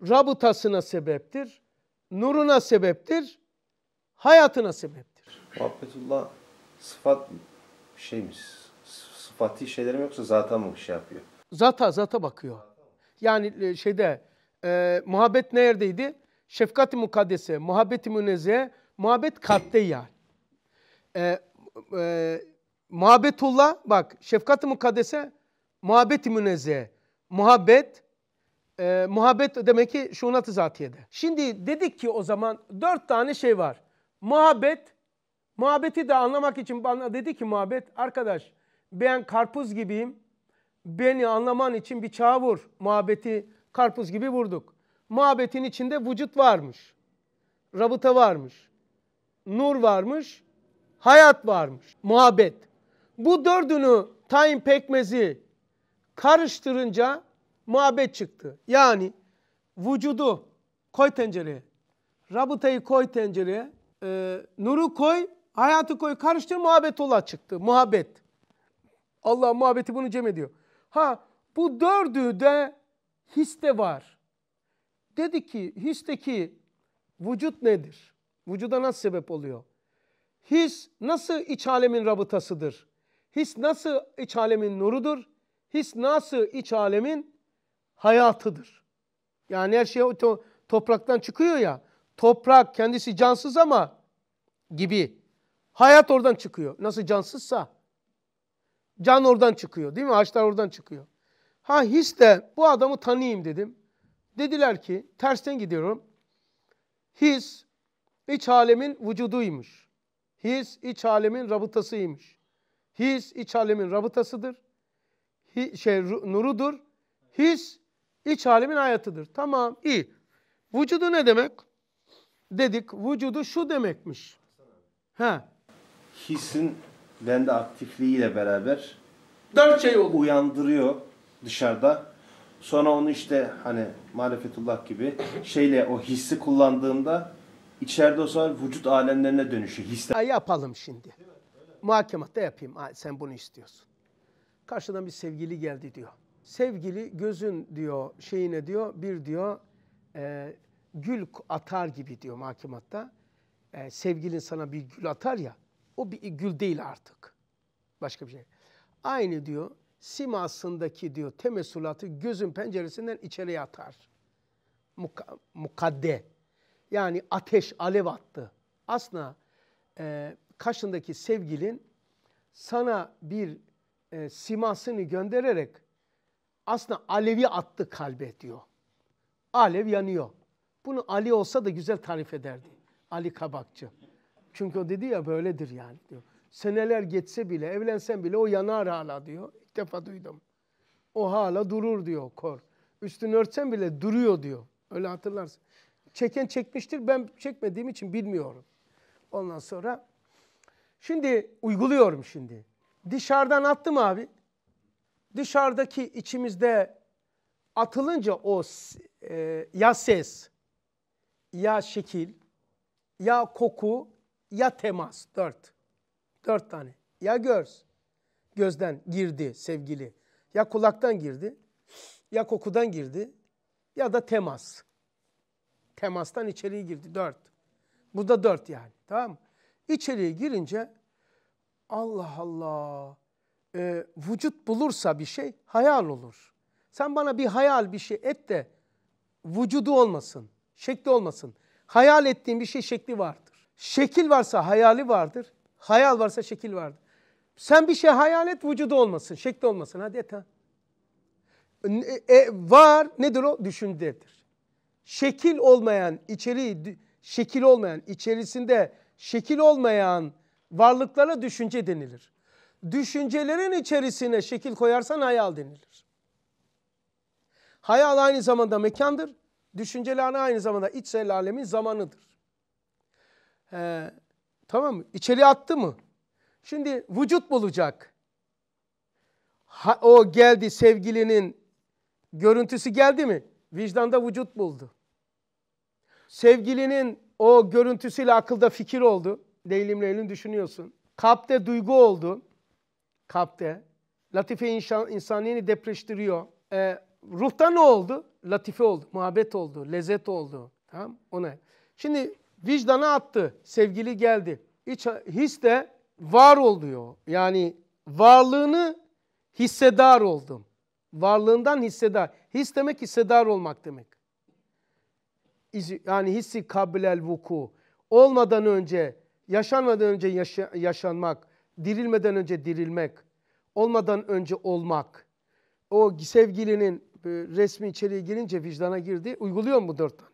Speaker 1: Rabıtasına sebeptir. Nuruna sebeptir. Hayatına sebeptir.
Speaker 3: Muhabbetullah sıfat şey mi? sıfatî şeylerim yoksa zata mı şey yapıyor?
Speaker 1: Zata, zata bakıyor. Yani e, şeyde e, muhabbet neredeydi? Şefkat-i mukaddese, muhabbet-i münezzeye, muhabbet kalpte yer. E, e, muhabbetullah bak şefkat-i mukaddese, muhabbet-i münezzeye. Muhabbet, e, muhabbet demek ki şunat-ı zatiyede. Şimdi dedik ki o zaman dört tane şey var. Muhabbet, muhabbeti de anlamak için bana dedi ki muhabbet arkadaş ben karpuz gibiyim. Beni anlaman için bir çağ vur. Muhabbeti karpuz gibi vurduk. Muhabbetin içinde vücut varmış. Rabıta varmış. Nur varmış. Hayat varmış. Muhabbet. Bu dördünü tayin pekmezi karıştırınca muhabbet çıktı. Yani vücudu koy tencereye. Rabıtayı koy tencereye. E, nuru koy, hayatı koy. Karıştır muhabbet ola çıktı. Muhabbet. Allah muhabbeti bunu cem ediyor. Ha bu dördü de histe var. Dedi ki histeki vücut nedir? Vücuda nasıl sebep oluyor? His nasıl iç alemin rabıtasıdır? His nasıl iç alemin nurudur? His nasıl iç alemin hayatıdır? Yani her şey topraktan çıkıyor ya. Toprak kendisi cansız ama gibi. Hayat oradan çıkıyor. Nasıl cansızsa Can oradan çıkıyor değil mi? Ağaçlar oradan çıkıyor. Ha his de bu adamı tanıyayım dedim. Dediler ki tersten gidiyorum. His iç alemin vücuduymuş. His iç alemin rabıtasıymış. His iç alemin rabıtasıdır. Hi, şey, nurudur. His iç alemin hayatıdır. Tamam iyi. Vücudu ne demek? Dedik vücudu şu demekmiş. Ha.
Speaker 3: Hisin kendi aktifliğiyle beraber dört şey uyandırıyor dışarıda. Sonra onu işte hani marifetullah gibi şeyle o hissi kullandığında içeride o sefer vücut alemlerine dönüşüyor. Hisler.
Speaker 1: Yapalım şimdi. Muhakematta yapayım. Sen bunu istiyorsun. Karşıdan bir sevgili geldi diyor. Sevgili gözün diyor şeyine diyor bir diyor e, gül atar gibi diyor mahkematta. E, sevgilin sana bir gül atar ya o bir gül değil artık. Başka bir şey. Aynı diyor simasındaki diyor temesulatı gözün penceresinden içeriye atar. Muka, mukadde. Yani ateş, alev attı. Aslında e, kaşındaki sevgilin sana bir e, simasını göndererek aslında alevi attı kalbe diyor. Alev yanıyor. Bunu Ali olsa da güzel tarif ederdi. Ali Kabakçı. Çünkü o dedi ya böyledir yani diyor. Seneler geçse bile, evlensen bile o yanar hala diyor. İlk defa duydum. O hala durur diyor kor. Üstünü örtsen bile duruyor diyor. Öyle hatırlarsın. Çeken çekmiştir. Ben çekmediğim için bilmiyorum. Ondan sonra şimdi uyguluyorum şimdi. Dışarıdan attım abi. Dışarıdaki içimizde atılınca o e, ya ses, ya şekil, ya koku ya temas dört. Dört tane. Ya göz. Gözden girdi sevgili. Ya kulaktan girdi. Ya kokudan girdi. Ya da temas. Temastan içeriye girdi. Dört. Burada dört yani. Tamam mı? İçeriye girince Allah Allah e, vücut bulursa bir şey hayal olur. Sen bana bir hayal bir şey et de vücudu olmasın, şekli olmasın. Hayal ettiğin bir şey şekli vardır. Şekil varsa hayali vardır. Hayal varsa şekil vardır. Sen bir şey hayal et vücudu olmasın, şekli olmasın. Hadi et ha. E, var nedir o? Düşüncedir. Şekil olmayan içeriği, şekil olmayan içerisinde şekil olmayan varlıklara düşünce denilir. Düşüncelerin içerisine şekil koyarsan hayal denilir. Hayal aynı zamanda mekandır. Düşünceler aynı zamanda içsel alemin zamanıdır. Ee, tamam mı? İçeri attı mı? Şimdi vücut bulacak. Ha, o geldi sevgilinin görüntüsü geldi mi? Vicdanda vücut buldu. Sevgilinin o görüntüsüyle akılda fikir oldu. Leylim leylim düşünüyorsun. Kalpte duygu oldu. Kalpte. Latife insan, insaniyeni depreştiriyor. Ee, ruhta ne oldu? Latife oldu, muhabbet oldu, lezzet oldu. Tamam ne? Şimdi vicdana attı. Sevgili geldi. İç his de var oluyor. Yani varlığını hissedar oldum. Varlığından hissedar. His demek hissedar olmak demek. Yani hissi kabilel vuku. Olmadan önce, yaşanmadan önce yaşa yaşanmak, dirilmeden önce dirilmek, olmadan önce olmak. O sevgilinin e, resmi içeriye girince vicdana girdi. Uyguluyor mu dört tane?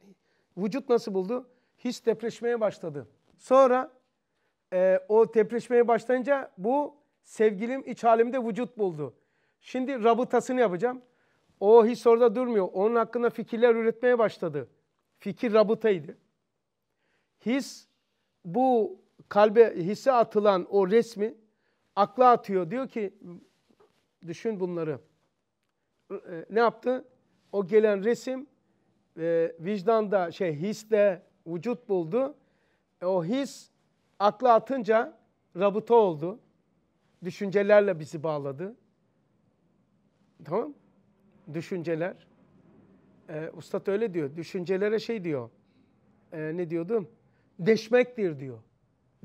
Speaker 1: Vücut nasıl buldu? his depreşmeye başladı. Sonra e, o depreşmeye başlayınca bu sevgilim iç halimde vücut buldu. Şimdi rabıtasını yapacağım. O his orada durmuyor. Onun hakkında fikirler üretmeye başladı. Fikir rabıtaydı. His bu kalbe hisse atılan o resmi akla atıyor. Diyor ki düşün bunları. E, ne yaptı? O gelen resim e, vicdanda şey hisle vücut buldu. E, o his akla atınca rabıta oldu. Düşüncelerle bizi bağladı. Tamam Düşünceler. E, Ustad öyle diyor. Düşüncelere şey diyor. E, ne diyordum? Deşmektir diyor.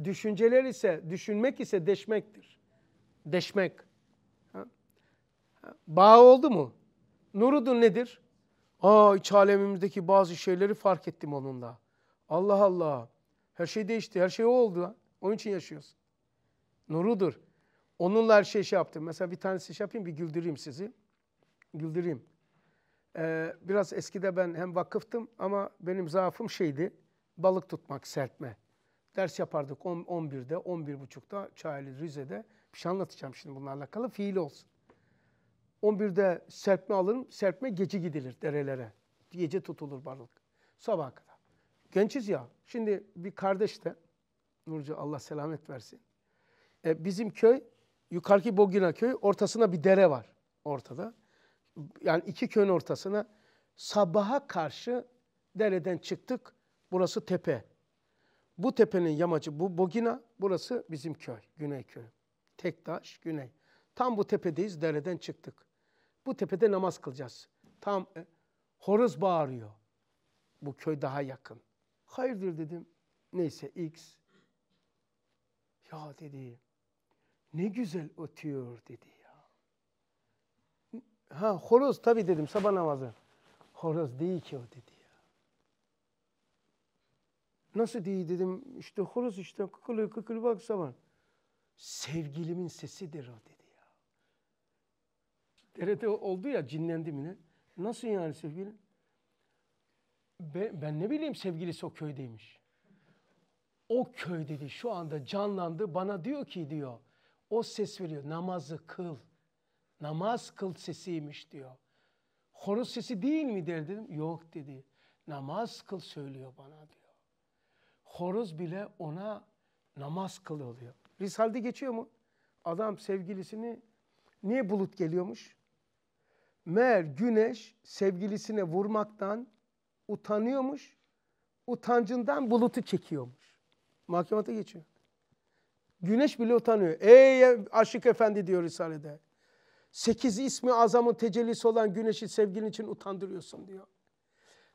Speaker 1: Düşünceler ise, düşünmek ise deşmektir. Deşmek. Ha? Bağ oldu mu? Nurudun nedir? Aa iç alemimizdeki bazı şeyleri fark ettim onunla. Allah Allah. Her şey değişti. Her şey o oldu. Onun için yaşıyorsun. Nurudur. Onunla her şey şey yaptım. Mesela bir tanesi şey yapayım bir güldüreyim sizi. Güldüreyim. Ee, biraz eskide ben hem vakıftım ama benim zaafım şeydi. Balık tutmak, sertme. Ders yapardık 11'de, 11.30'da Çayeli Rize'de. Bir şey anlatacağım şimdi bunlarla alakalı. Fiil olsun. 11'de serpme alırım. Serpme gece gidilir derelere. Gece tutulur balık. Sabah Gençiz ya. Şimdi bir kardeş de Nurcu Allah selamet versin. E, bizim köy yukarıki Bogina köy ortasına bir dere var ortada. Yani iki köyün ortasına sabaha karşı dereden çıktık. Burası tepe. Bu tepenin yamacı bu Bogina, burası bizim köy, Güney köy. Tektaş, Güney. Tam bu tepedeyiz, dereden çıktık. Bu tepede namaz kılacağız. Tam e, horoz bağırıyor. Bu köy daha yakın. Hayırdır dedim. Neyse X. Ya dedi. Ne güzel ötüyor dedi ya. Ha horoz tabi dedim sabah namazı. Horoz değil ki o dedi ya. Nasıl değil dedim. İşte horoz işte kıkılıyor kıkılıyor bak sabah. Sevgilimin sesidir o dedi ya. Derede oldu ya cinlendi mi ne? Nasıl yani sevgilim? Ben, ben ne bileyim sevgilisi o köydeymiş. O köy dedi şu anda canlandı bana diyor ki diyor o ses veriyor namazı kıl. Namaz kıl sesiymiş diyor. Horoz sesi değil mi derdim Yok dedi. Namaz kıl söylüyor bana diyor. Horoz bile ona namaz kıl oluyor. Risal'de geçiyor mu? Adam sevgilisini niye bulut geliyormuş? Meğer güneş sevgilisine vurmaktan utanıyormuş. Utancından bulutu çekiyormuş. Mahkemata geçiyor. Güneş bile utanıyor. Ey aşık efendi diyor Risale'de. Sekiz ismi azamın tecellisi olan güneşi sevgilin için utandırıyorsun diyor.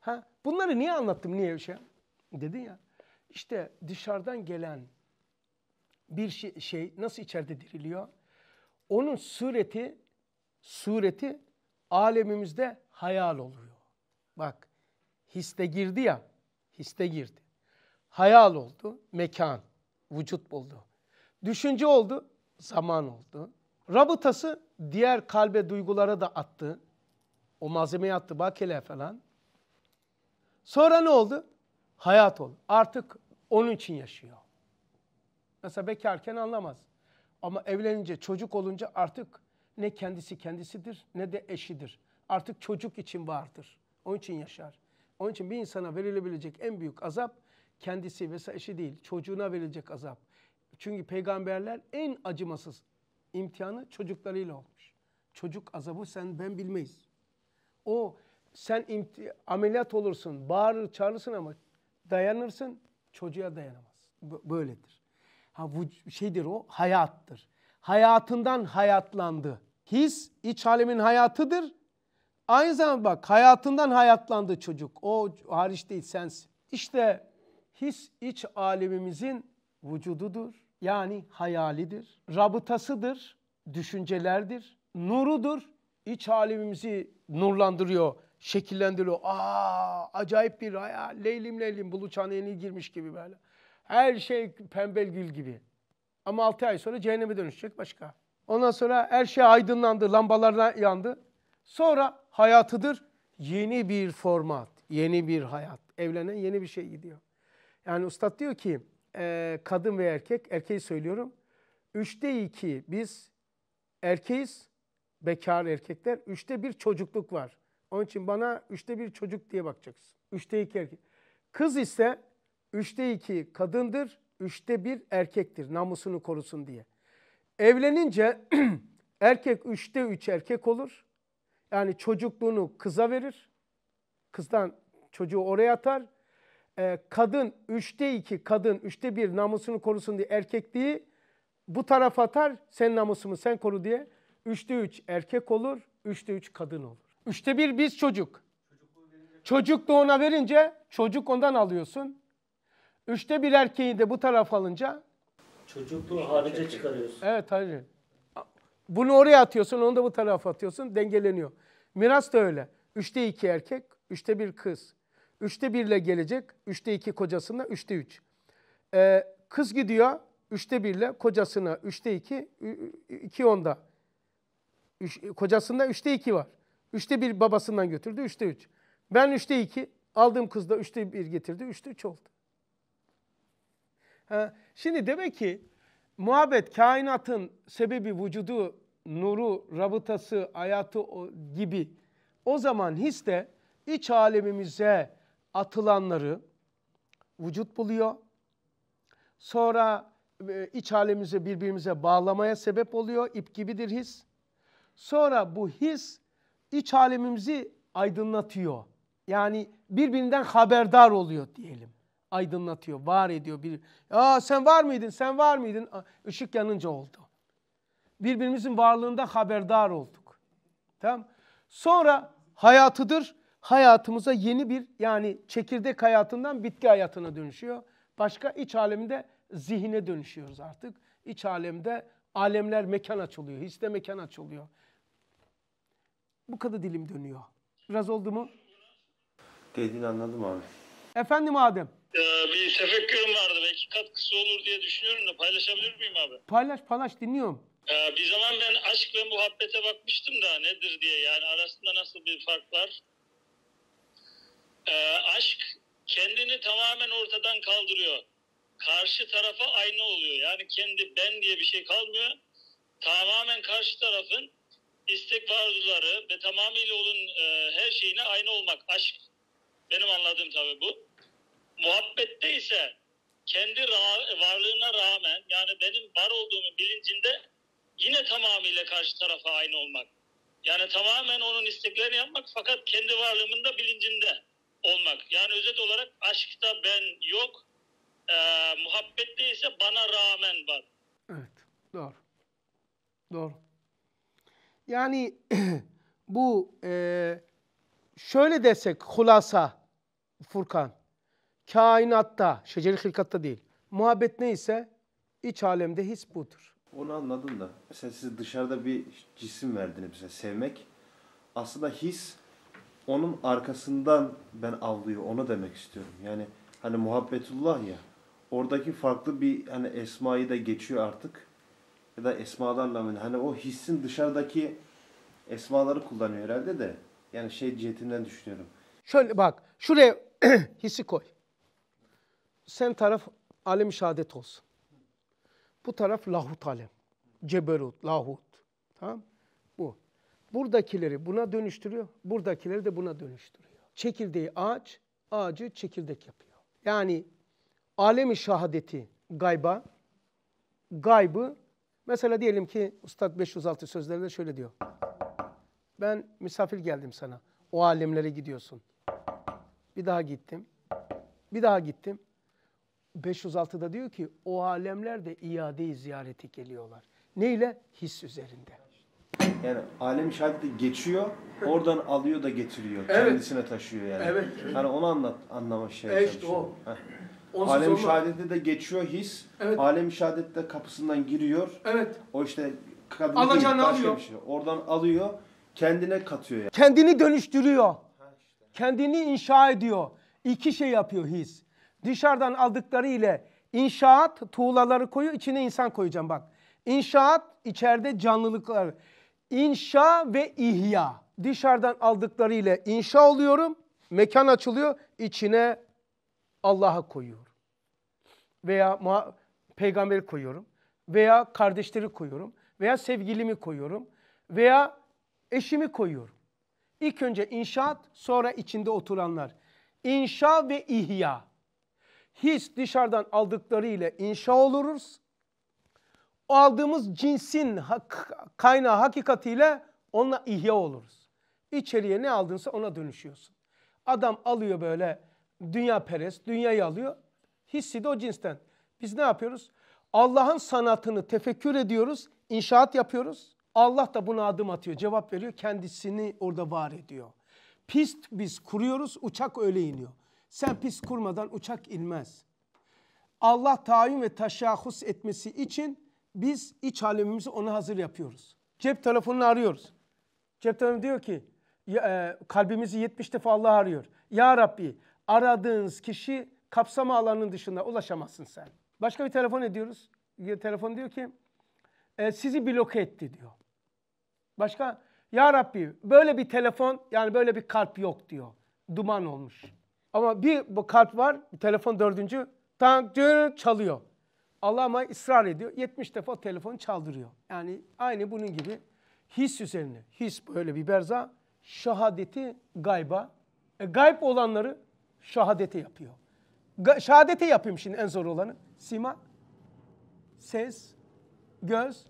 Speaker 1: Ha, bunları niye anlattım? Niye şey? Dedin ya. İşte dışarıdan gelen bir şey, şey nasıl içeride diriliyor? Onun sureti sureti alemimizde hayal oluyor. Bak histe girdi ya, histe girdi. Hayal oldu, mekan, vücut buldu. Düşünce oldu, zaman oldu. Rabıtası diğer kalbe duygulara da attı. O malzemeyi attı, bak hele falan. Sonra ne oldu? Hayat oldu. Artık onun için yaşıyor. Mesela bekarken anlamaz. Ama evlenince, çocuk olunca artık ne kendisi kendisidir ne de eşidir. Artık çocuk için vardır. Onun için yaşar. Onun için bir insana verilebilecek en büyük azap kendisi vesaire eşi değil, çocuğuna verilecek azap. Çünkü peygamberler en acımasız imtihanı çocuklarıyla olmuş. Çocuk azabı sen ben bilmeyiz. O sen ameliyat olursun, bağırır çağırırsın ama dayanırsın, çocuğa dayanamaz. B böyledir. Ha bu şeydir o, hayattır. Hayatından hayatlandı. His iç alemin hayatıdır. Aynı zamanda bak hayatından hayatlandı çocuk. O hariç değil sensin. İşte his iç alemimizin vücududur. Yani hayalidir. Rabıtasıdır, düşüncelerdir, nurudur. İç alemimizi nurlandırıyor, şekillendiriyor. Aa acayip bir hayal. Leylim leylim buluçan yeni girmiş gibi böyle. Her şey pembe gül gibi. Ama altı ay sonra cehenneme dönüşecek başka. Ondan sonra her şey aydınlandı, lambalar yandı. Sonra hayatıdır. Yeni bir format, yeni bir hayat. Evlenen yeni bir şey gidiyor. Yani ustad diyor ki e, kadın ve erkek, erkeği söylüyorum. Üçte iki biz erkeğiz, bekar erkekler. Üçte bir çocukluk var. Onun için bana üçte bir çocuk diye bakacaksın. Üçte iki erkek. Kız ise üçte iki kadındır, üçte bir erkektir namusunu korusun diye. Evlenince erkek üçte üç erkek olur, yani çocukluğunu kıza verir. Kızdan çocuğu oraya atar. Ee, kadın üçte iki, kadın üçte bir namusunu korusun diye erkekliği bu tarafa atar. Sen namusumu sen koru diye. Üçte üç erkek olur, üçte üç kadın olur. Üçte bir biz çocuk. Çocukluğuna verince çocuk ondan alıyorsun. Üçte bir erkeği de bu taraf alınca
Speaker 5: Çocukluğu harice çıkarıyorsun.
Speaker 1: Evet hayır. Bunu oraya atıyorsun, onu da bu tarafa atıyorsun. Dengeleniyor. Miras da öyle. Üçte iki erkek, üçte bir kız. Üçte birle gelecek, üçte iki kocasına, üçte üç. Ee, kız gidiyor, üçte birle kocasına, üçte iki, iki onda. Üç, kocasında üçte iki var. Üçte bir babasından götürdü, üçte üç. Ben üçte iki, aldığım kız da üçte bir getirdi, üçte üç oldu. Ha, şimdi demek ki muhabbet, kainatın sebebi, vücudu, nuru, rabıtası, hayatı gibi o zaman his de iç alemimize atılanları vücut buluyor. Sonra e, iç alemimizi birbirimize bağlamaya sebep oluyor. ip gibidir his. Sonra bu his iç alemimizi aydınlatıyor. Yani birbirinden haberdar oluyor diyelim. Aydınlatıyor, var ediyor. Bir, Aa, sen var mıydın, sen var mıydın? Işık yanınca oldu birbirimizin varlığında haberdar olduk. Tamam? Sonra hayatıdır. Hayatımıza yeni bir yani çekirdek hayatından bitki hayatına dönüşüyor. Başka iç aleminde zihine dönüşüyoruz artık. İç alemde alemler mekan açılıyor. Histe mekan açılıyor. Bu kadar dilim dönüyor. Biraz oldu mu?
Speaker 3: Dediğini anladım abi.
Speaker 1: Efendim Adem.
Speaker 5: Ee, bir tefekkürüm vardı. Belki katkısı olur diye düşünüyorum da paylaşabilir miyim
Speaker 1: abi? Paylaş paylaş dinliyorum.
Speaker 5: Ee, bir zaman ben aşk ve muhabbete bakmıştım da nedir diye yani arasında nasıl bir fark var? Ee, aşk kendini tamamen ortadan kaldırıyor. Karşı tarafa aynı oluyor. Yani kendi ben diye bir şey kalmıyor. Tamamen karşı tarafın istek varlıkları ve tamamıyla olun e, her şeyine aynı olmak. Aşk benim anladığım tabii bu. Muhabbette ise kendi varlığına rağmen yani benim var olduğumu bilincinde yine tamamıyla karşı tarafa aynı olmak. Yani tamamen onun isteklerini yapmak fakat kendi varlığımın bilincinde olmak. Yani özet olarak aşkta ben yok, e, muhabbette ise bana rağmen var.
Speaker 1: Evet, doğru. Doğru. Yani bu e, şöyle desek hulasa Furkan, kainatta, şeceri hilkatta değil, muhabbet neyse iç alemde
Speaker 3: his budur. Onu anladım da. Mesela size dışarıda bir cisim verdiniz mesela sevmek. Aslında his onun arkasından ben avlıyor. Onu demek istiyorum. Yani hani muhabbetullah ya. Oradaki farklı bir hani esmayı da geçiyor artık. Ya da esmadan da hani o hissin dışarıdaki esmaları kullanıyor herhalde de. Yani şey cihetinden düşünüyorum.
Speaker 1: Şöyle bak şuraya hissi koy. Sen taraf alim şehadet olsun. Bu taraf lahut alem. Ceberut, lahut. Tamam Bu. Buradakileri buna dönüştürüyor. Buradakileri de buna dönüştürüyor. Çekirdeği ağaç, ağacı çekirdek yapıyor. Yani alemi şahadeti gayba, gaybı mesela diyelim ki Ustad 506 sözlerinde şöyle diyor. Ben misafir geldim sana. O alemlere gidiyorsun. Bir daha gittim. Bir daha gittim. 506'da diyor ki o alemler de iadeyi ziyarete geliyorlar. Neyle? His üzerinde.
Speaker 3: Yani alem işareti geçiyor, oradan alıyor da getiriyor. Evet. Kendisine taşıyor yani. Evet. Hani onu anlat, anlamak şey. Evet işte o. Onsuz alem şehadette de geçiyor his. Evet. Alem şehadette kapısından giriyor. Evet. O işte alacağını alıyor. Şey. Oradan alıyor, kendine katıyor yani.
Speaker 1: Kendini dönüştürüyor. Kendini inşa ediyor. İki şey yapıyor his dışarıdan aldıkları ile inşaat tuğlaları koyu içine insan koyacağım bak. İnşaat içeride canlılıklar. İnşa ve ihya. Dışarıdan aldıkları ile inşa oluyorum. Mekan açılıyor. içine Allah'a koyuyorum. Veya peygamberi koyuyorum. Veya kardeşleri koyuyorum. Veya sevgilimi koyuyorum. Veya eşimi koyuyorum. İlk önce inşaat sonra içinde oturanlar. İnşa ve ihya. Hiç dışarıdan aldıkları ile inşa oluruz. aldığımız cinsin kaynağı hakikatiyle onunla ihya oluruz. İçeriye ne aldınsa ona dönüşüyorsun. Adam alıyor böyle dünya peres, dünyayı alıyor. Hissi de o cinsten. Biz ne yapıyoruz? Allah'ın sanatını tefekkür ediyoruz, inşaat yapıyoruz. Allah da buna adım atıyor, cevap veriyor, kendisini orada var ediyor. Pist biz kuruyoruz, uçak öyle iniyor. Sen pis kurmadan uçak inmez. Allah tayin ve taşahhus etmesi için biz iç alemimizi ona hazır yapıyoruz. Cep telefonunu arıyoruz. Cep telefonu diyor ki e, kalbimizi 70 defa Allah arıyor. Ya Rabbi aradığınız kişi kapsama alanının dışında ulaşamazsın sen. Başka bir telefon ediyoruz. Telefon diyor ki e, sizi bloke etti diyor. Başka ya Rabbi böyle bir telefon yani böyle bir kalp yok diyor. Duman olmuş. Ama bir bu kalp var, telefon dördüncü tank çalıyor. Allah ama ısrar ediyor. 70 defa telefonu çaldırıyor. Yani aynı bunun gibi his üzerine. His böyle bir berza. Şehadeti gayba. E, gayb olanları şehadete yapıyor. Ga- şehadete yapayım şimdi en zor olanı. Sima, ses, göz.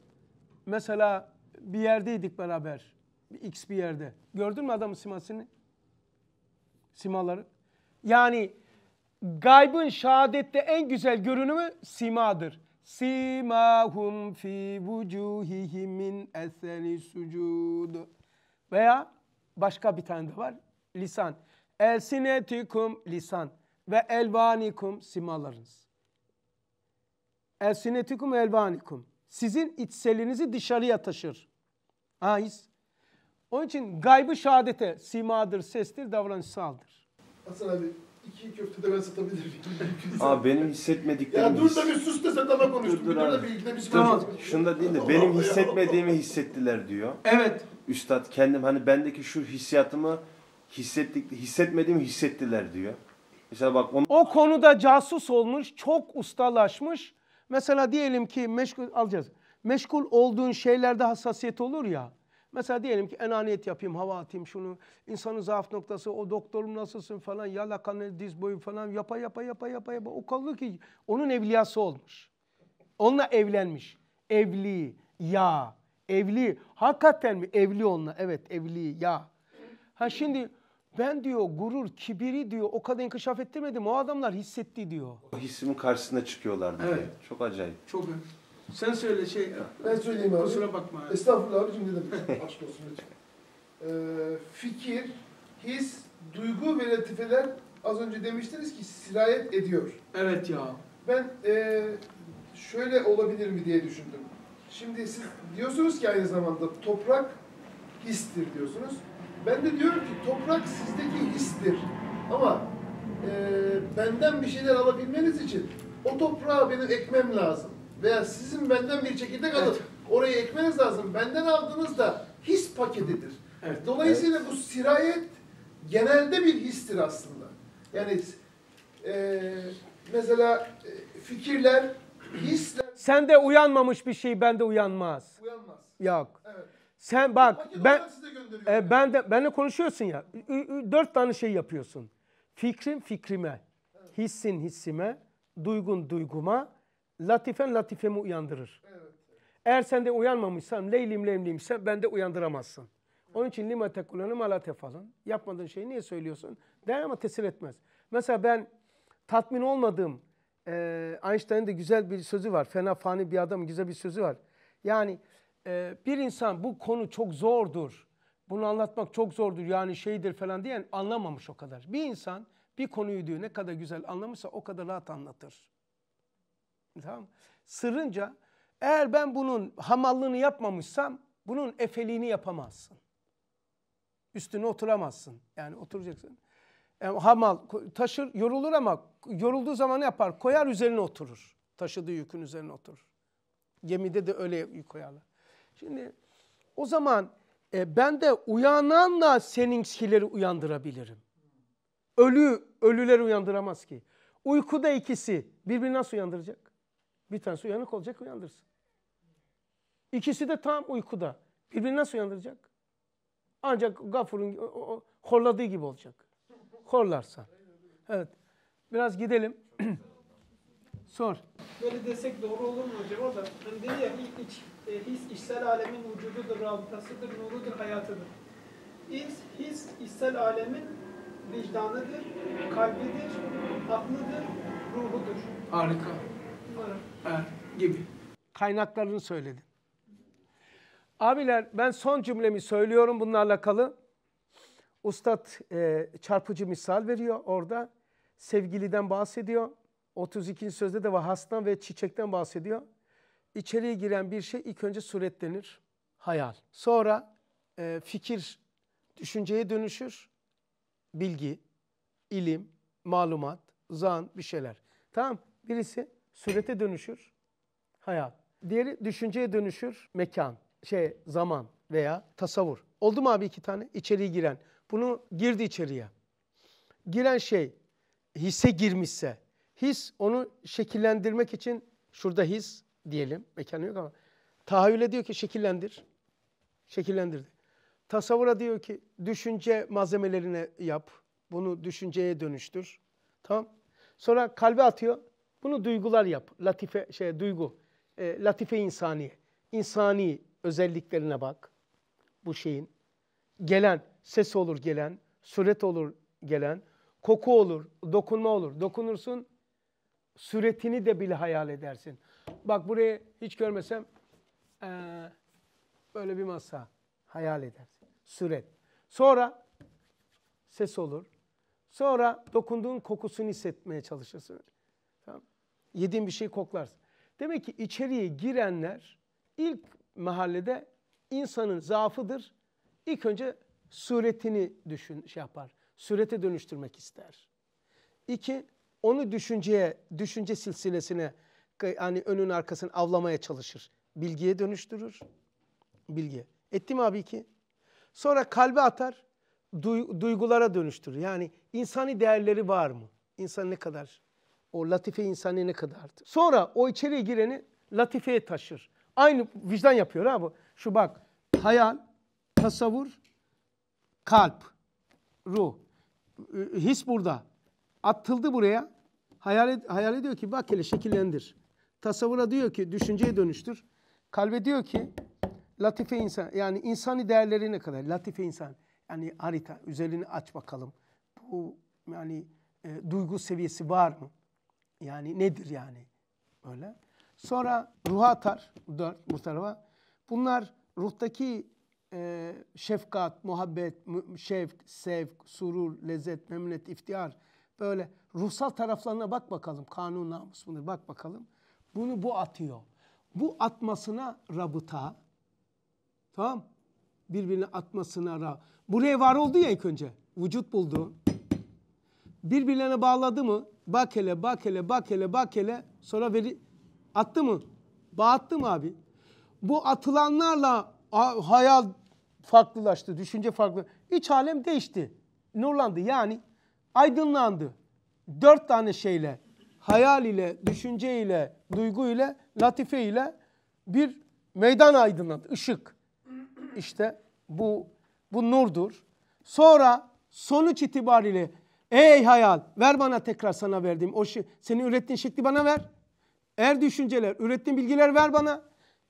Speaker 1: Mesela bir yerdeydik beraber. X bir yerde. Gördün mü adamın simasını? Simaları. Yani gaybın şehadette en güzel görünümü simadır. Simahum fi vucuhihim min eseri sucud. Veya başka bir tane de var. Lisan. Elsinetikum lisan ve elvanikum simalarınız. Elsinetikum elvanikum. Sizin içselinizi dışarıya taşır. Ais. Onun için gaybı şehadete simadır, sestir, davranışsaldır. Hasan abi iki köfte de ben satabilir
Speaker 3: miyim? benim hissetmediklerim... Ya dur da
Speaker 1: bir sus da sen daha konuştun. Dur, dur, bir dur da bir ilgilenmiş. Şey
Speaker 3: tamam. Şunu da değil de benim hissetmediğimi hissettiler diyor. Evet. Üstad kendim hani bendeki şu hissiyatımı hissettik, hissetmediğimi hissettiler diyor. Mesela bak onu... O konuda casus olmuş, çok ustalaşmış. Mesela diyelim ki meşgul
Speaker 1: alacağız. Meşgul olduğun şeylerde hassasiyet olur ya. Mesela diyelim ki enaniyet yapayım, hava atayım şunu. İnsanın zaaf noktası, o doktorum nasılsın falan, yalakanı, diz boyu falan yapa yapa yapa yapa yapa. O kaldı ki onun evliyası olmuş. Onunla evlenmiş. Evli, ya, evli. Hakikaten mi? Evli onunla. Evet, evli, ya. Ha şimdi ben diyor gurur, kibiri diyor o kadar inkişaf ettirmedim. O adamlar hissetti diyor.
Speaker 3: O hissimin karşısına çıkıyorlar. Evet. Diye. Çok acayip.
Speaker 1: Çok sen söyle şey. Ben söyleyeyim abi. Kusura bakma. Abi. Estağfurullah abicim ne demek. Aşk olsun Ee,
Speaker 4: fikir, his, duygu ve latifeler az önce demiştiniz ki sirayet ediyor. Evet ya. Ben e, şöyle olabilir mi diye düşündüm. Şimdi siz diyorsunuz ki aynı zamanda toprak histir diyorsunuz. Ben de diyorum ki toprak sizdeki histir. Ama e, benden bir şeyler alabilmeniz için o toprağa benim ekmem lazım veya sizin benden bir çekirdek evet. alıp oraya ekmeniz lazım. Benden aldığınız da his paketidir. Evet. Dolayısıyla evet. bu sirayet genelde bir histir aslında. Yani e,
Speaker 1: mesela e, fikirler, hisler... Sen de uyanmamış bir şey bende uyanmaz. Uyanmaz. Yok. Evet. Sen bak ben e, yani. ben de benle konuşuyorsun ya. Ü, ü, dört tane şey yapıyorsun. Fikrim fikrime, evet. hissin hissime, duygun duyguma, latifen latifemi uyandırır. Evet, Eğer sen de uyanmamışsan, leylim lemlimse ben de uyandıramazsın. Evet. Onun için lima tekulene ma falan. Yapmadığın şeyi niye söylüyorsun? Değil ama tesir etmez. Mesela ben tatmin olmadığım, e, Einstein'ın da güzel bir sözü var. Fena fani bir adam güzel bir sözü var. Yani e, bir insan bu konu çok zordur, bunu anlatmak çok zordur yani şeydir falan diyen anlamamış o kadar. Bir insan bir konuyu diyor ne kadar güzel anlamışsa o kadar rahat anlatır. Tamam Sırrınca eğer ben bunun hamallığını yapmamışsam bunun efeliğini yapamazsın. Üstüne oturamazsın. Yani oturacaksın. Yani e, hamal taşır yorulur ama yorulduğu zaman ne yapar? Koyar üzerine oturur. Taşıdığı yükün üzerine oturur. Gemide de öyle yük koyarlar. Şimdi o zaman e, ben de uyananla seninkileri uyandırabilirim. Ölü ölüleri uyandıramaz ki. Uykuda ikisi birbirini nasıl uyandıracak? Bir tanesi uyanık olacak uyandırsın. İkisi de tam uykuda. Birbirini nasıl uyandıracak? Ancak gafurun o, o, horladığı gibi olacak. Horlarsan. Evet. Biraz gidelim. Sor. Böyle desek doğru olur mu hocam? da hani dedi
Speaker 2: ya ilk iç, e, his işsel alemin vücududur, rabıtasıdır, nurudur, hayatıdır. His, his içsel alemin vicdanıdır, kalbidir,
Speaker 4: aklıdır, ruhudur.
Speaker 1: Harika gibi. Kaynaklarını söyledim. Abiler ben son cümlemi söylüyorum bunlarla alakalı. Ustad e, çarpıcı misal veriyor orada. Sevgiliden bahsediyor. 32. sözde de vahastan ve çiçekten bahsediyor. İçeriye giren bir şey ilk önce suretlenir. Hayal. Sonra e, fikir düşünceye dönüşür. Bilgi, ilim, malumat, zan bir şeyler. Tamam birisi sürete dönüşür hayat. Diğeri düşünceye dönüşür mekan, şey zaman veya tasavvur. Oldu mu abi iki tane? İçeriye giren. Bunu girdi içeriye. Giren şey hisse girmişse. His onu şekillendirmek için şurada his diyelim. Mekanı yok ama. Tahayyüle diyor ki şekillendir. Şekillendirdi. Tasavvura diyor ki düşünce malzemelerine yap. Bunu düşünceye dönüştür. Tamam. Sonra kalbe atıyor. Bunu duygular yap. Latife şey duygu. E, latife insani. İnsani özelliklerine bak. Bu şeyin gelen ses olur gelen, suret olur gelen, koku olur, dokunma olur. Dokunursun suretini de bile hayal edersin. Bak burayı hiç görmesem ee, böyle bir masa hayal edersin. Suret. Sonra ses olur. Sonra dokunduğun kokusunu hissetmeye çalışırsın. Yediğin bir şeyi koklarsın. Demek ki içeriye girenler ilk mahallede insanın zaafıdır. İlk önce suretini düşün şey yapar. Surete dönüştürmek ister. İki, onu düşünceye, düşünce silsilesine yani önün arkasını avlamaya çalışır. Bilgiye dönüştürür. Bilgi. Etti mi abi ki? Sonra kalbe atar, duygulara dönüştürür. Yani insani değerleri var mı? İnsan ne kadar o latife insani ne kadardı. Sonra o içeriye gireni latifeye taşır. Aynı vicdan yapıyor ha bu. Şu bak hayal, tasavvur, kalp, ruh. His burada. Atıldı buraya. Hayal, hayal ediyor ki bak hele şekillendir. Tasavvura diyor ki düşünceye dönüştür. Kalbe diyor ki latife insan yani insani değerleri ne kadar? Latife insan yani harita üzerini aç bakalım. Bu yani e, duygu seviyesi var mı? Yani nedir yani? öyle? Sonra ruha atar. Dört muhtarafa. Bunlar ruhtaki e, şefkat, muhabbet, şevk, sevk, surur, lezzet, memnuniyet, iftihar. Böyle ruhsal taraflarına bak bakalım. Kanun namus bunlar bak bakalım. Bunu bu atıyor. Bu atmasına rabıta. Tamam Birbirine atmasına ra. Buraya var oldu ya ilk önce. Vücut buldu birbirlerine bağladı mı? Bak hele, bak hele, bak hele, bak hele. Sonra veri attı mı? Bağattı mı abi? Bu atılanlarla hayal farklılaştı, düşünce farklı. İç alem değişti. Nurlandı yani aydınlandı. Dört tane şeyle, hayal ile, düşünce ile, duygu ile, latife ile bir meydan aydınlandı, ışık. İşte bu, bu nurdur. Sonra sonuç itibariyle Ey hayal ver bana tekrar sana verdiğim o şey, senin ürettiğin şekli bana ver. Er düşünceler, ürettiğin bilgiler ver bana.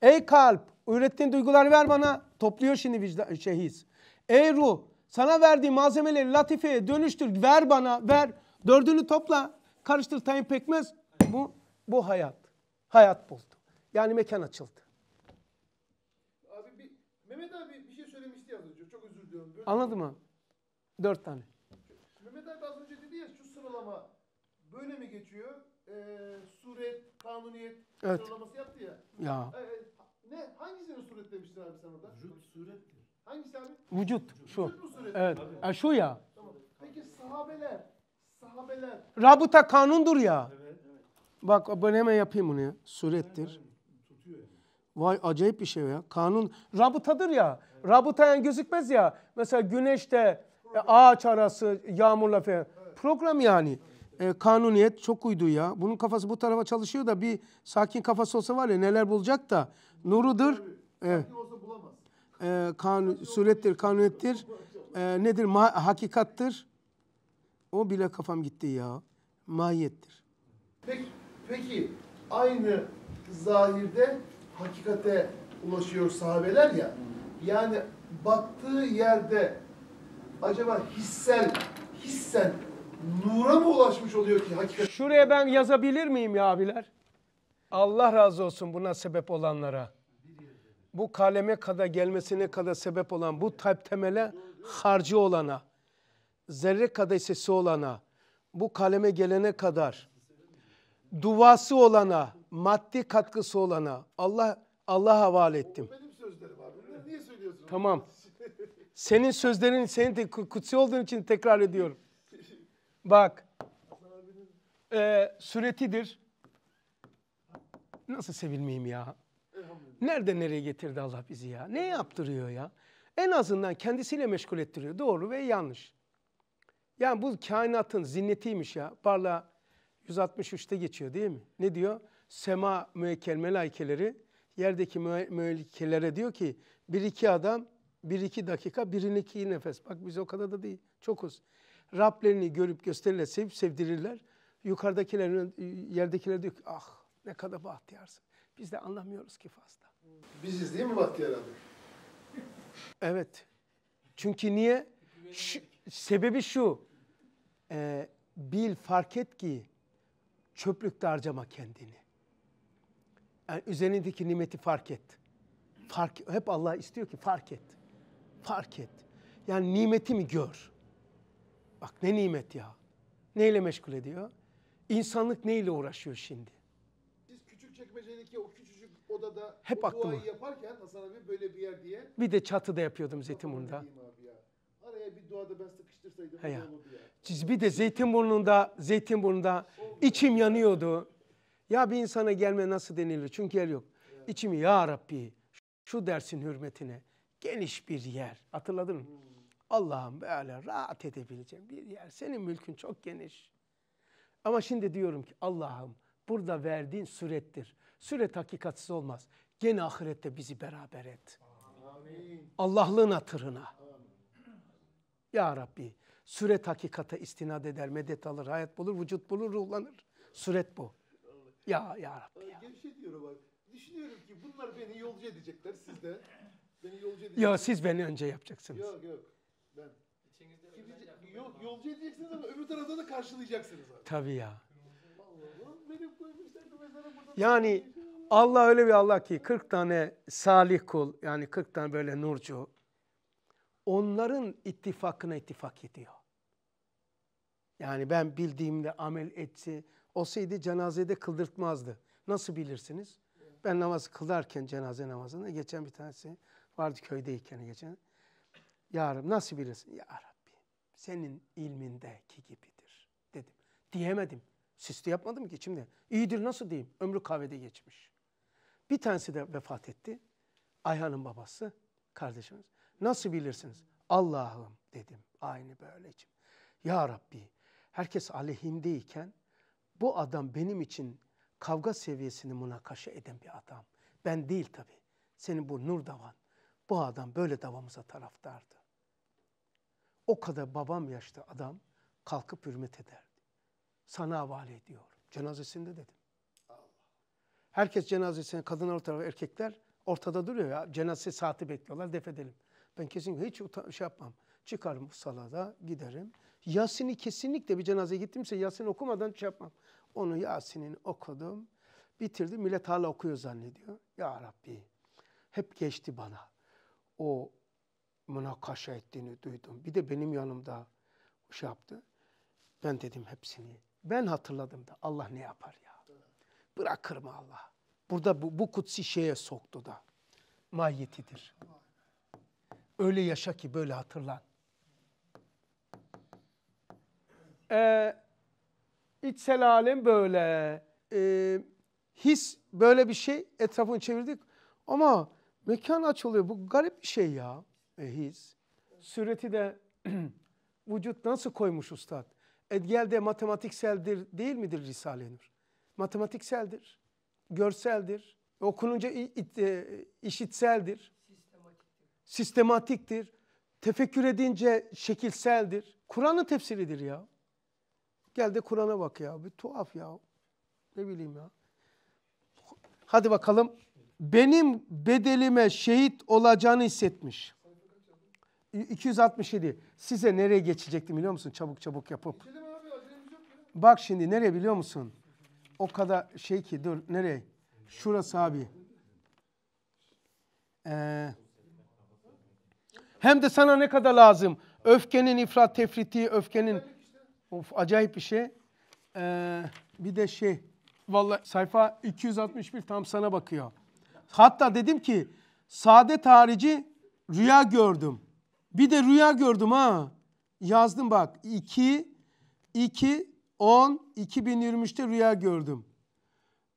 Speaker 1: Ey kalp, ürettiğin duygular ver bana. Topluyor şimdi vicdan, şey his. Ey ruh, sana verdiğim malzemeleri latifeye dönüştür. Ver bana, ver. Dördünü topla. Karıştır tayin pekmez. Bu, bu hayat. Hayat buldu. Yani mekan açıldı.
Speaker 4: Abi bir, Mehmet abi bir şey söylemişti ya. Çok özür diliyorum. Anladın
Speaker 1: mı? Dört tane
Speaker 4: ama böyle mi geçiyor? Ee, suret, kanuniyet evet. sıralaması yaptı ya. Ya. Ee, ne? Hangisini suret demiştin abi sen orada? Vücut surettir. Hangisi abi?
Speaker 1: Vücut. Şu. Vücut mu suret? Evet. E, şu ya. Tamam.
Speaker 4: Peki sahabeler, sahabeler.
Speaker 1: Rabıta kanundur ya. Evet, evet. Bak ben hemen yapayım bunu ya. Surettir. Evet, evet. Vay acayip bir şey ya. Kanun rabıtadır ya. Evet. Rabıta yani gözükmez ya. Mesela güneşte e, ağaç arası yağmurla falan. Program yani. E, kanuniyet çok uydu ya. Bunun kafası bu tarafa çalışıyor da bir sakin kafası olsa var ya neler bulacak da. Nurudur. Evet. E, e kanun, surettir, kanuniyettir. E, nedir? Ma hakikattır. O bile kafam gitti ya. Mahiyettir.
Speaker 4: Peki, peki aynı zahirde hakikate ulaşıyor sahabeler ya. Yani baktığı yerde acaba hissel, hissel nura mı ulaşmış oluyor ki
Speaker 1: hakikat? Şuraya ben yazabilir miyim ya abiler? Allah razı olsun buna sebep olanlara. Bu kaleme kadar gelmesine kadar sebep olan bu temele harcı olana, zerre kadar sesi olana, bu kaleme gelene kadar duası olana, maddi katkısı olana Allah Allah havale ettim. Benim sözlerim
Speaker 4: abi. Niye söylüyorsun? Tamam.
Speaker 1: Senin sözlerin senin de kutsi olduğun için tekrar ediyorum. Bak. E, süretidir. Nasıl sevilmeyeyim ya? Nerede nereye getirdi Allah bizi ya? Ne yaptırıyor ya? En azından kendisiyle meşgul ettiriyor. Doğru ve yanlış. Yani bu kainatın zinnetiymiş ya. Parla 163'te geçiyor değil mi? Ne diyor? Sema müekkel melaikeleri yerdeki müekkelere diyor ki bir iki adam bir iki dakika bir iki nefes. Bak biz o kadar da değil. Çokuz. Rablerini görüp gösterirler, sevip sevdirirler. Yukarıdakilerin, yerdekiler diyor ki ah ne kadar bahtiyarsın. Biz de anlamıyoruz ki fazla. Biziz değil mi bahtiyar abi? Evet. Çünkü niye? Şu, sebebi şu. E, bil, fark et ki çöplükte harcama kendini. Yani üzerindeki nimeti fark et. Fark, hep Allah istiyor ki fark et. Fark et. Yani nimeti mi gör. Bak ne nimet ya. Neyle meşgul ediyor? İnsanlık neyle uğraşıyor şimdi? Siz küçük çekmecedeki o küçücük odada Hep o aklıma. duayı
Speaker 4: yaparken Hasan abi böyle bir yer diye. Bir de
Speaker 1: çatıda yapıyordum Zeytinburnu'nda.
Speaker 4: Araya bir duada ben sıkıştırsaydım
Speaker 1: He ya. Siz bir de Zeytinburnu'nda, Zeytinburnu'nda içim yanıyordu. Ya bir insana gelme nasıl denilir? Çünkü yer yok. İçimi ya Rabbi şu dersin hürmetine geniş bir yer. Hatırladın mı? Hmm. Allah'ım böyle rahat edebileceğim bir yer. Senin mülkün çok geniş. Ama şimdi diyorum ki Allah'ım burada verdiğin surettir. Süret hakikatsiz olmaz. Gene ahirette bizi beraber et. Amin. Allah'lığın hatırına. Ya Rabbi süret hakikate istinad eder, medet alır, hayat bulur, vücut bulur, ruhlanır. Suret bu.
Speaker 4: Ya ya Rabbi ya. Ee, Gevşe diyorum abi. Düşünüyorum ki bunlar beni yolcu edecekler siz de. Beni yolcu edeceksiniz. Ya siz beni önce yapacaksınız. Yok yok yol, yolcu edeceksiniz ama öbür tarafta da karşılayacaksınız.
Speaker 1: Abi. Tabii ya. Yani Allah öyle bir Allah ki 40 tane salih kul yani 40 tane böyle nurcu onların ittifakına ittifak ediyor. Yani ben bildiğimde amel etsi olsaydı cenazede kıldırtmazdı. Nasıl bilirsiniz? Ben namaz kılarken cenaze namazında geçen bir tanesi vardı köydeyken geçen. Yarım nasıl bilirsin? Yarım senin ilmindeki gibidir dedim. Diyemedim. Sisli yapmadım ki Şimdi İyidir nasıl diyeyim? Ömrü kahvede geçmiş. Bir tanesi de vefat etti. Ayhan'ın babası, kardeşimiz. Nasıl bilirsiniz? Allah'ım dedim. Aynı böyle Ya Rabbi herkes aleyhimdeyken bu adam benim için kavga seviyesini münakaşa eden bir adam. Ben değil tabii. Senin bu Nur Davan. Bu adam böyle davamıza taraftardı o kadar babam yaşta adam kalkıp hürmet ederdi. Sana havale ediyorum. Cenazesinde dedim. Herkes cenazesine kadınlar tarafı erkekler ortada duruyor ya. Cenaze saati bekliyorlar defedelim. Ben kesinlikle hiç şey yapmam. Çıkarım salada giderim. Yasin'i kesinlikle bir cenaze gittimse Yasin okumadan şey yapmam. Onu Yasin'in okudum. bitirdim. millet hala okuyor zannediyor. Ya Rabbi hep geçti bana. O münakaşa ettiğini duydum. Bir de benim yanımda şey yaptı. Ben dedim hepsini. Ben hatırladım da Allah ne yapar ya? Bırakır mı Allah? Burada bu, bu kutsi şeye soktu da. Mahiyetidir. Öyle yaşa ki böyle hatırlan. Ee, içsel alem böyle. Ee, his böyle bir şey. Etrafını çevirdik. Ama mekan açılıyor. Bu garip bir şey ya e, his. Süreti de vücut nasıl koymuş ustad? Edgel de matematikseldir değil midir risale Nur? Matematikseldir, görseldir, okununca e, işitseldir, sistematiktir. sistematiktir, tefekkür edince şekilseldir. Kur'an'ın tefsiridir ya. Gel de Kur'an'a bak ya, bir tuhaf ya. Ne bileyim ya. Hadi bakalım. Benim bedelime şehit olacağını hissetmiş. 267. Size nereye geçecektim biliyor musun? Çabuk çabuk yapıp. Bak şimdi nereye biliyor musun? O kadar şey ki dur nereye? Şurası abi. Ee, hem de sana ne kadar lazım? Öfkenin ifrat tefriti, öfkenin... Of acayip bir şey. Ee, bir de şey... Vallahi sayfa 261 tam sana bakıyor. Hatta dedim ki saadet harici rüya gördüm. Bir de rüya gördüm ha. Yazdım bak. 2, 2, 10, 2023'te rüya gördüm.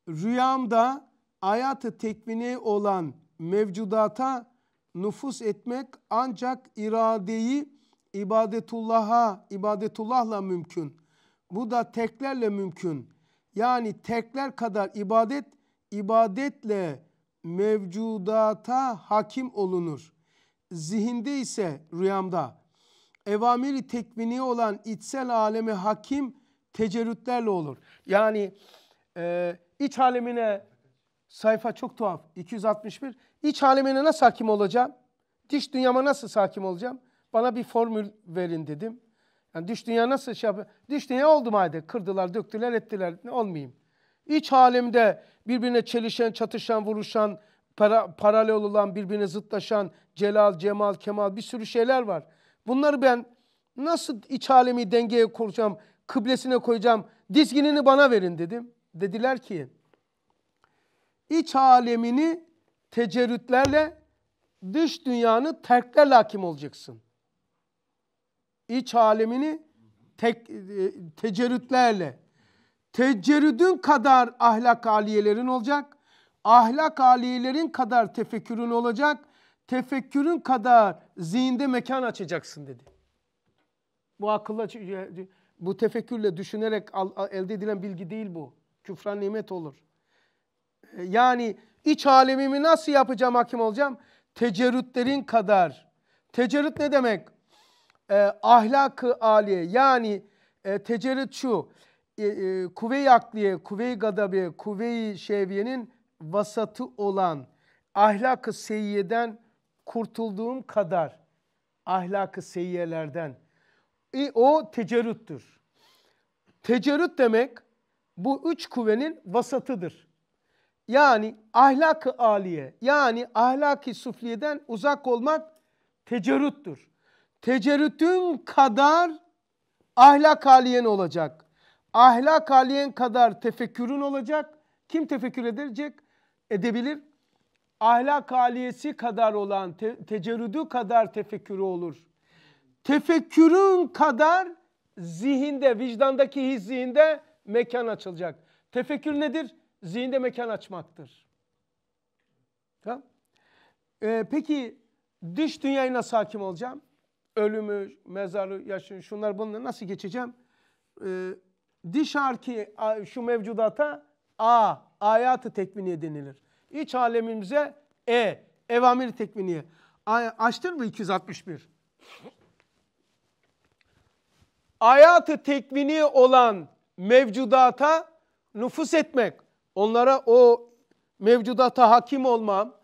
Speaker 1: Rüyamda hayatı tekvini olan mevcudata nüfus etmek ancak iradeyi ibadetullah'a, ibadetullah'la mümkün. Bu da teklerle mümkün. Yani tekler kadar ibadet, ibadetle mevcudata hakim olunur zihinde ise rüyamda evamiri tekvini olan içsel alemi hakim tecerrütlerle olur. Yani e, iç alemine sayfa çok tuhaf 261 iç alemine nasıl hakim olacağım? Diş dünyama nasıl hakim olacağım? Bana bir formül verin dedim. Yani dış dünya nasıl şey yapıyor? Dış dünya oldu haydi. Kırdılar, döktüler, ettiler. Ne olmayayım. İç halimde birbirine çelişen, çatışan, vuruşan, para, paralel olan, birbirine zıtlaşan Celal, Cemal, Kemal bir sürü şeyler var. Bunları ben nasıl iç alemi dengeye koyacağım, kıblesine koyacağım, dizginini bana verin dedim. Dediler ki iç alemini tecerütlerle dış dünyanı terklerle hakim olacaksın. İç alemini tek, e, tecerrütlerle. Tecerrüdün kadar ahlak aliyelerin olacak ahlak alilerin kadar tefekkürün olacak, tefekkürün kadar zihinde mekan açacaksın dedi. Bu akılla, e, bu tefekkürle düşünerek elde edilen bilgi değil bu. Küfran nimet olur. E, yani iç alemimi nasıl yapacağım, hakim olacağım? Tecerrütlerin kadar. Tecerrüt ne demek? E, ahlakı aliye yani e, tecerrüt şu. E, e, kuvve-i akliye, kuvve-i gadabiye, kuvve-i şevyenin vasatı olan ahlakı seyyeden kurtulduğum kadar ahlakı seyyelerden. E, o tecerrüttür. Tecerrüt demek bu üç kuvvenin vasatıdır. Yani ahlakı aliye yani ahlaki sufliyeden uzak olmak tecerrüttür. Tecerrütün kadar ahlak aliyen olacak. Ahlak aliyen kadar tefekkürün olacak. Kim tefekkür edecek? edebilir. Ahlak haliyesi kadar olan, te tecerrüdü kadar tefekkürü olur. Tefekkürün kadar zihinde, vicdandaki his zihinde mekan açılacak. Tefekkür nedir? Zihinde mekan açmaktır. Tamam. Ee, peki dış dünyayı nasıl hakim olacağım? Ölümü, mezarı, yaşın, şunlar bunları nasıl geçeceğim? Ee, dış arki şu mevcudata A, ayatı tekmini denilir iç alemimize E. Evamir tekviniye. Açtın mı 261? Hayatı tekvini olan mevcudata nüfus etmek, onlara o mevcudata hakim olmam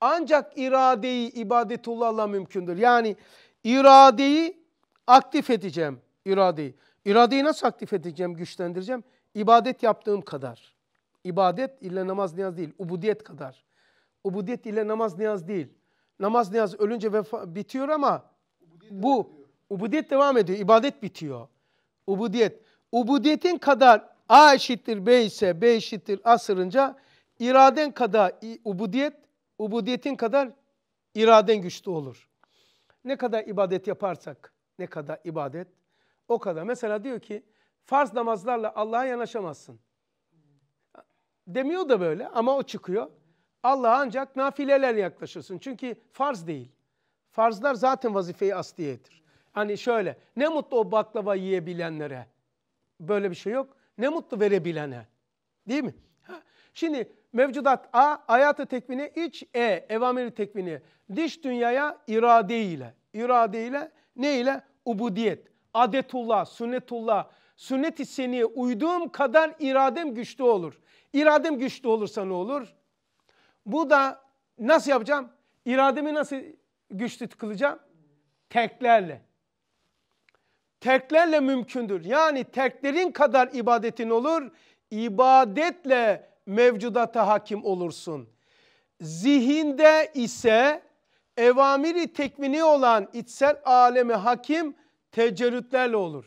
Speaker 1: ancak iradeyi ibadetullahla mümkündür. Yani iradeyi aktif edeceğim, iradeyi. İradeyi nasıl aktif edeceğim, güçlendireceğim? İbadet yaptığım kadar. İbadet ile namaz niyaz değil. Ubudiyet kadar. Ubudiyet ile namaz niyaz değil. Namaz niyaz ölünce vefa, bitiyor ama ubudiyet bu ubudiyet devam ediyor. İbadet bitiyor. Ubudiyet. Ubudiyetin kadar A eşittir B ise B eşittir A sırınca iraden kadar ubudiyet, ubudiyetin kadar iraden güçlü olur. Ne kadar ibadet yaparsak, ne kadar ibadet o kadar. Mesela diyor ki farz namazlarla Allah'a yanaşamazsın demiyor da böyle ama o çıkıyor. Allah'a ancak nafileler yaklaşırsın. Çünkü farz değil. Farzlar zaten vazifeyi asliyedir. Hani şöyle ne mutlu o baklava yiyebilenlere. Böyle bir şey yok. Ne mutlu verebilene. Değil mi? Şimdi mevcudat A, hayatı tekvini, iç E, evamiri tekvini. dış dünyaya irade ile. İrade ile ne ile? Ubudiyet. Adetullah, sünnetullah. Sünnet-i seniye uyduğum kadar iradem güçlü olur. İradem güçlü olursa ne olur? Bu da nasıl yapacağım? İrademi nasıl güçlü kılacağım? Teklerle. Teklerle mümkündür. Yani teklerin kadar ibadetin olur. İbadetle mevcudata hakim olursun. Zihinde ise evamiri tekvini olan içsel aleme hakim tecerrütlerle olur.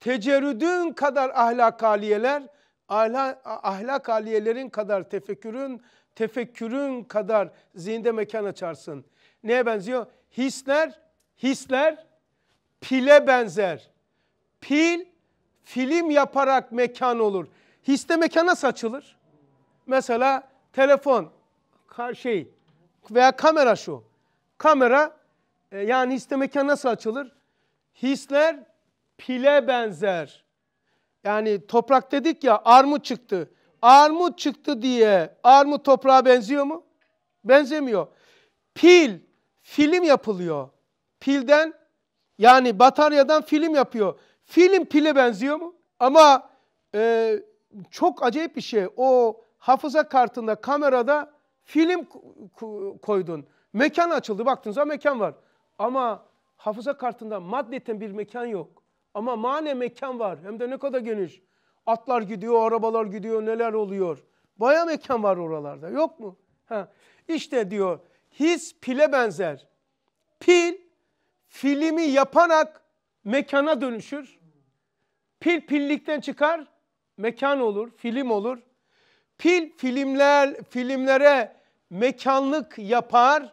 Speaker 1: Tecerrüdün kadar ahlakaliyeler ahlak, ahlak aliyelerin kadar tefekkürün, tefekkürün kadar zihinde mekan açarsın. Neye benziyor? Hisler, hisler pile benzer. Pil, film yaparak mekan olur. Histe mekana saçılır. Mesela telefon, şey veya kamera şu. Kamera e, yani histe mekana nasıl açılır? Hisler pile benzer. Yani toprak dedik ya armut çıktı. Armut çıktı diye armut toprağa benziyor mu? Benzemiyor. Pil, film yapılıyor. Pilden yani bataryadan film yapıyor. Film pile benziyor mu? Ama e, çok acayip bir şey. O hafıza kartında kamerada film koydun. Mekan açıldı baktığınızda mekan var. Ama hafıza kartında maddeten bir mekan yok. Ama mane mekan var. Hem de ne kadar geniş. Atlar gidiyor, arabalar gidiyor, neler oluyor. Baya mekan var oralarda. Yok mu? Ha. İşte diyor his pile benzer. Pil filmi yaparak mekana dönüşür. Pil pillikten çıkar, mekan olur, film olur. Pil filmler filmlere mekanlık yapar,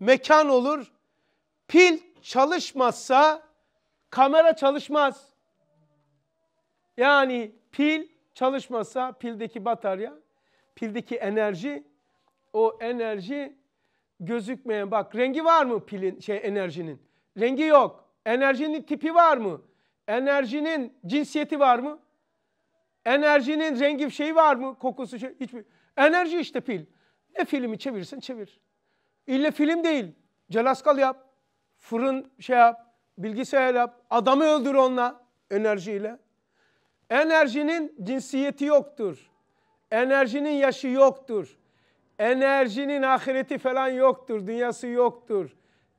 Speaker 1: mekan olur. Pil çalışmazsa kamera çalışmaz. Yani pil çalışmasa pildeki batarya, pildeki enerji, o enerji gözükmeyen bak rengi var mı pilin şey enerjinin? Rengi yok. Enerjinin tipi var mı? Enerjinin cinsiyeti var mı? Enerjinin rengi şey var mı? Kokusu şey hiçbir. Enerji işte pil. Ne filmi çevirsen çevir. İlle film değil. Celaskal yap. Fırın şey yap bilgisayar yap, adamı öldür onunla enerjiyle. Enerjinin cinsiyeti yoktur. Enerjinin yaşı yoktur. Enerjinin ahireti falan yoktur, dünyası yoktur.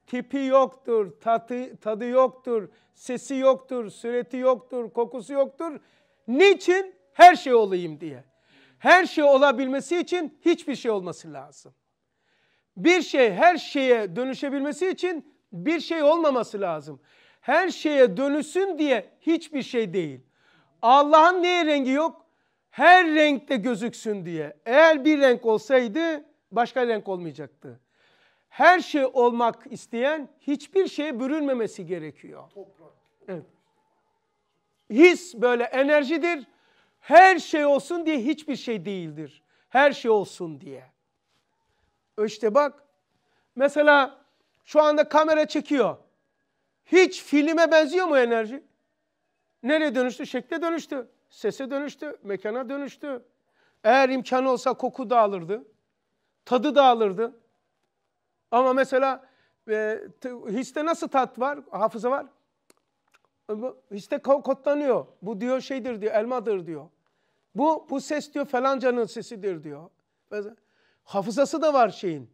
Speaker 1: Tipi yoktur, tadı, tadı yoktur, sesi yoktur, süreti yoktur, kokusu yoktur. Niçin? Her şey olayım diye. Her şey olabilmesi için hiçbir şey olması lazım. Bir şey her şeye dönüşebilmesi için bir şey olmaması lazım. Her şeye dönüşsün diye hiçbir şey değil. Allah'ın neye rengi yok? Her renkte gözüksün diye. Eğer bir renk olsaydı başka renk olmayacaktı. Her şey olmak isteyen hiçbir şeye bürünmemesi gerekiyor. Evet. His böyle enerjidir. Her şey olsun diye hiçbir şey değildir. Her şey olsun diye. İşte bak mesela şu anda kamera çekiyor. Hiç filme benziyor mu enerji? Nereye dönüştü? Şekle dönüştü. Sese dönüştü. Mekana dönüştü. Eğer imkanı olsa koku da alırdı. Tadı da alırdı. Ama mesela e, histe nasıl tat var? Hafıza var. Histe kodlanıyor. Bu diyor şeydir diyor, elmadır diyor. Bu, bu ses diyor falancanın sesidir diyor. Hafızası da var şeyin,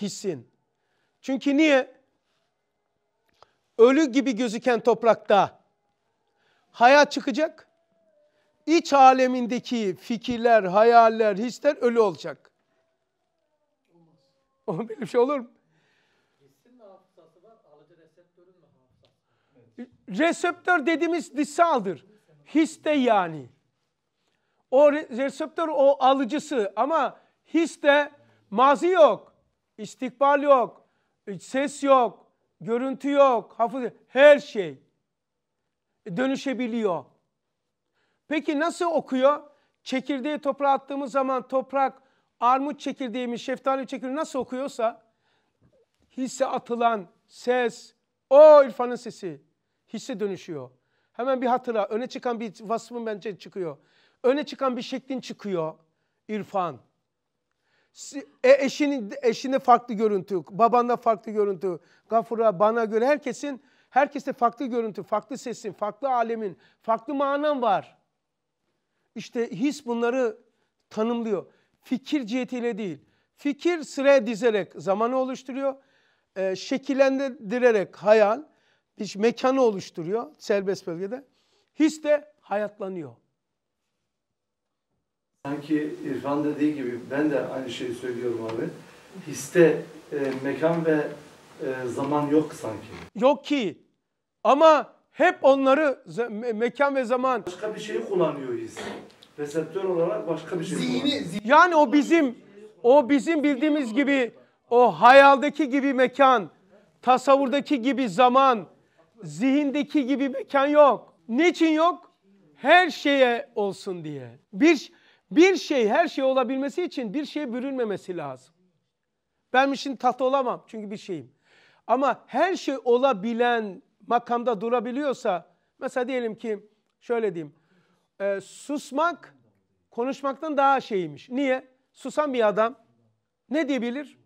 Speaker 1: hissin. Çünkü niye? Ölü gibi gözüken toprakta hayat çıkacak. İç alemindeki fikirler, hayaller, hisler ölü olacak. O bir şey olur mu? Reseptör dediğimiz dışsaldır. His de yani. O reseptör o alıcısı ama his de mazi yok, istikbal yok, e, ses yok, görüntü yok, hafıza, her şey e, dönüşebiliyor. Peki nasıl okuyor? Çekirdeği toprağa attığımız zaman toprak armut çekirdeği mi, şeftali çekirdeği nasıl okuyorsa hisse atılan ses, o İrfan'ın sesi hisse dönüşüyor. Hemen bir hatıra, öne çıkan bir vasfın bence çıkıyor. Öne çıkan bir şeklin çıkıyor İrfan. E, eşinin eşine farklı görüntü, babanda farklı görüntü, gafura bana göre herkesin herkeste farklı görüntü, farklı sesin, farklı alemin, farklı manan var. İşte his bunları tanımlıyor. Fikir cihetiyle değil. Fikir sıraya dizerek zamanı oluşturuyor. E, şekillendirerek hayal, bir mekanı oluşturuyor serbest bölgede. His de hayatlanıyor.
Speaker 5: Sanki İrfan dediği gibi ben de aynı şeyi söylüyorum abi. Histe e, mekan ve e, zaman yok sanki.
Speaker 1: Yok ki. Ama hep onları me- mekan ve zaman. Başka bir şey kullanıyor his. Reseptör olarak başka bir şey zihni Yani o bizim o bizim bildiğimiz gibi o hayaldeki gibi mekan, tasavvurdaki gibi zaman, zihindeki gibi mekan yok. Niçin yok? Her şeye olsun diye. Bir bir şey her şey olabilmesi için bir şeye bürünmemesi lazım. Ben şimdi tahta olamam çünkü bir şeyim. Ama her şey olabilen makamda durabiliyorsa mesela diyelim ki şöyle diyeyim. E, susmak konuşmaktan daha şeymiş. Niye? Susan bir adam ne diyebilir?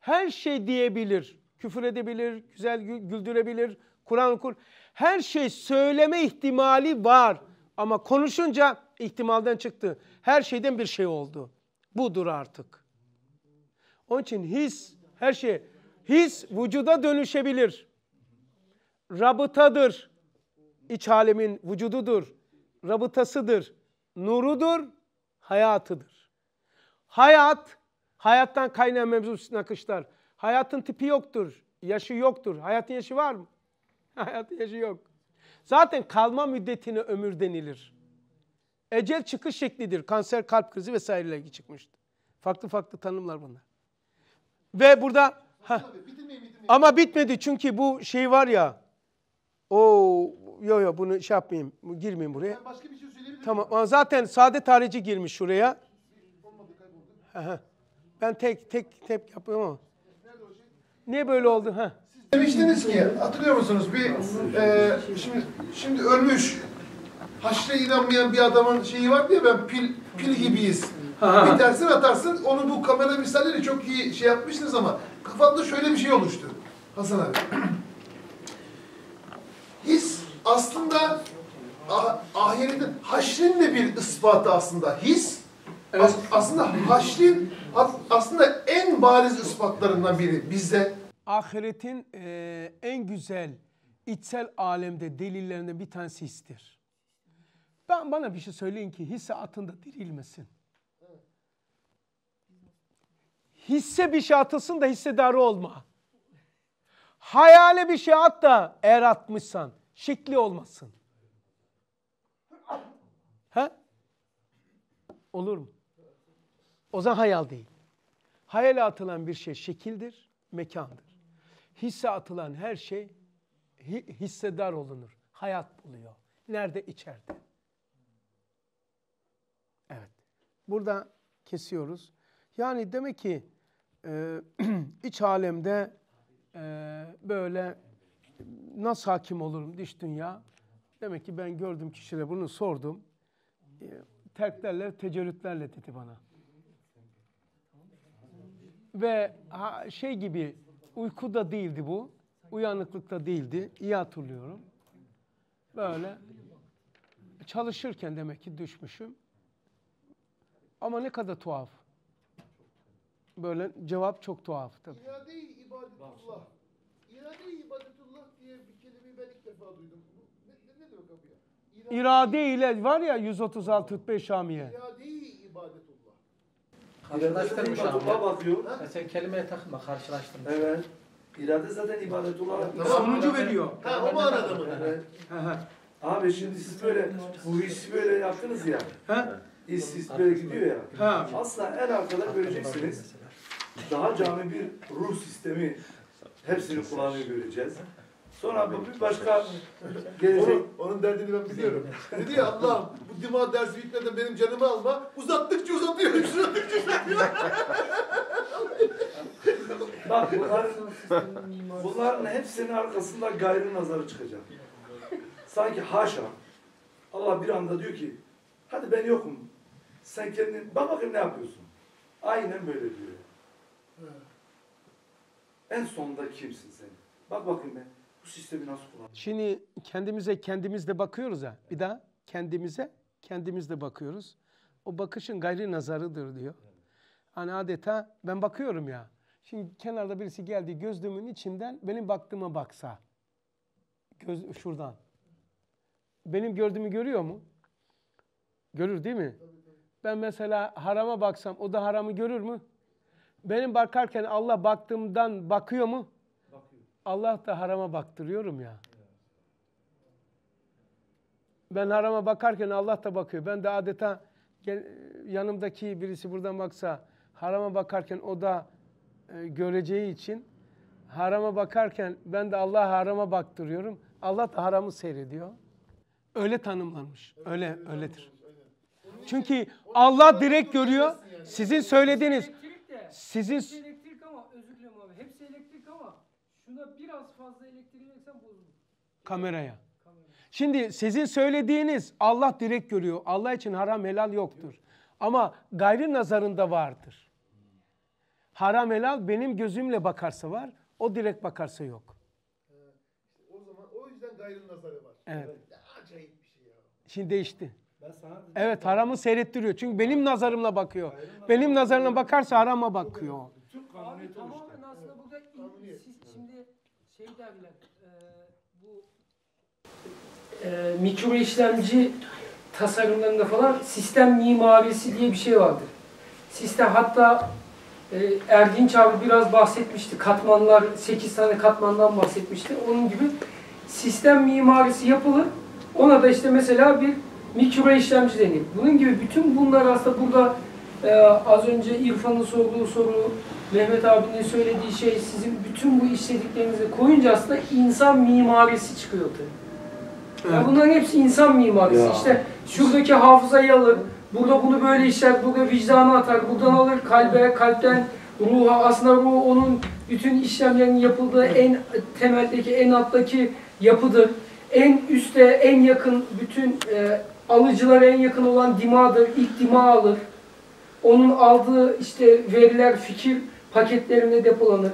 Speaker 1: Her şey diyebilir. Küfür edebilir, güzel güldürebilir, Kur'an okur. Her şey söyleme ihtimali var. Ama konuşunca ihtimalden çıktı. Her şeyden bir şey oldu. Budur artık. Onun için his her şey his vücuda dönüşebilir. Rabıtadır. İç alemin vücududur. Rabıtasıdır. Nurudur. Hayatıdır. Hayat, hayattan kaynayan mevzu nakışlar. Hayatın tipi yoktur. Yaşı yoktur. Hayatın yaşı var mı? Hayatın yaşı yok. Zaten kalma müddetine ömür denilir. Ecel çıkış şeklidir. Kanser, kalp krizi vesaireyle ilgili çıkmıştı. Farklı farklı tanımlar bunlar. Ve burada heh, ama bitmedi çünkü bu şey var ya o yo yo bunu şey yapmayayım girmeyeyim buraya. Ben başka bir şey söyleyebilirim. Tamam ama zaten sade tarihçi girmiş şuraya. ben tek tek tek yapıyorum ama. Şey? Niye böyle oldu? Ha. Siz demiştiniz ki hatırlıyor musunuz bir e,
Speaker 4: şimdi şimdi ölmüş haşre inanmayan bir adamın şeyi var diye ben pil, pil gibiyiz. bir dersin atarsın. Onu bu kamera misalleriyle çok iyi şey yapmışsınız ama kafamda şöyle bir şey oluştu. Hasan abi. His aslında ah, ahiretin, haşrin de bir ispatı aslında. His
Speaker 1: evet. as, aslında haşrin aslında en bariz ispatlarından biri bizde Ahiretin e, en güzel içsel alemde delillerinden bir tanesi histir. Ben bana bir şey söyleyin ki hisse atında dirilmesin. Hisse bir şey atılsın da hissedarı olma. Hayale bir şey at da eğer atmışsan şekli olmasın. He? Olur mu? O zaman hayal değil. Hayale atılan bir şey şekildir, mekandır. Hisse atılan her şey hissedar olunur. Hayat buluyor. Nerede? İçeride. Burada kesiyoruz. Yani demek ki e, iç alemde e, böyle nasıl hakim olurum dış dünya? Demek ki ben gördüm kişilere bunu sordum. E, terklerle, tecellütlerle dedi bana. Ve ha, şey gibi uykuda değildi bu. Uyanıklıkta değildi. İyi hatırlıyorum. Böyle çalışırken demek ki düşmüşüm. Ama ne kadar tuhaf. Böyle cevap çok tuhaf tabii.
Speaker 4: İrade-i ibadetullah. İrade-i ibadetullah diye bir kelimeyi ben ilk defa duydum. Ne, ne, ne demek
Speaker 1: abi ya? İrade, İrade ile var ya 136 Hutbe Şamiye.
Speaker 4: İrade-i ibadetullah.
Speaker 5: Karşılaştırmış abi. Ya e sen kelimeye takma karşılaştırmış. Evet. İrade zaten ibadetullah. Sonucu veriyor. Ha, o manada mı? Evet. Abi şimdi siz böyle bu işi böyle yaptınız ya. Ha? işsiz böyle gidiyor ya. Ha. Asla en arkada göreceksiniz. Daha canlı bir ruh sistemi hepsini kullanıyor göreceğiz. Sonra bu bir başka gelecek. Onun,
Speaker 4: onun derdini ben biliyorum. Dedi ya Allah bu dima dersi bitmeden benim canımı alma. Uzattıkça uzatıyor, uzattıkça uzatıyor.
Speaker 5: Bak bunların bunların hepsinin arkasında gayrı nazarı çıkacak. Sanki haşa. Allah bir anda diyor ki hadi ben yokum. Sen kendin, bak bakayım ne yapıyorsun. Aynen böyle diyor. En sonunda kimsin sen? Bak bakayım ben. Bu sistemi nasıl kullanıyorsun?
Speaker 1: Şimdi kendimize kendimizde bakıyoruz ya. Bir daha kendimize kendimizde bakıyoruz. O bakışın gayri nazarıdır diyor. Hani adeta ben bakıyorum ya. Şimdi kenarda birisi geldi gözlüğümün içinden benim baktığıma baksa. Göz şuradan. Benim gördüğümü görüyor mu? Görür değil mi? Ben mesela harama baksam o da haramı görür mü? Benim bakarken Allah baktığımdan bakıyor mu? Bakıyor. Allah da harama baktırıyorum ya. Ben harama bakarken Allah da bakıyor. Ben de adeta yanımdaki birisi buradan baksa harama bakarken o da e, göreceği için harama bakarken ben de Allah harama baktırıyorum. Allah da haramı seyrediyor. Öyle tanımlanmış. Öyle, öyle öyledir. Çünkü Allah direkt görüyor. Sizin söylediğiniz sizin elektrik ama
Speaker 2: özür dilerim abi. Hepsi elektrik ama şuna biraz fazla elektrik versen bozulur.
Speaker 1: Kameraya. Şimdi sizin söylediğiniz Allah direkt görüyor. Allah için haram helal yoktur. Ama gayri nazarında vardır. Haram helal benim gözümle bakarsa var. O direkt bakarsa yok. Ee,
Speaker 4: o zaman o yüzden gayri nazarı var. evet. Acayip bir şey ya.
Speaker 1: Şimdi değişti. Evet haramı seyrettiriyor. Çünkü benim nazarımla bakıyor. Benim nazarımla bakarsa harama bakıyor.
Speaker 2: Abi tamamen aslında burada siz şimdi şey derler e, bu e, mikro işlemci tasarımlarında falan sistem mimarisi diye bir şey vardır. Sistem hatta e, Erdinç abi biraz bahsetmişti. Katmanlar, 8 tane katmandan bahsetmişti. Onun gibi sistem mimarisi yapılır. Ona da işte mesela bir mikro işlemci deneyim. Bunun gibi bütün bunlar aslında burada e, az önce İrfan'ın sorduğu soru, Mehmet abinin söylediği şey, sizin bütün bu işlediklerinizi koyunca aslında insan mimarisi çıkıyor tabii. Evet. Yani bunların hepsi insan mimarisi. Ya. İşte şuradaki hafızayı alır, burada bunu böyle işler, burada vicdanı atar, buradan alır kalbe, kalpten ruha. Aslında ruh onun bütün işlemlerin yapıldığı en temeldeki, en alttaki yapıdır en üste, en yakın bütün e, alıcılara en yakın olan dimadır, ilk dima alır. Onun aldığı işte veriler, fikir paketlerinde depolanır.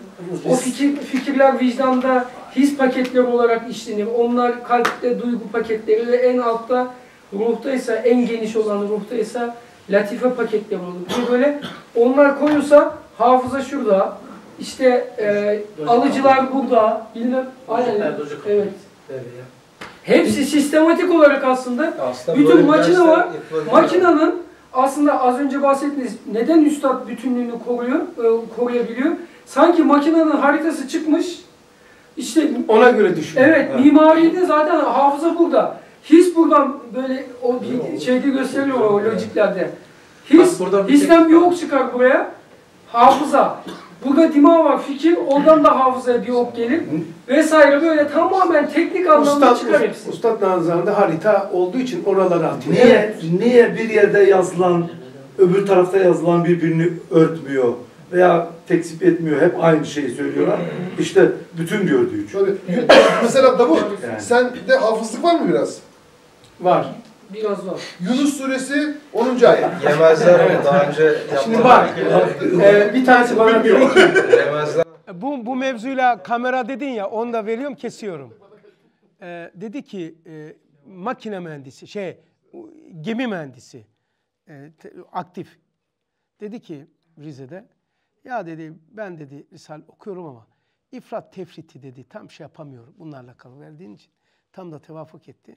Speaker 2: O fikir, fikirler vicdanda his paketleri olarak işlenir. Onlar kalpte duygu paketleri ve en altta ruhta ise en geniş olan ruhta ise latife paketleri olur. Ki böyle onlar koyulsa hafıza şurada, işte e, alıcılar burada, bilmem. Aynen. Evet. Evet ya. Hepsi sistematik olarak aslında, aslında bütün makine var. Makinenin aslında az önce bahsettiğiniz neden üstad bütünlüğünü koruyor, e, koruyabiliyor? Sanki makinenin haritası çıkmış. İşte ona göre düşünüyor Evet, evet. mimaride zaten hafıza burada. His buradan böyle o bir şeyde gösteriyor o lojiklerde. His, histen bir yok şey- çıkar buraya. Hafıza. Burada dimağ var, fikir,
Speaker 5: oradan da hafızaya bir ok gelir vesaire böyle tamamen teknik anlamda Ustad, çıkar hepsi. Ustad Nazan'da harita olduğu için oralara atıyor. Niye, niye bir yerde yazılan, öbür tarafta yazılan birbirini örtmüyor? veya tekzip etmiyor. Hep aynı şeyi söylüyorlar. İşte bütün diyor diyor. Mesela da bu.
Speaker 4: Yani. Sen de hafızlık var mı biraz? Var. Biraz var. Yunus suresi 10. ayet. Yemezler evet. daha önce yaptılar. Şimdi bak, e, bir tanesi bana bir Yemezler. Bu,
Speaker 1: bu mevzuyla kamera dedin ya, onu da veriyorum, kesiyorum. Ee, dedi ki, e, makine mühendisi, şey, gemi mühendisi, e, te, aktif. Dedi ki Rize'de, ya dedi ben dedi Risale okuyorum ama ifrat tefriti dedi tam şey yapamıyorum bunlarla kalıverdiğin için. Tam da tevafuk etti.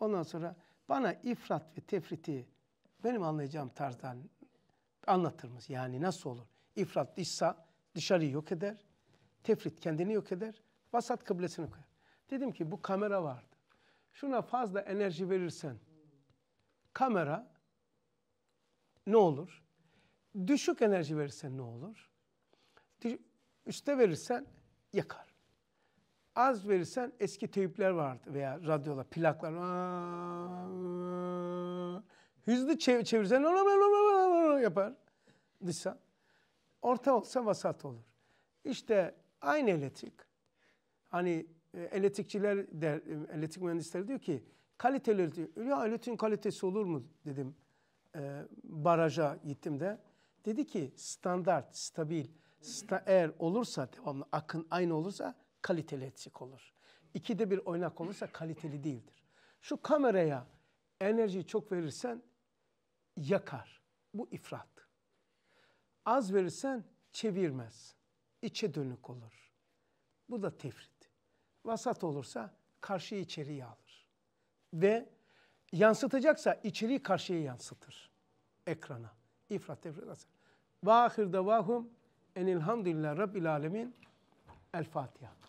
Speaker 1: Ondan sonra bana ifrat ve tefriti benim anlayacağım tarzdan anlatır mısın? Yani nasıl olur? İfrat dışsa dışarıyı yok eder. Tefrit kendini yok eder. Vasat kıblesini koyar. Dedim ki bu kamera vardı. Şuna fazla enerji verirsen kamera ne olur? Düşük enerji verirsen ne olur? Üste verirsen yakar. Az verirsen eski teypler vardı veya radyolar, plaklar. Hızlı çevir, çevirsen yapar dışsan. Orta olsa vasat olur. İşte aynı elektrik. Hani e, elektrikçiler der, elektrik mühendisleri diyor ki kaliteli diyor. Ya elektriğin kalitesi olur mu dedim. E, baraja gittim de. Dedi ki standart, stabil, sta eğer olursa devamlı akın aynı olursa kaliteli eksik olur. İkide bir oynak olursa kaliteli değildir. Şu kameraya enerjiyi çok verirsen yakar. Bu ifrat. Az verirsen çevirmez. İçe dönük olur. Bu da tefrit. Vasat olursa karşıyı içeriye alır. Ve yansıtacaksa içeriği karşıya yansıtır. Ekrana. İfrat tefrit asıl. Ve ahir davahum enilhamdülillah rabbil alemin. El Fatiha.